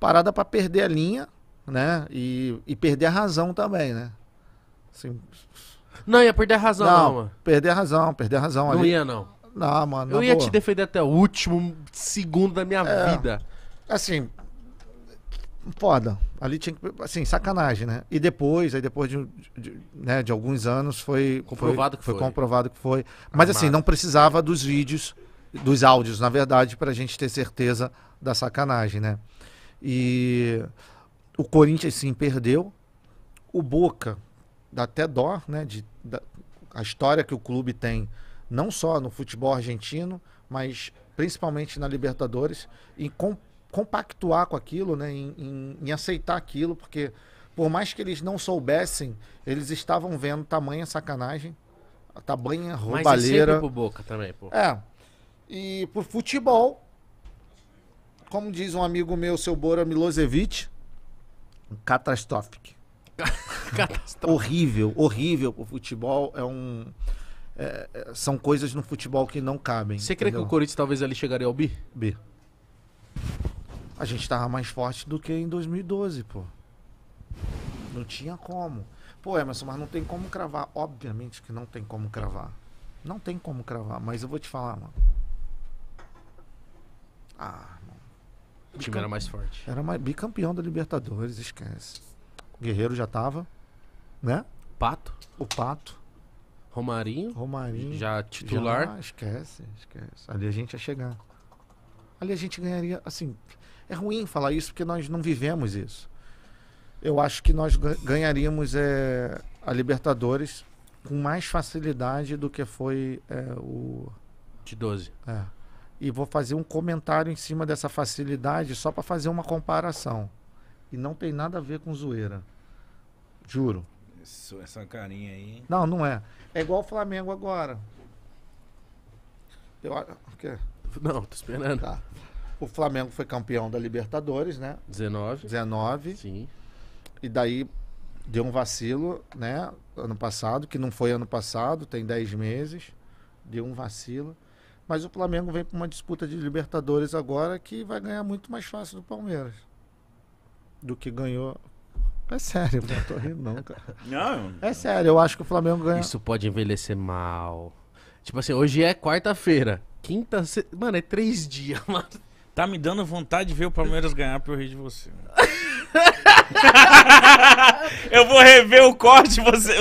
Parada pra perder a linha, né? E, e perder a razão também, né? Assim, não, ia perder a razão, não, não mano. Perder a razão, perder a razão não ali. Não ia, não. Não, mano. Eu ia boa. te defender até o último segundo da minha é, vida. Assim, foda. Ali tinha que. Assim, sacanagem, né? E depois, aí depois de, de, né, de alguns anos, foi. Comprovado foi, que foi. Foi comprovado que foi. Mas assim, Armado. assim, não precisava dos vídeos, dos áudios, na verdade, para a gente ter certeza da sacanagem, né? E o Corinthians sim perdeu. O Boca, dá até dó, né? De, da, a história que o clube tem, não só no futebol argentino, mas principalmente na Libertadores, e com compactuar com aquilo, né? Em, em, em, aceitar aquilo, porque por mais que eles não soubessem, eles estavam vendo tamanha sacanagem, tamanha roubalheira. Mas é pro Boca também, pô. É. E por futebol, como diz um amigo meu, seu Bora Milosevic, catastrófico. horrível, horrível pro futebol. É um. É, é, são coisas no futebol que não cabem. Você crê que o Corinthians talvez ali chegaria ao B? B a gente tava mais forte do que em 2012, pô. Não tinha como. Pô, Emerson, mas não tem como cravar. Obviamente que não tem como cravar. Não tem como cravar, mas eu vou te falar, mano. Ah, mano. O time era mais forte. Era mais, bicampeão da Libertadores, esquece. O Guerreiro já tava, né? Pato. O Pato. Romarinho. Romarinho. Já titular. Já, esquece, esquece. Ali a gente ia chegar. Ali a gente ganharia, assim, é ruim falar isso porque nós não vivemos isso. Eu acho que nós ganharíamos é, a Libertadores com mais facilidade do que foi é, o. De 12. É. E vou fazer um comentário em cima dessa facilidade só para fazer uma comparação. E não tem nada a ver com zoeira. Juro. Isso, essa carinha aí. Não, não é. É igual o Flamengo agora. Eu acho. Não, tô esperando. Tá. O Flamengo foi campeão da Libertadores, né? 19. 19. Sim. E daí deu um vacilo, né? Ano passado, que não foi ano passado, tem 10 meses. Deu um vacilo. Mas o Flamengo vem para uma disputa de Libertadores agora que vai ganhar muito mais fácil do Palmeiras. Do que ganhou. É sério, não tô rindo, não, cara. Não. É sério, eu acho que o Flamengo ganha. Isso pode envelhecer mal. Tipo assim, hoje é quarta-feira. Quinta. Se... Mano, é três dias, mano. Tá me dando vontade de ver o Palmeiras ganhar porque eu rir de você. eu vou rever o corte, você.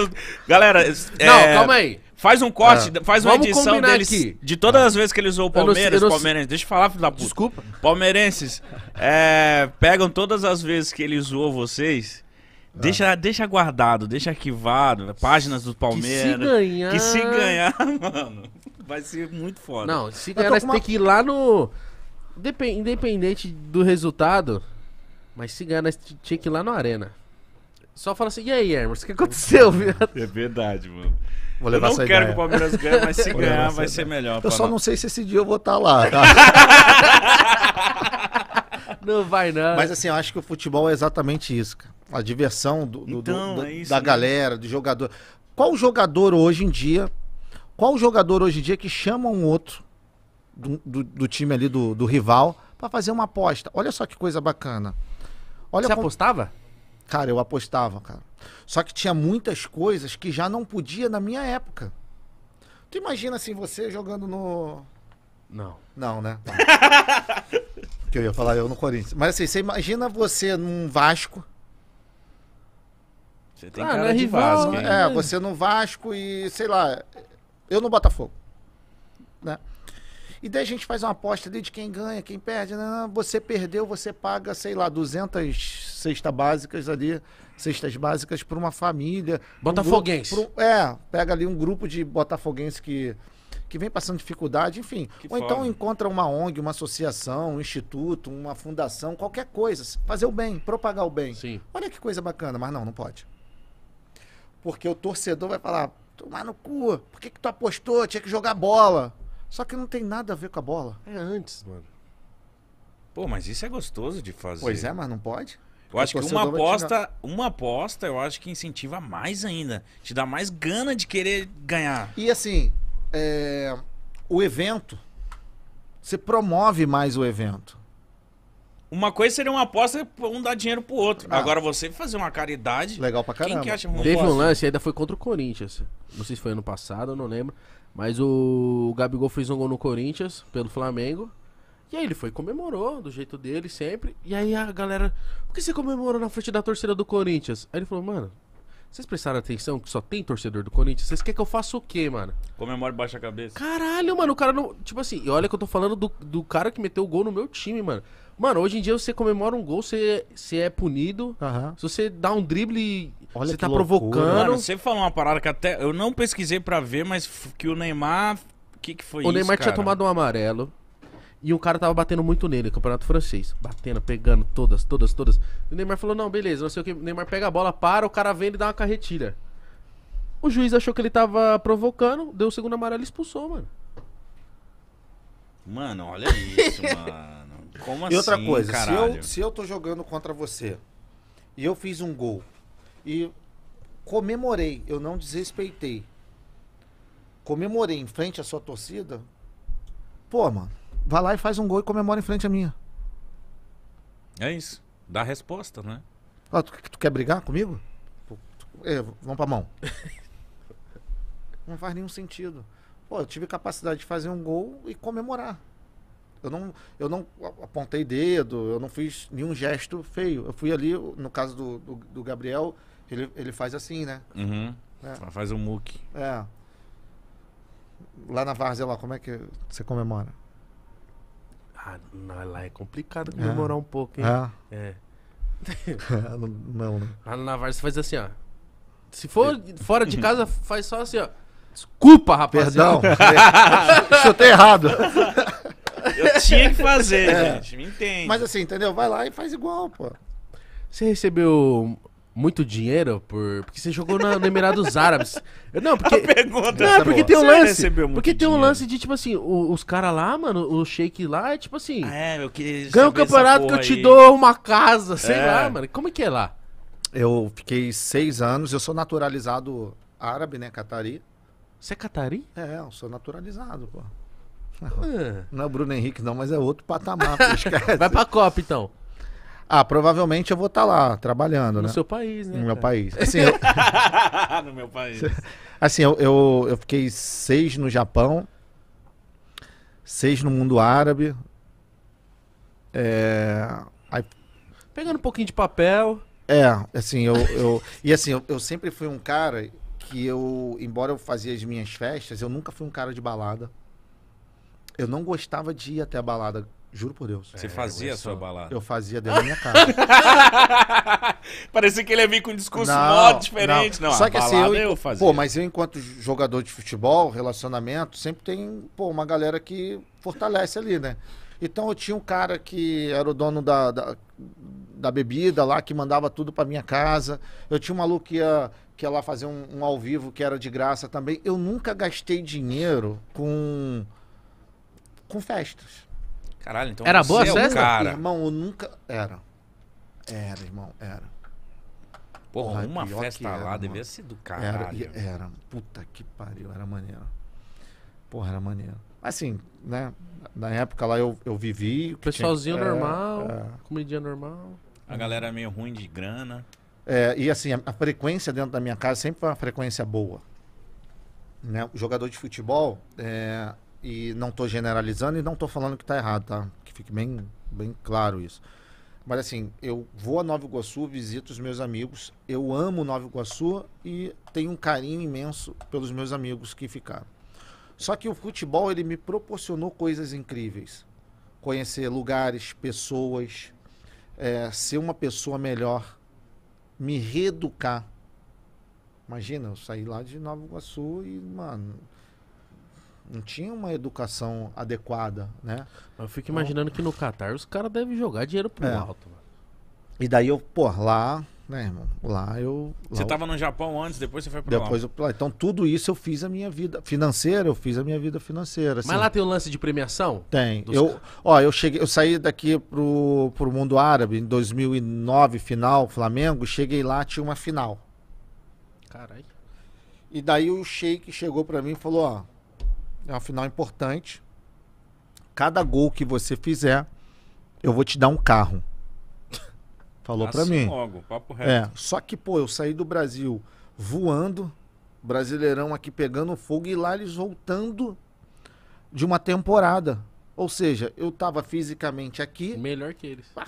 Galera, é- não, é... calma aí. Faz um corte, ah. faz uma Vamos edição deles. Aqui. De todas ah. as vezes que ele usou o Palmeiras, não, não... Deixa eu falar, filho da puta. Desculpa. Palmeirenses, é, pegam todas as vezes que ele zoou vocês. Deixa, ah. deixa guardado, deixa arquivado. Né? Páginas do Palmeiras. Que se ganhar. Que se ganhar, mano. Vai ser muito foda. Não, se ganhar, você uma... tem que ir lá no. Independente do resultado, mas se ganhar, nós tinha que ir lá no Arena. Só fala assim, e aí, Hermes, o que aconteceu, É verdade, mano. Vou levar eu não quero ideia. que o Palmeiras ganhe, mas se ganhar vai ser melhor. Eu só não sei se esse dia eu vou estar tá lá, tá? não vai, não. Mas assim, eu acho que o futebol é exatamente isso, cara. A diversão do, do, então, do, do é isso, da né? galera, do jogador. Qual jogador hoje em dia. Qual jogador hoje em dia que chama um outro do, do, time ali do, do rival para fazer uma aposta. Olha só que coisa bacana. Olha Você como... apostava? Cara, eu apostava, cara. Só que tinha muitas coisas que já não podia na minha época. Tu imagina assim, você jogando no. Não. Não, né? Não. que eu ia falar eu no Corinthians. Mas assim, você imagina você num Vasco. Você tem ah, cara é de rival, Vasco, né? hein? É, você no Vasco e, sei lá, eu no Botafogo. Né? E daí a gente faz uma aposta ali de quem ganha, quem perde. Não, né, não, né, né, você perdeu, você paga, sei lá, 200 cestas básicas ali, cestas básicas para uma família. Botafoguense. Um grupo, pro, é, pega ali um grupo de botafoguense que, que vem passando dificuldade, enfim. Que Ou então encontra uma ONG, uma associação, um instituto, uma fundação, qualquer coisa. Fazer o bem, propagar o bem. Sim. Olha que coisa bacana, mas não, não pode. Porque o torcedor vai falar, tomar no cu, por que, que tu apostou? Tinha que jogar bola. Só que não tem nada a ver com a bola. É antes, mano. Pô, mas isso é gostoso de fazer. Pois é, mas não pode. Eu acho que uma aposta, uma aposta, eu acho que incentiva mais ainda. Te dá mais gana de querer ganhar. E assim, é... o evento, você promove mais o evento. Uma coisa seria uma aposta um dar dinheiro pro outro. Ah. Agora você fazer uma caridade. Legal pra caramba. Quem que acha ruim? Teve um lance, ainda foi contra o Corinthians. Não sei se foi ano passado, não lembro. Mas o Gabigol fez um gol no Corinthians pelo Flamengo. E aí ele foi comemorou do jeito dele sempre. E aí a galera, por que você comemorou na frente da torcida do Corinthians? Aí ele falou, mano, vocês prestaram atenção que só tem torcedor do Corinthians? Vocês querem que eu faça o quê, mano? Comemora baixa a cabeça. Caralho, mano, o cara não. Tipo assim, e olha que eu tô falando do, do cara que meteu o gol no meu time, mano. Mano, hoje em dia você comemora um gol, você, você é punido. Uhum. Se você dá um drible, Olha você tá loucura. provocando. Mano, você falou uma parada que até. Eu não pesquisei para ver, mas que o Neymar. O que, que foi o isso? O Neymar cara? tinha tomado um amarelo. E o cara tava batendo muito nele, campeonato francês. Batendo, pegando todas, todas, todas. E o Neymar falou: não, beleza, não sei o que. O Neymar pega a bola, para, o cara vem e dá uma carretilha. O juiz achou que ele tava provocando, deu o segundo amarelo e expulsou, mano. Mano, olha isso, mano. Como assim? E outra assim, coisa, se eu, se eu tô jogando contra você e eu fiz um gol e comemorei, eu não desrespeitei. Comemorei em frente à sua torcida. Pô, mano vai lá e faz um gol e comemora em frente à minha. É isso. Dá a resposta, né? Ah, tu, tu, quer brigar comigo? Tu, para é, vamos pra mão. não faz nenhum sentido. Pô, eu tive capacidade de fazer um gol e comemorar. Eu não, eu não apontei dedo, eu não fiz nenhum gesto feio. Eu fui ali, no caso do, do, do Gabriel, ele, ele faz assim, né? Uhum. É. Faz um muque. É. Lá na Várzea, lá, como é que você comemora? Ah, lá é complicado comemorar é. um pouco, hein? É. é. não, não, né? Lá no Navarro você faz assim, ó. Se for fora de casa, faz só assim, ó. Desculpa, rapaziada. Perdão. Chutei errado. Eu tinha que fazer, é. gente. Me entende. Mas assim, entendeu? Vai lá e faz igual, pô. Você recebeu muito dinheiro por. Porque você jogou na, no Emirados Árabes. Não, porque. A pergunta não, é porque tem um lance. Porque tem um dinheiro. lance de, tipo assim, o, os caras lá, mano, o shake lá é tipo assim. Ah, é, eu queria. Ganha um campeonato que eu te dou uma casa, sei é. lá, mano. Como é que é lá? Eu fiquei seis anos, eu sou naturalizado árabe, né? Catari. Você é catari? É, eu sou naturalizado, pô. Não, não é o Bruno Henrique, não, mas é outro patamar. Vai pra Copa, então. Ah, provavelmente eu vou estar tá lá trabalhando, no né? No seu país, né? No meu país. Assim, eu... no meu país. Assim, eu, eu, eu, fiquei seis no Japão, seis no mundo árabe. É... Aí... Pegando um pouquinho de papel. É, assim, eu. eu... e assim, eu, eu sempre fui um cara que eu, embora eu fazia as minhas festas, eu nunca fui um cara de balada. Eu não gostava de ir até a balada Juro por Deus. Você é, fazia a sua balada? Eu fazia dentro da minha casa. Parecia que ele ia vir com um discurso não, diferente. Não, não Só que assim, eu, eu fazia. Pô, mas eu enquanto jogador de futebol, relacionamento, sempre tem pô, uma galera que fortalece ali, né? Então eu tinha um cara que era o dono da, da, da bebida lá, que mandava tudo pra minha casa. Eu tinha um maluco que ia, que ia lá fazer um, um ao vivo que era de graça também. Eu nunca gastei dinheiro com, com festas. Caralho, então era boa é cesta? cara. Irmão, eu nunca... Era. Era, irmão, era. Porra, Porra uma festa era, lá devia ser do caralho. Era, era, puta que pariu, era maneiro. Porra, era maneiro. Assim, né? Na época lá eu, eu vivi. O pessoalzinho tinha... É, normal, é, é. comidinha normal. A galera meio ruim de grana. É, e assim, a, a, frequência dentro da minha casa sempre foi uma frequência boa. Né? O jogador de futebol, é, e não estou generalizando e não estou falando que está errado, tá? Que fique bem, bem claro isso. Mas assim, eu vou a Nova Iguaçu, visito os meus amigos, eu amo Nova Iguaçu e tenho um carinho imenso pelos meus amigos que ficaram. Só que o futebol ele me proporcionou coisas incríveis. Conhecer lugares, pessoas, é, ser uma pessoa melhor, me reeducar. Imagina, eu saí lá de Nova Iguaçu e, mano, não tinha uma educação adequada, né? Eu fico então, imaginando que no Catar os caras devem jogar dinheiro pro é. alto. Mano. E daí eu, pô, lá, né, irmão? Lá eu. Lá você eu... tava no Japão antes, depois você foi pra depois lá. Eu, então tudo isso eu fiz a minha vida financeira, eu fiz a minha vida financeira. Assim. Mas lá tem o um lance de premiação? Tem. Dos... Eu, ó, eu cheguei, eu saí daqui pro, pro mundo árabe em 2009, final, Flamengo, cheguei lá, tinha uma final. Caralho. E daí o Sheik chegou para mim e falou, ó, é uma final importante. Cada gol que você fizer, eu vou te dar um carro. Falou para assim mim. Logo, papo reto. É, só que, pô, eu saí do Brasil voando, Brasileirão aqui pegando fogo e lá eles voltando de uma temporada. Ou seja, eu tava fisicamente aqui. Melhor que eles. Ah,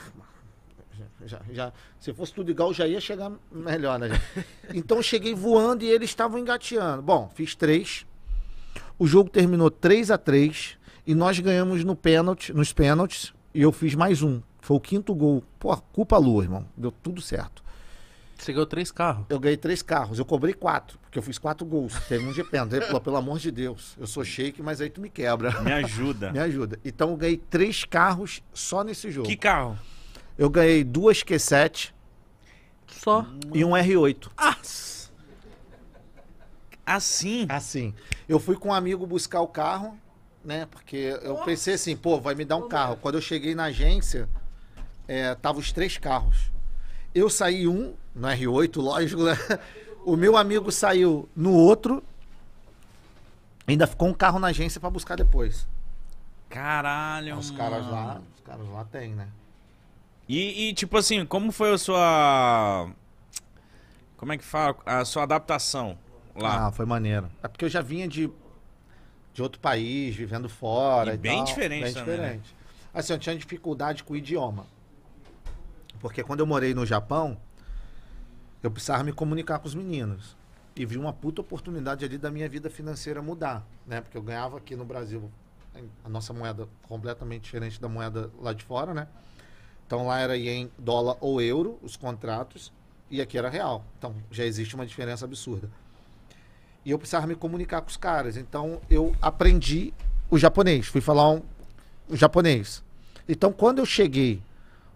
já, já, se fosse tudo igual, já ia chegar melhor, né? Então eu cheguei voando e eles estavam engateando. Bom, fiz três. O jogo terminou 3 a 3 e nós ganhamos no pênalti, nos pênaltis e eu fiz mais um. Foi o quinto gol. Pô, culpa é lua, irmão. Deu tudo certo. Você ganhou três carros? Eu ganhei três carros. Eu cobrei quatro, porque eu fiz quatro gols. Teve um de pênalti. Pelo, pelo amor de Deus, eu sou shake, mas aí tu me quebra. Me ajuda. me ajuda. Então eu ganhei três carros só nesse jogo. Que carro? Eu ganhei duas Q7. Só? E um R8. Ah! Assim? Assim. Eu fui com um amigo buscar o carro, né? Porque eu Nossa. pensei assim, pô, vai me dar um carro. Quando eu cheguei na agência, é, tava os três carros. Eu saí um, no R8, lógico, né? O meu amigo saiu no outro. Ainda ficou um carro na agência para buscar depois. Caralho, ah, Os caras lá, os caras lá tem, né? E, e, tipo assim, como foi a sua. Como é que fala? A sua adaptação? lá. Ah, foi maneiro. É porque eu já vinha de, de outro país, vivendo fora. E, e bem tal. diferente bem também. Né? Diferente. Né? Assim, eu tinha dificuldade com o idioma. Porque quando eu morei no Japão, eu precisava me comunicar com os meninos. E vi uma puta oportunidade ali da minha vida financeira mudar, né? Porque eu ganhava aqui no Brasil a nossa moeda completamente diferente da moeda lá de fora, né? Então lá era em dólar ou euro os contratos e aqui era real. Então já existe uma diferença absurda. E eu precisava me comunicar com os caras. Então eu aprendi o japonês, fui falar um, um japonês. Então quando eu cheguei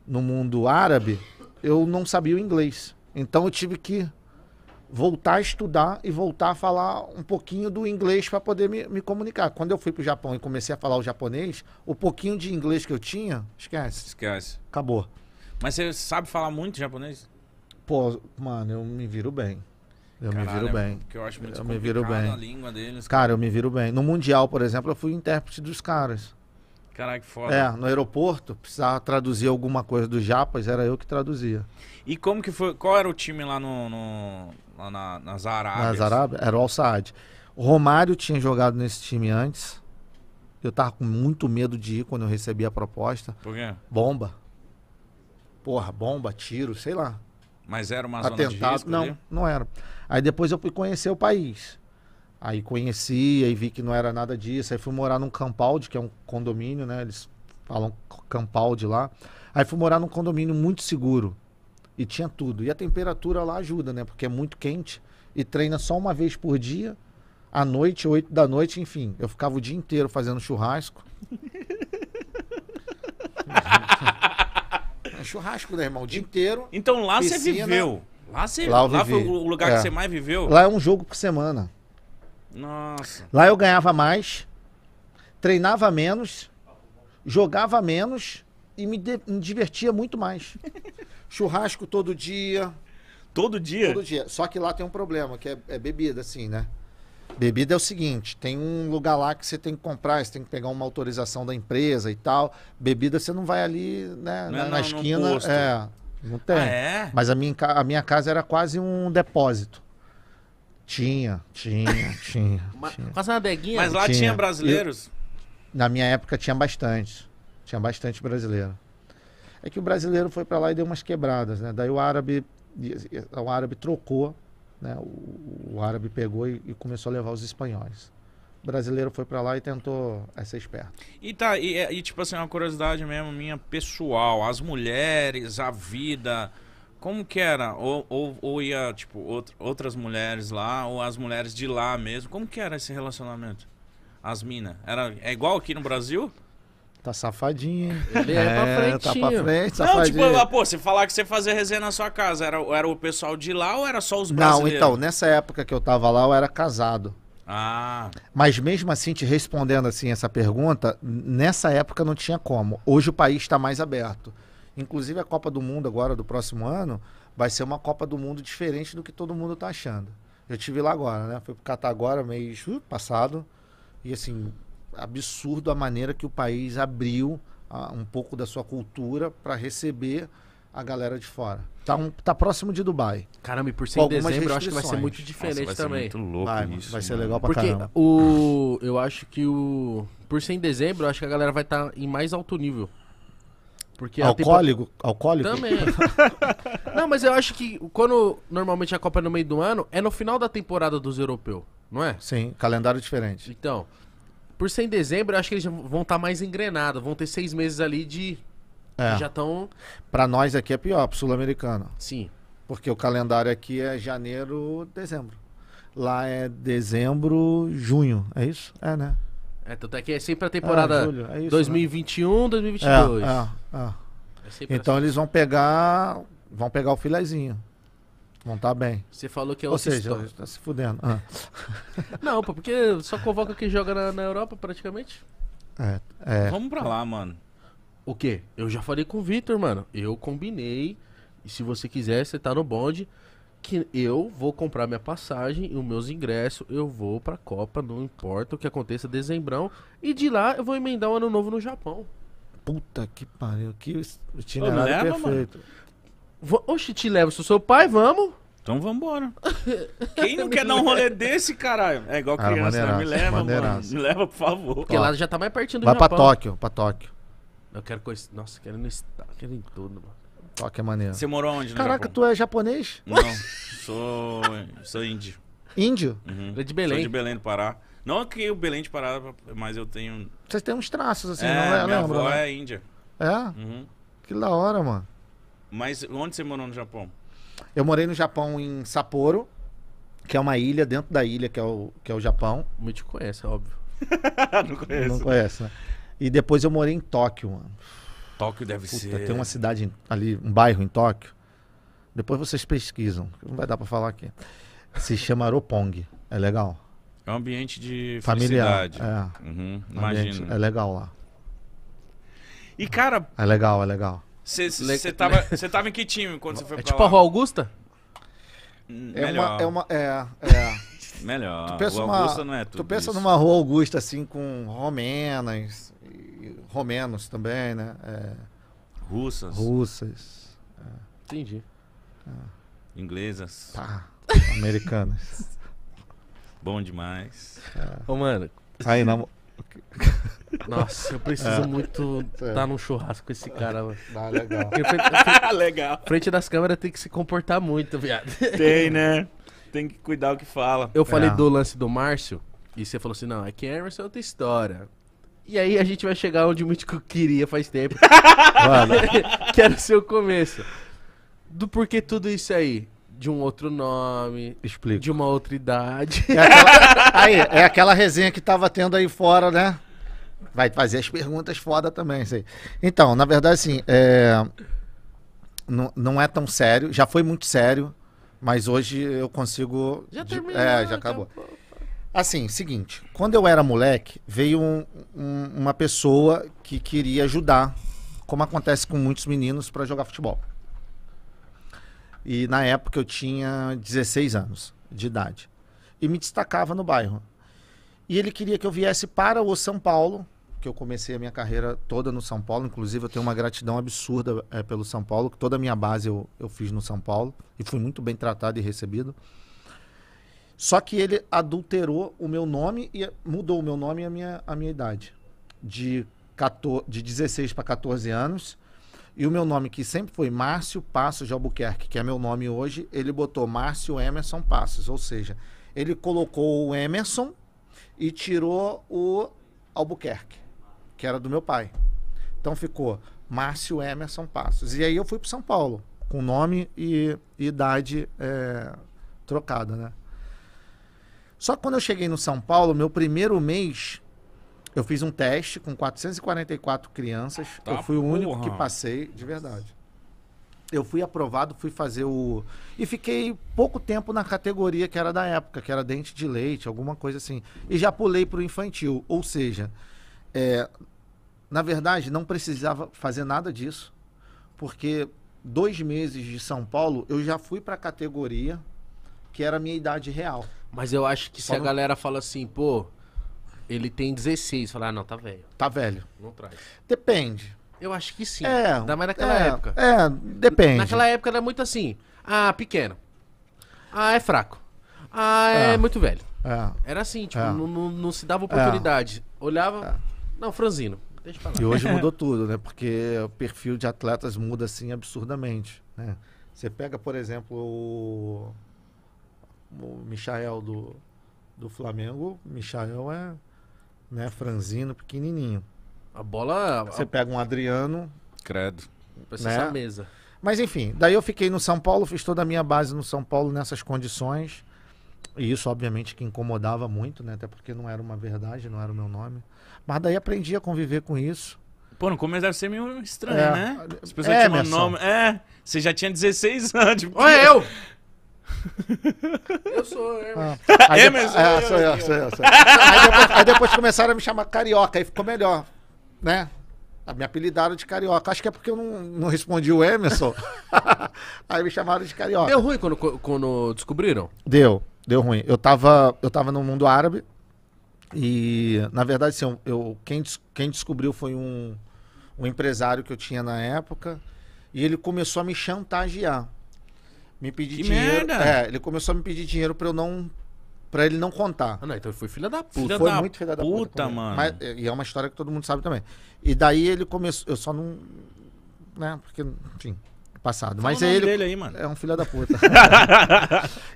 no mundo árabe, eu não sabia o inglês. Então eu tive que voltar a estudar e voltar a falar um pouquinho do inglês para poder me, me, comunicar. Quando eu fui para o Japão e comecei a falar o japonês, o pouquinho de inglês que eu tinha, esquece. Esquece. Acabou. Mas você sabe falar muito japonês? Pô, mano, eu me viro bem. Eu Caralho, me viro é bem. eu acho muito eu me viro bem. a língua deles. Cara, eu me viro bem. No Mundial, por exemplo, eu fui intérprete dos caras. Caraca, que foda. É, no aeroporto, precisava traduzir alguma coisa dos japas, era eu que traduzia. E como que foi? Qual era o time lá no. no lá na, nas Arábias? Nas Arábias? Era o Al Saad. O Romário tinha jogado nesse time antes. Eu tava com muito medo de ir quando eu recebi a proposta. Por quê? Bomba. Porra, bomba, tiro, sei lá. Mas era uma atentado. zona de risco? Não, ali? não era. Aí depois eu fui conhecer o país. Aí conheci, aí vi que não era nada disso. Aí fui morar num campaldi, que é um condomínio, né? Eles falam campaldi lá. Aí fui morar num condomínio muito seguro. E tinha tudo. E a temperatura lá ajuda, né? Porque é muito quente. E treina só uma vez por dia, à noite, oito da noite, enfim. Eu ficava o dia inteiro fazendo churrasco. É churrasco, né, irmão? O dia inteiro. Então lá você viveu. Lá, você, lá, lá foi o lugar é. que você mais viveu? Lá é um jogo por semana. Nossa. Lá eu ganhava mais, treinava menos, jogava menos e me, de, me divertia muito mais. Churrasco todo dia. Todo dia? Todo dia. Só que lá tem um problema, que é, é bebida, assim, né? Bebida é o seguinte, tem um lugar lá que você tem que comprar, você tem que pegar uma autorização da empresa e tal. Bebida você não vai ali, né, não, é na, na, esquina. Não é, não tem. Ah, é? Mas a minha, a minha casa era quase um depósito. Tinha, tinha, tinha. Quase uma Mas lá tinha, tinha brasileiros? Eu, na minha época tinha bastante. Tinha bastante brasileiro. É que o brasileiro foi para lá e deu umas quebradas, né? Daí o árabe, o árabe trocou né? O, o, árabe pegou e, e, começou a levar os espanhóis. O brasileiro foi para lá e tentou é ser esperto. E tá, e, é, e, tipo assim, é uma curiosidade mesmo minha pessoal, as mulheres, a vida, como que era? Ou, ou, ou ia, tipo, outras mulheres lá, ou as mulheres de lá mesmo, como que era esse relacionamento? As minas, era, é igual aqui no Brasil? Tá safadinho, hein? Ele é, pra frente. É, tá pra frente, Não, tipo, ah, pô, você falar que você fazia resenha na sua casa, era, era o pessoal de lá ou era só os brasileiros? Não, então, nessa época que eu tava lá, eu era casado. Ah. Mas mesmo assim, te respondendo assim essa pergunta, nessa época não tinha como. Hoje o país está mais aberto. Inclusive a Copa do Mundo agora do próximo ano vai ser uma Copa do Mundo diferente do que todo mundo está achando. Eu tive lá agora, né? Fui pro Catar agora, mês uh, passado. E assim, absurdo a maneira que o país abriu a, ah, um pouco da sua cultura para receber a galera de fora. Tá, um, tá próximo de Dubai. Caramba, e por ser em dezembro, eu acho que vai ser muito diferente Nossa, vai também. Ser muito louco vai, isso, vai ser mano. legal pra Porque caramba. o eu acho que o por ser em dezembro, eu acho que a galera vai estar tá em mais alto nível. Porque alcoólico, tempo... alcoólico. Também. não, mas eu acho que quando normalmente a Copa é no meio do ano, é no final da temporada dos europeus, não é? Sim, calendário diferente. Então, por ser em dezembro, eu acho que eles vão estar tá mais engrenados. Vão ter seis meses ali de. É. Já estão. Para nós aqui é pior, pro sul-americano. Sim. Porque o calendário aqui é janeiro, dezembro. Lá é dezembro, junho. É isso? É, né? É, tanto é que é sempre a é, temporada é, julho, é isso, 2021, né? 2022. É, é, é. é então assim. eles vão pegar. Vão pegar o filezinho. Não tá bem. Você falou que é Ou seja, tá se fudendo. Ah. Não, pô, porque só convoca quem joga na, na Europa praticamente. É, é. Vamos pra lá, mano. O quê? Eu já falei com o Vitor, mano. Eu combinei. E se você quiser, você tá no bonde. Que eu vou comprar minha passagem e os meus ingressos. Eu vou pra Copa, não importa o que aconteça, dezembrão. E de lá eu vou emendar o um ano novo no Japão. Puta que pariu, que Ô, itinerário leva, perfeito. mano. Oxe, te levo, sou seu pai, vamos. Então vambora. Quem não quer dar um rolê desse, caralho? É igual Cara, criança, né? Me leva, mano. Me leva, por favor. Porque lá já tá mais pertinho do Vai Japão. Vai pra Tóquio, pra Tóquio. Eu quero conhecer... Nossa, quero, no... quero em tudo, mano. Tóquio é maneiro. Você morou onde Caraca, tu é japonês? Não, sou... sou índio. Índio? Uhum. É de Belém. Sou de Belém do Pará. Não que o Belém de Pará, mas eu tenho... Vocês têm uns traços, assim, é, não é? Minha lembro, avó né? é índia. É? Uhum. Que da hora, mano. Mas onde você morou no Japão? Eu morei no Japão em Sapporo, que é uma ilha dentro da ilha, que é o, que é o Japão. Me te conhece, é óbvio. não conheço. Não conhece, né? E depois eu morei em Tóquio, mano. Tóquio deve Puta, ser. Tem uma cidade ali, um bairro em Tóquio. Depois vocês pesquisam, não vai dar para falar aqui. Se chama Aropong. É legal. É um ambiente de Familiar, felicidade. É. Uhum, É legal lá. E cara. É legal, é legal. Você tava, tava em que time quando é você foi é tipo lá? a Rua Augusta? É uma, é uma. É, é. Melhor. Tu pensa, Augusta não é tudo tu pensa numa Rua Augusta assim com romenas, romenos também, né? É, russas. Russas. É. Entendi. É. Inglesas. Tá. Americanas. Bom demais. É. Ô, mano. Aí, na, Nossa, eu preciso é. muito estar é. tá num churrasco com esse cara, mano. Ah, legal. Frente, legal. Frente das câmeras tem que se comportar muito, viado. Tem, né? Tem que cuidar o que fala. Eu é. falei do lance do Márcio, e você falou assim: não, é que Emerson é outra história. E aí a gente vai chegar onde o Mítico queria faz tempo. mano. que era o seu começo. Do porquê tudo isso aí? de um outro nome, Explico. de uma outra idade. É aquela, aí, é aquela resenha que tava tendo aí fora, né? Vai fazer as perguntas foda também, sei. Então, na verdade, assim, é, não, não é tão sério. Já foi muito sério, mas hoje eu consigo. Já terminou. É, já acabou. acabou. Assim, seguinte, quando eu era moleque, veio um, um, uma pessoa que queria ajudar, como acontece com muitos meninos, para jogar futebol. E na época eu tinha 16 anos de idade. E me destacava no bairro. E ele queria que eu viesse para o São Paulo, que eu comecei a minha carreira toda no São Paulo. Inclusive, eu tenho uma gratidão absurda é, pelo São Paulo, que toda a minha base eu, eu fiz no São Paulo. E fui muito bem tratado e recebido. Só que ele adulterou o meu nome e mudou o meu nome e a minha, a minha idade. De, 14, de 16 para 14 anos e o meu nome, que sempre foi Márcio Passos de Albuquerque, que é meu nome hoje, ele botou Márcio Emerson Passos, ou seja, ele colocou o Emerson e tirou o Albuquerque, que era do meu pai. Então ficou Márcio Emerson Passos. E aí eu fui para São Paulo, com nome e, e idade é, trocada, né? Só que quando eu cheguei no São Paulo, meu primeiro mês eu fiz um teste com 444 crianças. Tá eu fui porra. o único que passei, de verdade. Eu fui aprovado, fui fazer o. E fiquei pouco tempo na categoria que era da época, que era dente de leite, alguma coisa assim. E já pulei para o infantil. Ou seja, é... na verdade, não precisava fazer nada disso, porque dois meses de São Paulo eu já fui para a categoria que era a minha idade real. Mas eu acho que se a galera fala assim, pô, ele tem 16. Falar, ah, não, tá velho. Tá velho. Não traz. Depende. Eu acho que sim. É. Ainda mais naquela é, época. É, depende. Naquela época era muito assim. Ah, pequeno. Ah, é fraco. Ah, é, é. muito velho. É. Era assim, tipo, é. não, não, se dava oportunidade. É. Olhava. É. Não, franzino. Deixa pra lá. E hoje mudou tudo, né? Porque o perfil de atletas muda assim absurdamente. Né? Você pega, por exemplo, o, o Michael do, do Flamengo. Michael é né? Franzino, pequenininho. A bola. Você pega um Adriano. Credo. Precisa né? essa mesa. Mas enfim, daí eu fiquei no São Paulo, fiz toda a minha base no São Paulo nessas condições. E isso, obviamente, que incomodava muito, né? Até porque não era uma verdade, não era o meu nome. Mas daí aprendi a conviver com isso. Pô, no começo deve ser meio estranho, é, né? As pessoas é, nome. É, você já tinha 16 anos. Porque... Olha eu! Eu sou é, ah. é, Emerson. Ah, aí Emerson. É, sou eu, sou eu. aí, depois, aí, depois, começaram a me chamar carioca, aí ficou melhor, né? Me apelidaram de carioca. Acho que é porque eu não, não respondi o Emerson. aí me chamaram de carioca. Deu ruim quando, quando descobriram? Deu, deu ruim. Eu tava, eu tava no mundo árabe e, na verdade, assim, eu, eu quem, quem descobriu foi um, um empresário que eu tinha na época e ele começou a me chantagear me pedir que dinheiro. Merda. É, ele começou a me pedir dinheiro pra eu não. Pra ele não contar. Ah, não, então ele foi filha da puta. Filha foi da muito filha da puta. puta mano. Mas, e é uma história que todo mundo sabe também. E daí ele começou. Eu só não. Né, porque, enfim, passado. Fala Mas é ele. Aí, é um filho da puta.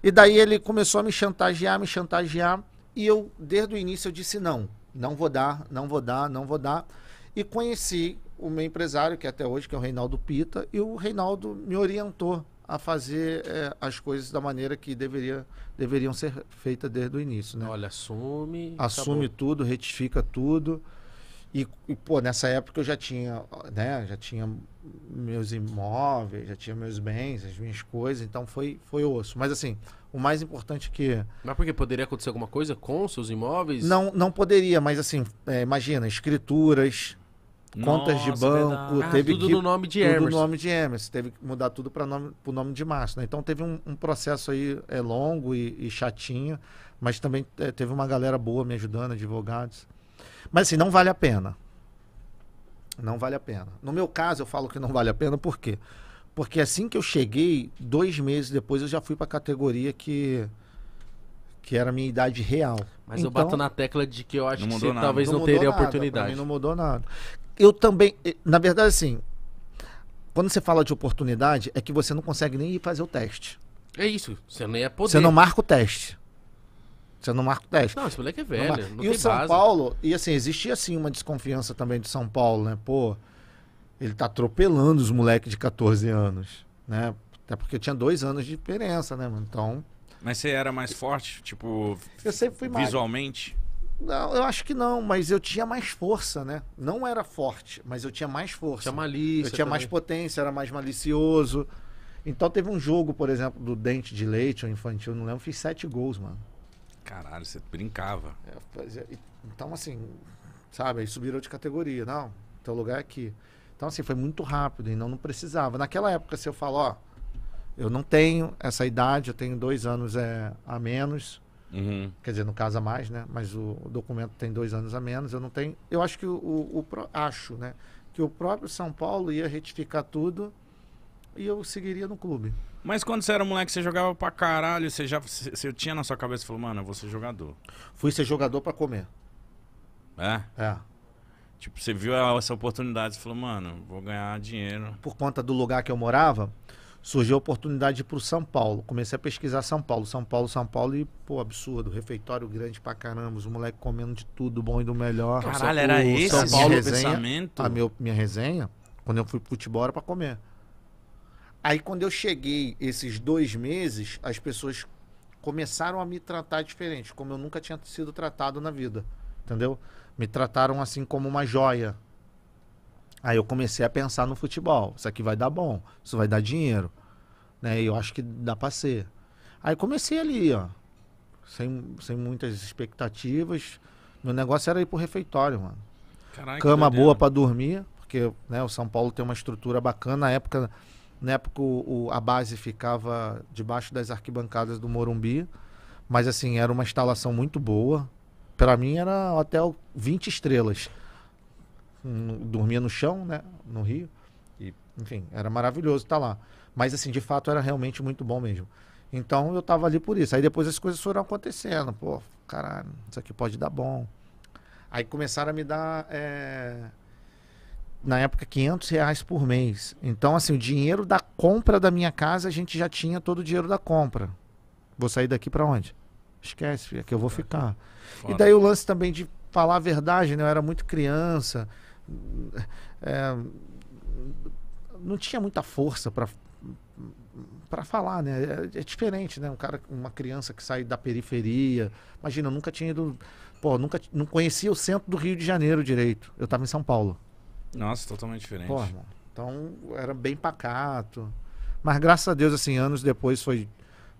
e daí ele começou a me chantagear, me chantagear. E eu, desde o início, eu disse não. Não vou dar, não vou dar, não vou dar. E conheci o meu empresário, que é até hoje que é o Reinaldo Pita, e o Reinaldo me orientou a fazer é, as coisas da maneira que deveria, deveriam ser feitas desde o início. Né? Olha, assume. Assume acabou. tudo, retifica tudo. E, e, pô, nessa época eu já tinha, né, já tinha meus imóveis, já tinha meus bens, as minhas coisas, então foi, foi osso. Mas assim, o mais importante é que... Mas porque poderia acontecer alguma coisa com seus imóveis? Não, não poderia, mas assim, é, imagina, escrituras, Contas Nossa, de é banco, verdade. teve ah, tudo que, no nome de tudo Emerson. Tudo no nome de Emerson, teve que mudar tudo para nome, o nome de Márcio. Né? Então teve um, um, processo aí é, longo e, e chatinho, mas também é, teve uma galera boa me ajudando, advogados. Mas assim, não vale a pena. Não vale a pena. No meu caso, eu falo que não vale a pena, por quê? Porque assim que eu cheguei, dois meses depois, eu já fui para a categoria que que era a minha idade real. Mas então, eu bato na tecla de que eu acho que você nada. talvez não, não teria nada, oportunidade. Pra mim não mudou nada eu também, eh, na verdade, assim, quando você fala de oportunidade, é que você não consegue nem ir fazer o teste. É isso, você nem é poder. Você não marca o teste. Você não marca o teste. Não, esse moleque é velho. Não não e o São base. Paulo, e assim, existia assim uma desconfiança também de São Paulo, né? Pô, ele tá atropelando os moleques de 14 anos, né? Até porque tinha dois anos de diferença, né, mano? Então. Mas você era mais forte, tipo. Eu sempre fui mais. Visualmente? Não, eu acho que não, mas eu tinha mais força, né? Não era forte, mas eu tinha mais força. Tinha malícia. Eu tinha também. mais potência, era mais malicioso. Então teve um jogo, por exemplo, do Dente de Leite, ou infantil, não lembro, fiz sete gols, mano. Caralho, você brincava. É, é Então, assim, sabe, aí subiram de categoria. Não, teu lugar é aqui. Então, assim, foi muito rápido, então não precisava. Naquela época, se eu falo, ó, eu não tenho essa idade, eu tenho dois anos é, a menos Uhum. Quer dizer, não casa mais, né? Mas o, o, documento tem dois anos a menos. Eu não tenho. Eu acho que o, o, o, acho, né? Que o próprio São Paulo ia retificar tudo e eu seguiria no clube. Mas quando você era moleque, você jogava pra caralho, você já você, tinha na sua cabeça falou, mano, eu vou ser jogador. Fui ser jogador para comer. É? É. Tipo, você viu essa oportunidade e falou, mano, vou ganhar dinheiro. Por conta do lugar que eu morava, surgiu a oportunidade para o São Paulo. Comecei a pesquisar São Paulo, São Paulo, São Paulo e, pô, absurdo. Refeitório grande pra caramba, os moleques comendo de tudo, bom e do melhor. Caralho, era o esse São Paulo resenha, pensamento? A meu, minha resenha, quando eu fui pro futebol, era pra comer. Aí, quando eu cheguei, esses dois meses, as pessoas começaram a me tratar diferente, como eu nunca tinha sido tratado na vida, entendeu? Me trataram assim como uma joia, Aí eu comecei a pensar no futebol. Isso aqui vai dar bom, isso vai dar dinheiro. Né? E eu acho que dá pra ser. Aí comecei ali, ó. Sem, sem muitas expectativas. Meu negócio era ir pro refeitório, mano. Caraca, Cama boa para dormir, porque né, o São Paulo tem uma estrutura bacana. Na época, na época o, a base ficava debaixo das arquibancadas do Morumbi. Mas assim, era uma instalação muito boa. Para mim era hotel 20 estrelas dormia no chão, né? No Rio. E, enfim, era maravilhoso estar lá. Mas, assim, de fato, era realmente muito bom mesmo. Então, eu tava ali por isso. Aí depois as coisas foram acontecendo. Pô, caralho, isso aqui pode dar bom. Aí começaram a me dar, é... na época, 500 reais por mês. Então, assim, o dinheiro da compra da minha casa, a gente já tinha todo o dinheiro da compra. Vou sair daqui para onde? Esquece, é que eu vou é. ficar. Fora. E daí o lance também de falar a verdade, né? Eu era muito criança é, não tinha muita força para para falar, né? É, é, diferente, né? Um cara, uma criança que sai da periferia. Imagina, eu nunca tinha ido, pô, nunca não conhecia o centro do Rio de Janeiro direito. Eu estava em São Paulo. Nossa, totalmente diferente. Pô, então era bem pacato. Mas graças a Deus, assim, anos depois foi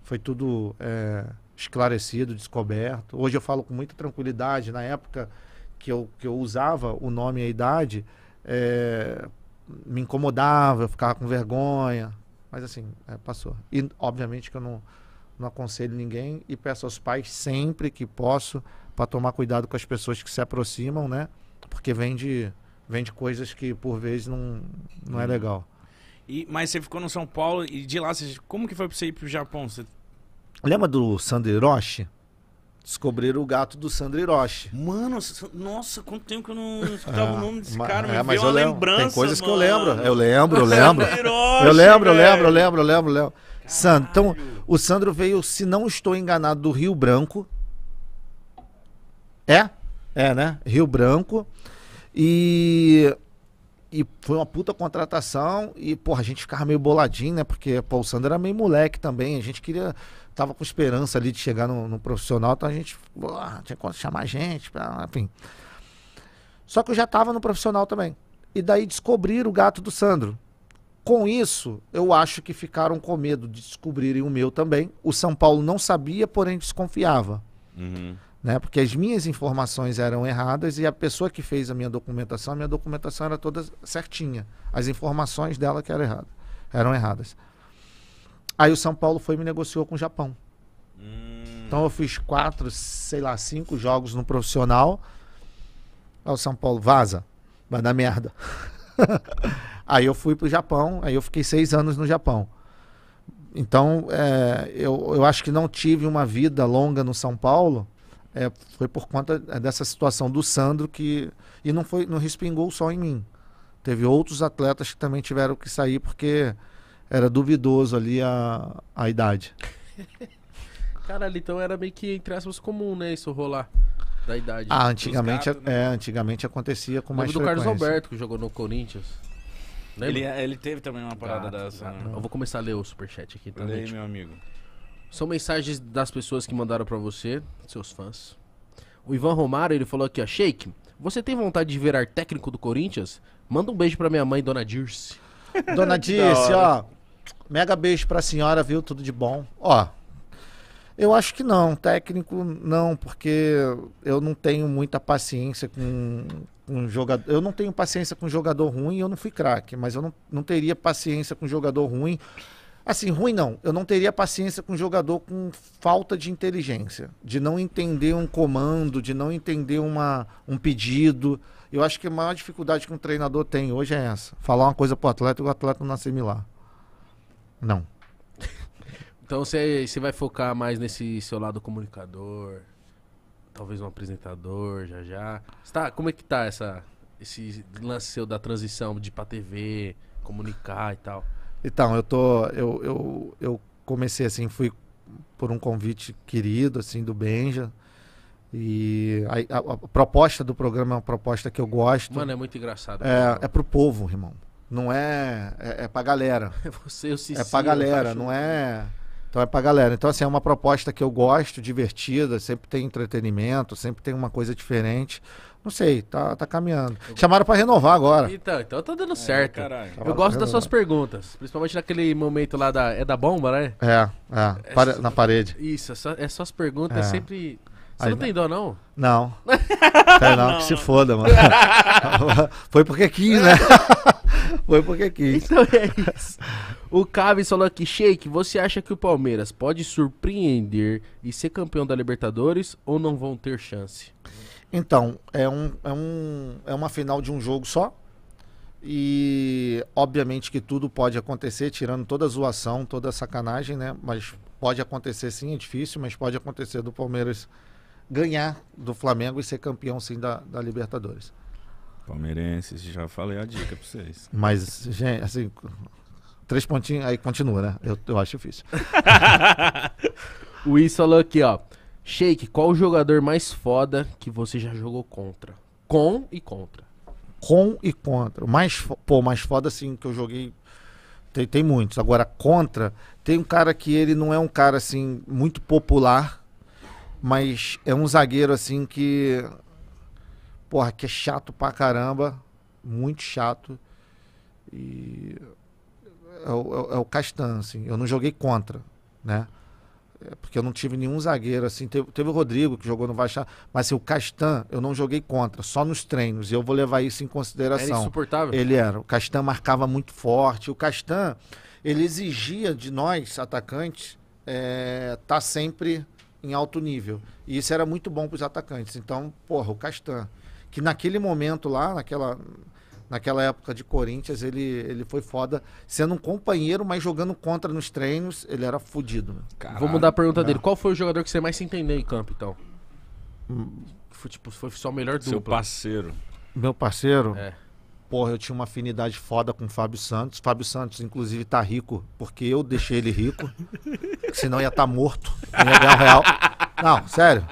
foi tudo é, esclarecido, descoberto. Hoje eu falo com muita tranquilidade. Na época, que eu, que eu usava o nome e a idade é, me incomodava, eu ficava com vergonha. Mas assim, é, passou. E obviamente que eu não, não aconselho ninguém e peço aos pais sempre que posso para tomar cuidado com as pessoas que se aproximam, né? Porque vem de, vem de coisas que por vezes não, não é uhum. legal. E, mas você ficou no São Paulo e de lá, você, como que foi para você ir para o Japão? Você... Lembra do Sander Hiroshi? Descobriram o gato do Sandro Hiroshi. Mano, nossa, quanto tempo que eu não escutava o ah, nome desse cara. É, mas eu lembro. Lembrança, tem coisas mano. que eu lembro. Eu lembro, eu lembro. Hiroshi, eu lembro, eu lembro, eu lembro, eu lembro, eu lembro. Sandro, então, o Sandro veio, se não estou enganado, do Rio Branco. É? É, né? Rio Branco. E e foi uma puta contratação e, porra, a gente ficava meio boladinho, né? Porque pô, o Sandro era meio moleque também, a gente queria tava com esperança ali de chegar no, no profissional, então a gente boa, tinha que chamar gente, pra, enfim. Só que eu já tava no profissional também. E daí descobriram o gato do Sandro. Com isso, eu acho que ficaram com medo de descobrirem o meu também. O São Paulo não sabia, porém desconfiava. Uhum. Né? Porque as minhas informações eram erradas e a pessoa que fez a minha documentação, a minha documentação era toda certinha. As informações dela que eram erradas. Eram erradas. Aí o São Paulo foi e me negociou com o Japão. Hum. Então eu fiz quatro, sei lá, cinco jogos no profissional. Aí o São Paulo, vaza, vai dar merda. aí eu fui pro Japão, aí eu fiquei seis anos no Japão. Então, é, eu, eu acho que não tive uma vida longa no São Paulo. É, foi por conta é, dessa situação do Sandro que. E não, foi, não respingou só em mim. Teve outros atletas que também tiveram que sair porque era duvidoso ali a, a idade. Caralho, então era meio que, entre aspas, comum, né, isso rolar da idade. Ah, antigamente, gatos, é, né? é, antigamente acontecia com mais do frequência. do Carlos Alberto, que jogou no Corinthians. Ele, é, ele teve também uma parada gato, dessa. Gato. Né? Eu vou começar a ler o superchat aqui também. Tá, meu amigo. São mensagens das pessoas que mandaram para você, seus fãs. O Ivan Romário, ele falou aqui, ó, Shake, você tem vontade de virar técnico do Corinthians? Manda um beijo para minha mãe, Dona Dirce. Dona Dirce, ó, Mega beijo pra senhora, viu? Tudo de bom. Ó, eu acho que não, técnico não, porque eu não tenho muita paciência com, com jogador. Eu não tenho paciência com jogador ruim, eu não fui craque, mas eu não, não teria paciência com jogador ruim. Assim, ruim não. Eu não teria paciência com jogador com falta de inteligência, de não entender um comando, de não entender uma, um pedido. Eu acho que a maior dificuldade que um treinador tem hoje é essa: falar uma coisa pro atleta e o atleta não assimilar. Não. Então você vai focar mais nesse seu lado comunicador, talvez um apresentador já já. Tá, como é que tá essa, esse lance seu da transição de ir pra TV, comunicar e tal? Então, eu tô. Eu, eu, eu comecei assim, fui por um convite querido, assim, do Benja. E a, a, a proposta do programa é uma proposta que eu gosto. Mano, é muito engraçado. É, é pro povo, irmão não é, é, é pra galera. É você, o Cici, É pra galera, não é. Então é pra galera. Então, assim, é uma proposta que eu gosto, divertida, sempre tem entretenimento, sempre tem uma coisa diferente. Não sei, tá, tá caminhando. Chamaram pra renovar agora. Então, então tá dando é, certo. caralho. Eu gosto das suas perguntas, principalmente naquele momento lá da. É da bomba, né? É, é. é pare- na parede. Isso, é só, é as perguntas É. sempre. Você Aí não tem dó, não? Não. Tem não, que se foda, mano. Foi porque quis, né? Foi porque quis. Então é isso. O Cavi falou aqui, Shake, você acha que o Palmeiras pode surpreender e ser campeão da Libertadores ou não vão ter chance? Então, é, um, é, um, é uma final de um jogo só. E obviamente que tudo pode acontecer, tirando toda a zoação, toda a sacanagem, né? Mas pode acontecer sim, é difícil, mas pode acontecer do Palmeiras ganhar do Flamengo e ser campeão sim da, da Libertadores. Palmeirenses, já falei a dica pra vocês. Mas, gente, assim, três pontinhos, aí continua, né? Eu, eu acho difícil. o Is falou aqui, ó. Shake, qual o jogador mais foda que você já jogou contra? Com e contra. Com e contra. Mais, pô, mais foda, assim, que eu joguei. Tem, tem muitos. Agora, contra, tem um cara que ele não é um cara, assim, muito popular, mas é um zagueiro, assim, que porra, que é chato pra caramba, muito chato. E é, é o, é o Castan, assim. Eu não joguei contra, né? É porque eu não tive nenhum zagueiro, assim. Teve, teve o Rodrigo que jogou no Vasco, mas assim, o Castan eu não joguei contra, só nos treinos. E eu vou levar isso em consideração. Era insuportável. Ele era. O Castan marcava muito forte. O Castan, ele exigia de nós, atacantes, é, tá sempre em alto nível. E isso era muito bom para os atacantes. Então, porra, o Castan que naquele momento lá, naquela, naquela época de Corinthians, ele, ele foi foda, sendo um companheiro, mas jogando contra nos treinos, ele era fodido. Vou mudar a pergunta é. dele. Qual foi o jogador que você mais se entendeu em campo, então? Foi, tipo, foi só o melhor dupla. Seu parceiro. Meu parceiro? É. Porra, eu tinha uma afinidade foda com o Fábio Santos. Fábio Santos, inclusive, tá rico, porque eu deixei ele rico. senão ia estar tá morto. Não um real. Não, sério.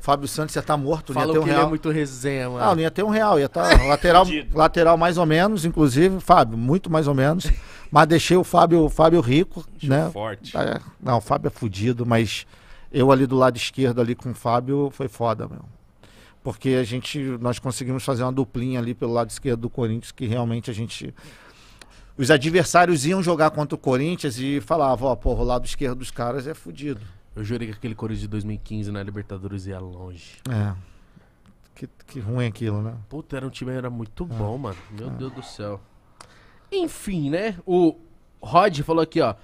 Fábio Santos ia estar tá morto, Falou não ia ter um que real. Ele é muito resenha, mano. Não, ah, não ia ter um real, ia estar tá lateral, lateral mais ou menos, inclusive, Fábio, muito mais ou menos. Mas deixei o Fábio, o Fábio rico, Deixou né? Forte. É, não, o Fábio é fudido, mas eu ali do lado esquerdo ali com o Fábio foi foda, meu. Porque a gente nós conseguimos fazer uma duplinha ali pelo lado esquerdo do Corinthians que realmente a gente os adversários iam jogar contra o Corinthians e falavam, ó, porra, o lado esquerdo dos caras é fudido. Eu jurei que aquele Corinthians de 2015 na né, Libertadores ia longe. É. Que, que ruim aquilo, né? Puta, era um time era muito é. bom, mano. Meu é. Deus do céu. Enfim, né? O Rod falou aqui, ó.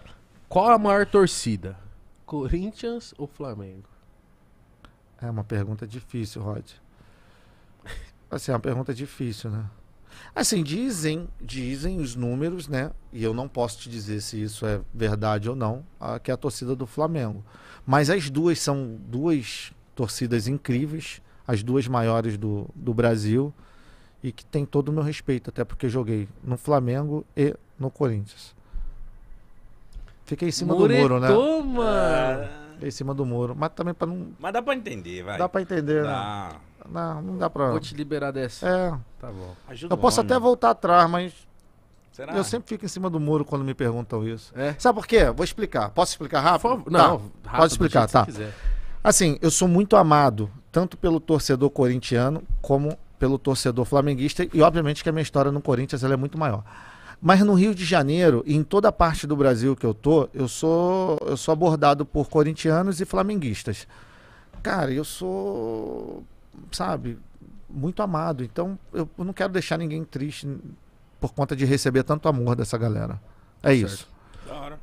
Qual a maior torcida? Corinthians ou Flamengo? É uma pergunta difícil, Rod. Assim, é uma pergunta difícil, né? Assim, dizem, dizem os números, né? E eu não posso te dizer se isso é verdade ou não, a, que é a torcida do Flamengo. Mas as duas são duas torcidas incríveis, as duas maiores do, do Brasil, e que tem todo o meu respeito, até porque joguei no Flamengo e no Corinthians. Fiquei em cima do muro, né? Toma! Fiquei em cima do muro. Mas também para não. Mas dá para entender, vai. Dá para entender, dá. né? Não, não dá pra. Vou te liberar dessa. É. Tá bom. Ajuda eu posso homem. até voltar atrás, mas. Será? Eu sempre fico em cima do muro quando me perguntam isso. É? Sabe por quê? Vou explicar. Posso explicar rápido? Tá. Não, tá. rápido pode explicar, tá. Assim, eu sou muito amado, tanto pelo torcedor corintiano, como pelo torcedor flamenguista, e obviamente que a minha história no Corinthians é muito maior. Mas no Rio de Janeiro e em toda a parte do Brasil que eu tô, eu sou, eu sou abordado por corintianos e flamenguistas. Cara, eu sou sabe, muito amado. Então eu, não quero deixar ninguém triste por conta de receber tanto amor dessa galera. É certo. isso.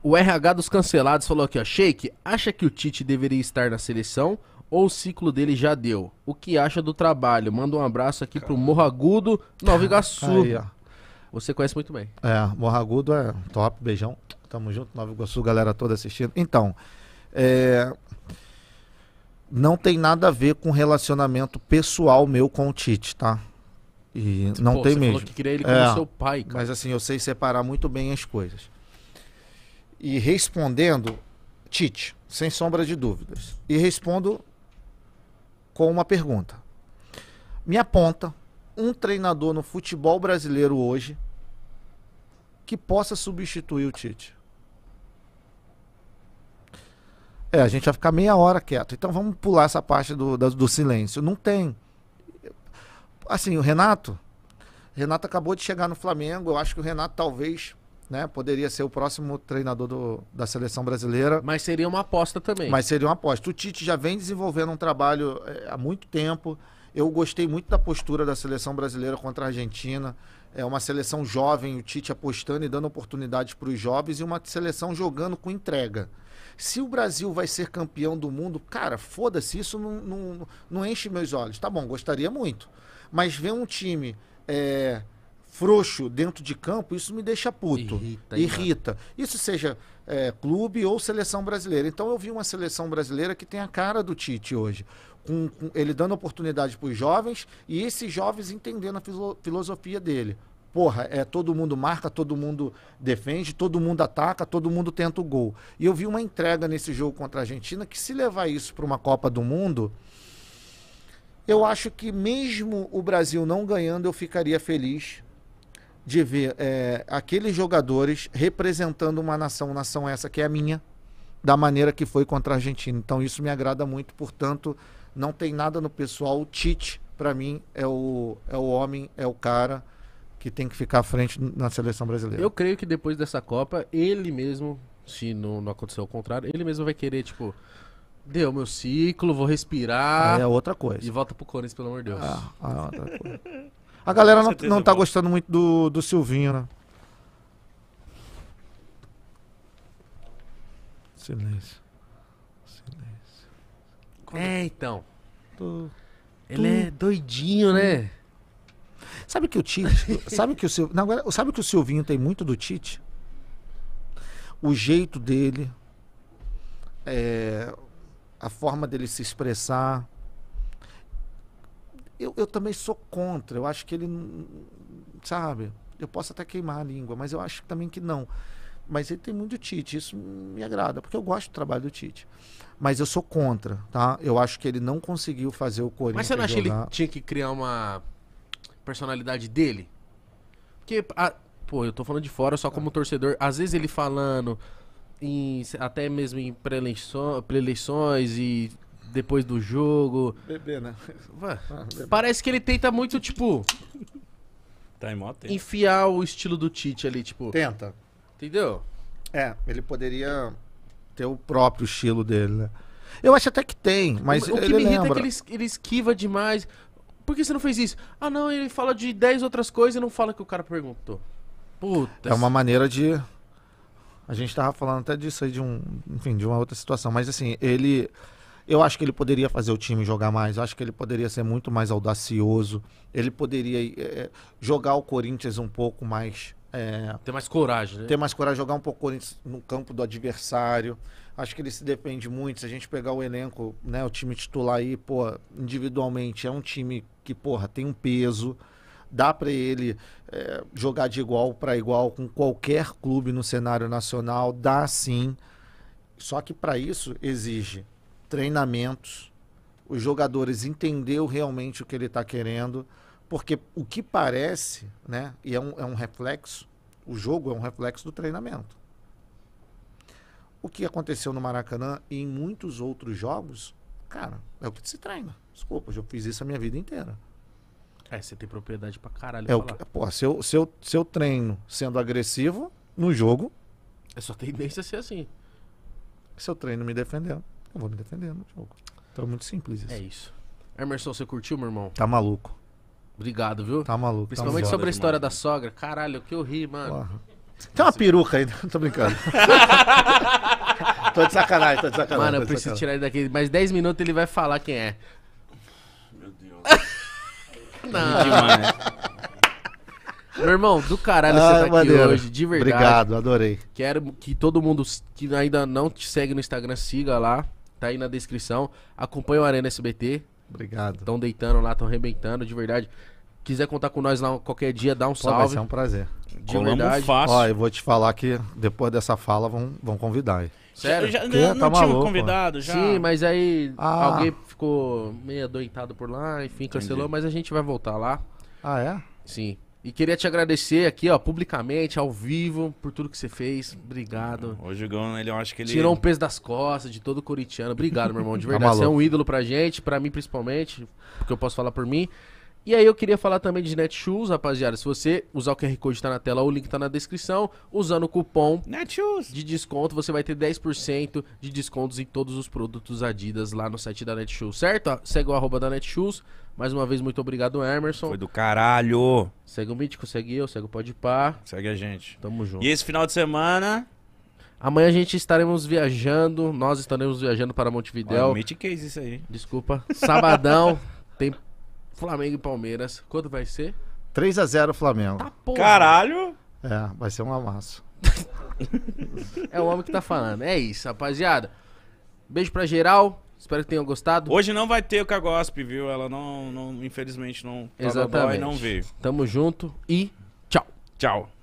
O RH dos cancelados falou aqui, ó. Shake, acha que o Tite deveria estar na seleção ou o ciclo dele já deu? O que acha do trabalho? Manda um abraço aqui Caramba. pro Morragudo Nova Iguaçu. Aí, Você conhece muito bem. É, Morragudo é top, beijão. Tamo junto, Nova Iguaçu, galera toda assistindo. Então, é, não tem nada a ver com relacionamento pessoal meu com o Tite, tá? E Pô, não tem você mesmo. Falou que queria ele é, como é, seu pai. Cara. Mas assim, eu sei separar muito bem as coisas. E respondendo, Tite, sem sombra de dúvidas. E respondo com uma pergunta. Me aponta um treinador no futebol brasileiro hoje que possa substituir o Tite. É, a gente vai ficar meia hora quieto. Então vamos pular essa parte do, do, do silêncio. Não tem. Assim, o Renato. Renato acabou de chegar no Flamengo. Eu acho que o Renato talvez né? Poderia ser o próximo treinador do, da seleção brasileira. Mas seria uma aposta também. Mas seria uma aposta. O Tite já vem desenvolvendo um trabalho é, há muito tempo. Eu gostei muito da postura da seleção brasileira contra a Argentina. É uma seleção jovem, o Tite apostando e dando oportunidades para os jovens e uma seleção jogando com entrega. Se o Brasil vai ser campeão do mundo, cara, foda-se, isso não, não, não, enche meus olhos. Tá bom, gostaria muito. Mas ver um time é, frouxo dentro de campo, isso me deixa puto. Irrita. irrita. Isso seja é, clube ou seleção brasileira. Então eu vi uma seleção brasileira que tem a cara do Tite hoje. Com, com ele dando oportunidade para os jovens e esses jovens entendendo a filo, filosofia dele porra, é, todo mundo marca, todo mundo defende, todo mundo ataca, todo mundo tenta o gol. E eu vi uma entrega nesse jogo contra a Argentina que se levar isso para uma Copa do Mundo, eu acho que mesmo o Brasil não ganhando, eu ficaria feliz de ver é, aqueles jogadores representando uma nação, nação essa que é a minha, da maneira que foi contra a Argentina. Então isso me agrada muito, portanto, não tem nada no pessoal. O Tite, para mim, é o, é o homem, é o cara que tem que ficar à frente na seleção brasileira. Eu creio que depois dessa Copa, ele mesmo, se não, não acontecer o contrário, ele mesmo vai querer, tipo, deu meu ciclo, vou respirar. É outra coisa. E volta pro Corinthians, pelo amor de Deus. Ah, é outra coisa. A galera não, não tá gostando muito do, do Silvinho, né? Silêncio. Silêncio. É, então. Ele é doidinho, né? Sabe que o Tite, sabe que o seu, não, agora, sabe que o Silvinho tem muito do Tite? O jeito dele, é, a forma dele se expressar. Eu, eu também sou contra. Eu acho que ele, sabe, eu posso até queimar a língua, mas eu acho também que não. Mas ele tem muito Tite, isso me agrada, porque eu gosto do trabalho do Tite. Mas eu sou contra, tá? Eu acho que ele não conseguiu fazer o Corinthians. Mas você não acha que ele tinha que criar uma personalidade dele? Porque, a, pô, eu tô falando de fora só como torcedor. Às vezes ele falando, em, até mesmo em pré-eleições pré e depois do jogo. Bebê, né? Ué, ah, bebê. Parece que ele tenta muito, tipo. Tá em moto, Enfiar o estilo do Tite ali, tipo. Tenta. Entendeu? É, ele poderia ter o próprio estilo dele, né? Eu acho até que tem, mas o, o que me irrita lembra. é que ele, ele esquiva demais por que você não fez isso? Ah, não, ele fala de 10 outras coisas e não fala que o cara perguntou. Puta. É uma maneira de. A gente tava falando até disso aí, de um. Enfim, de uma outra situação. Mas assim, ele. Eu acho que ele poderia fazer o time jogar mais. Eu acho que ele poderia ser muito mais audacioso. Ele poderia é, jogar o Corinthians um pouco mais. É, ter mais coragem, né? Ter mais coragem, jogar um pouco o Corinthians no campo do adversário. Acho que ele se depende muito. Se a gente pegar o elenco, né, o time titular aí, pô, individualmente é um time que, porra, tem um peso. Dá para ele é, jogar de igual para igual com qualquer clube no cenário nacional, dá sim. Só que para isso exige treinamentos, os jogadores entenderem realmente o que ele está querendo, porque o que parece, né, e é um, é um reflexo, o jogo é um reflexo do treinamento. O que aconteceu no Maracanã e em muitos outros jogos, cara, é o que se treina. Desculpa, eu fiz isso a minha vida inteira. É, você tem propriedade pra caralho. É pra o que, pô, seu seu seu treino sendo agressivo no jogo. É só tendência a ser assim. Seu treino me defendendo, eu vou me defendendo no jogo. Então é muito simples isso. É isso. Emerson, você curtiu, meu irmão? Tá maluco. Obrigado, viu? Tá maluco. Tá Principalmente tá sobre a história irmão. da sogra. Caralho, que eu ri, mano. Porra. Tem uma peruca aí, tô brincando. tô de sacanagem, tô de sacanagem. Mano, eu preciso sacanagem. tirar ele daqui. Mais 10 minutos ele vai falar quem é. Meu Deus. Não. Demais. Meu irmão, do caralho ah, você tá maneiro. aqui hoje, de verdade. Obrigado, adorei. Quero que todo mundo que ainda não te segue no Instagram, siga lá. Tá aí na descrição. Acompanha o Arena SBT. Obrigado. Estão deitando lá, estão arrebentando, de verdade. Quiser contar com nós lá qualquer dia, dá um Pô, salve. Vai ser um prazer. De Colamos verdade. fácil. Ó, eu vou te falar que depois dessa fala vão, vão convidar aí. Sério? Já, Que? não Tá tinha maluco, convidado né? já. Sim, mas aí Ah. alguém ficou meio adoentado por lá, enfim, cancelou, mas a gente vai voltar lá. Ah, é? Sim. E queria te agradecer aqui, ó, publicamente, ao vivo, por tudo que você fez. Obrigado. O Jugão, ele, eu acho que ele... Tirou um peso das costas de todo o coritiano. Obrigado, meu irmão, de tá verdade. você é um ídolo pra gente, pra mim principalmente, porque eu posso falar por mim. E aí eu queria falar também de Netshoes, rapaziada. Se você usar o QR Code tá na tela, o link tá na descrição, usando o cupom Netshoes de desconto, você vai ter 10% de descontos em todos os produtos Adidas lá no site da Netshoes, certo? Segue o arroba da Netshoes. Mais uma vez, muito obrigado, Emerson. Foi do caralho. Segue o Mítico, segue eu, segue o Podpar. Segue a gente. Tamo junto. E esse final de semana... Amanhã a gente estaremos viajando, nós estaremos viajando para Montevidéu. Olha, case isso aí. Desculpa. Sabadão, tem Flamengo e Palmeiras. Quanto vai ser? 3 a 0 Flamengo. Tá porra. Caralho! É, vai ser um amasso. é o homem que tá falando. É isso, rapaziada. Beijo pra geral. Espero que tenham gostado. Hoje não vai ter o Cagosp, viu? Ela não, não infelizmente, não. Exatamente. Não veio. Tamo junto e tchau. Tchau.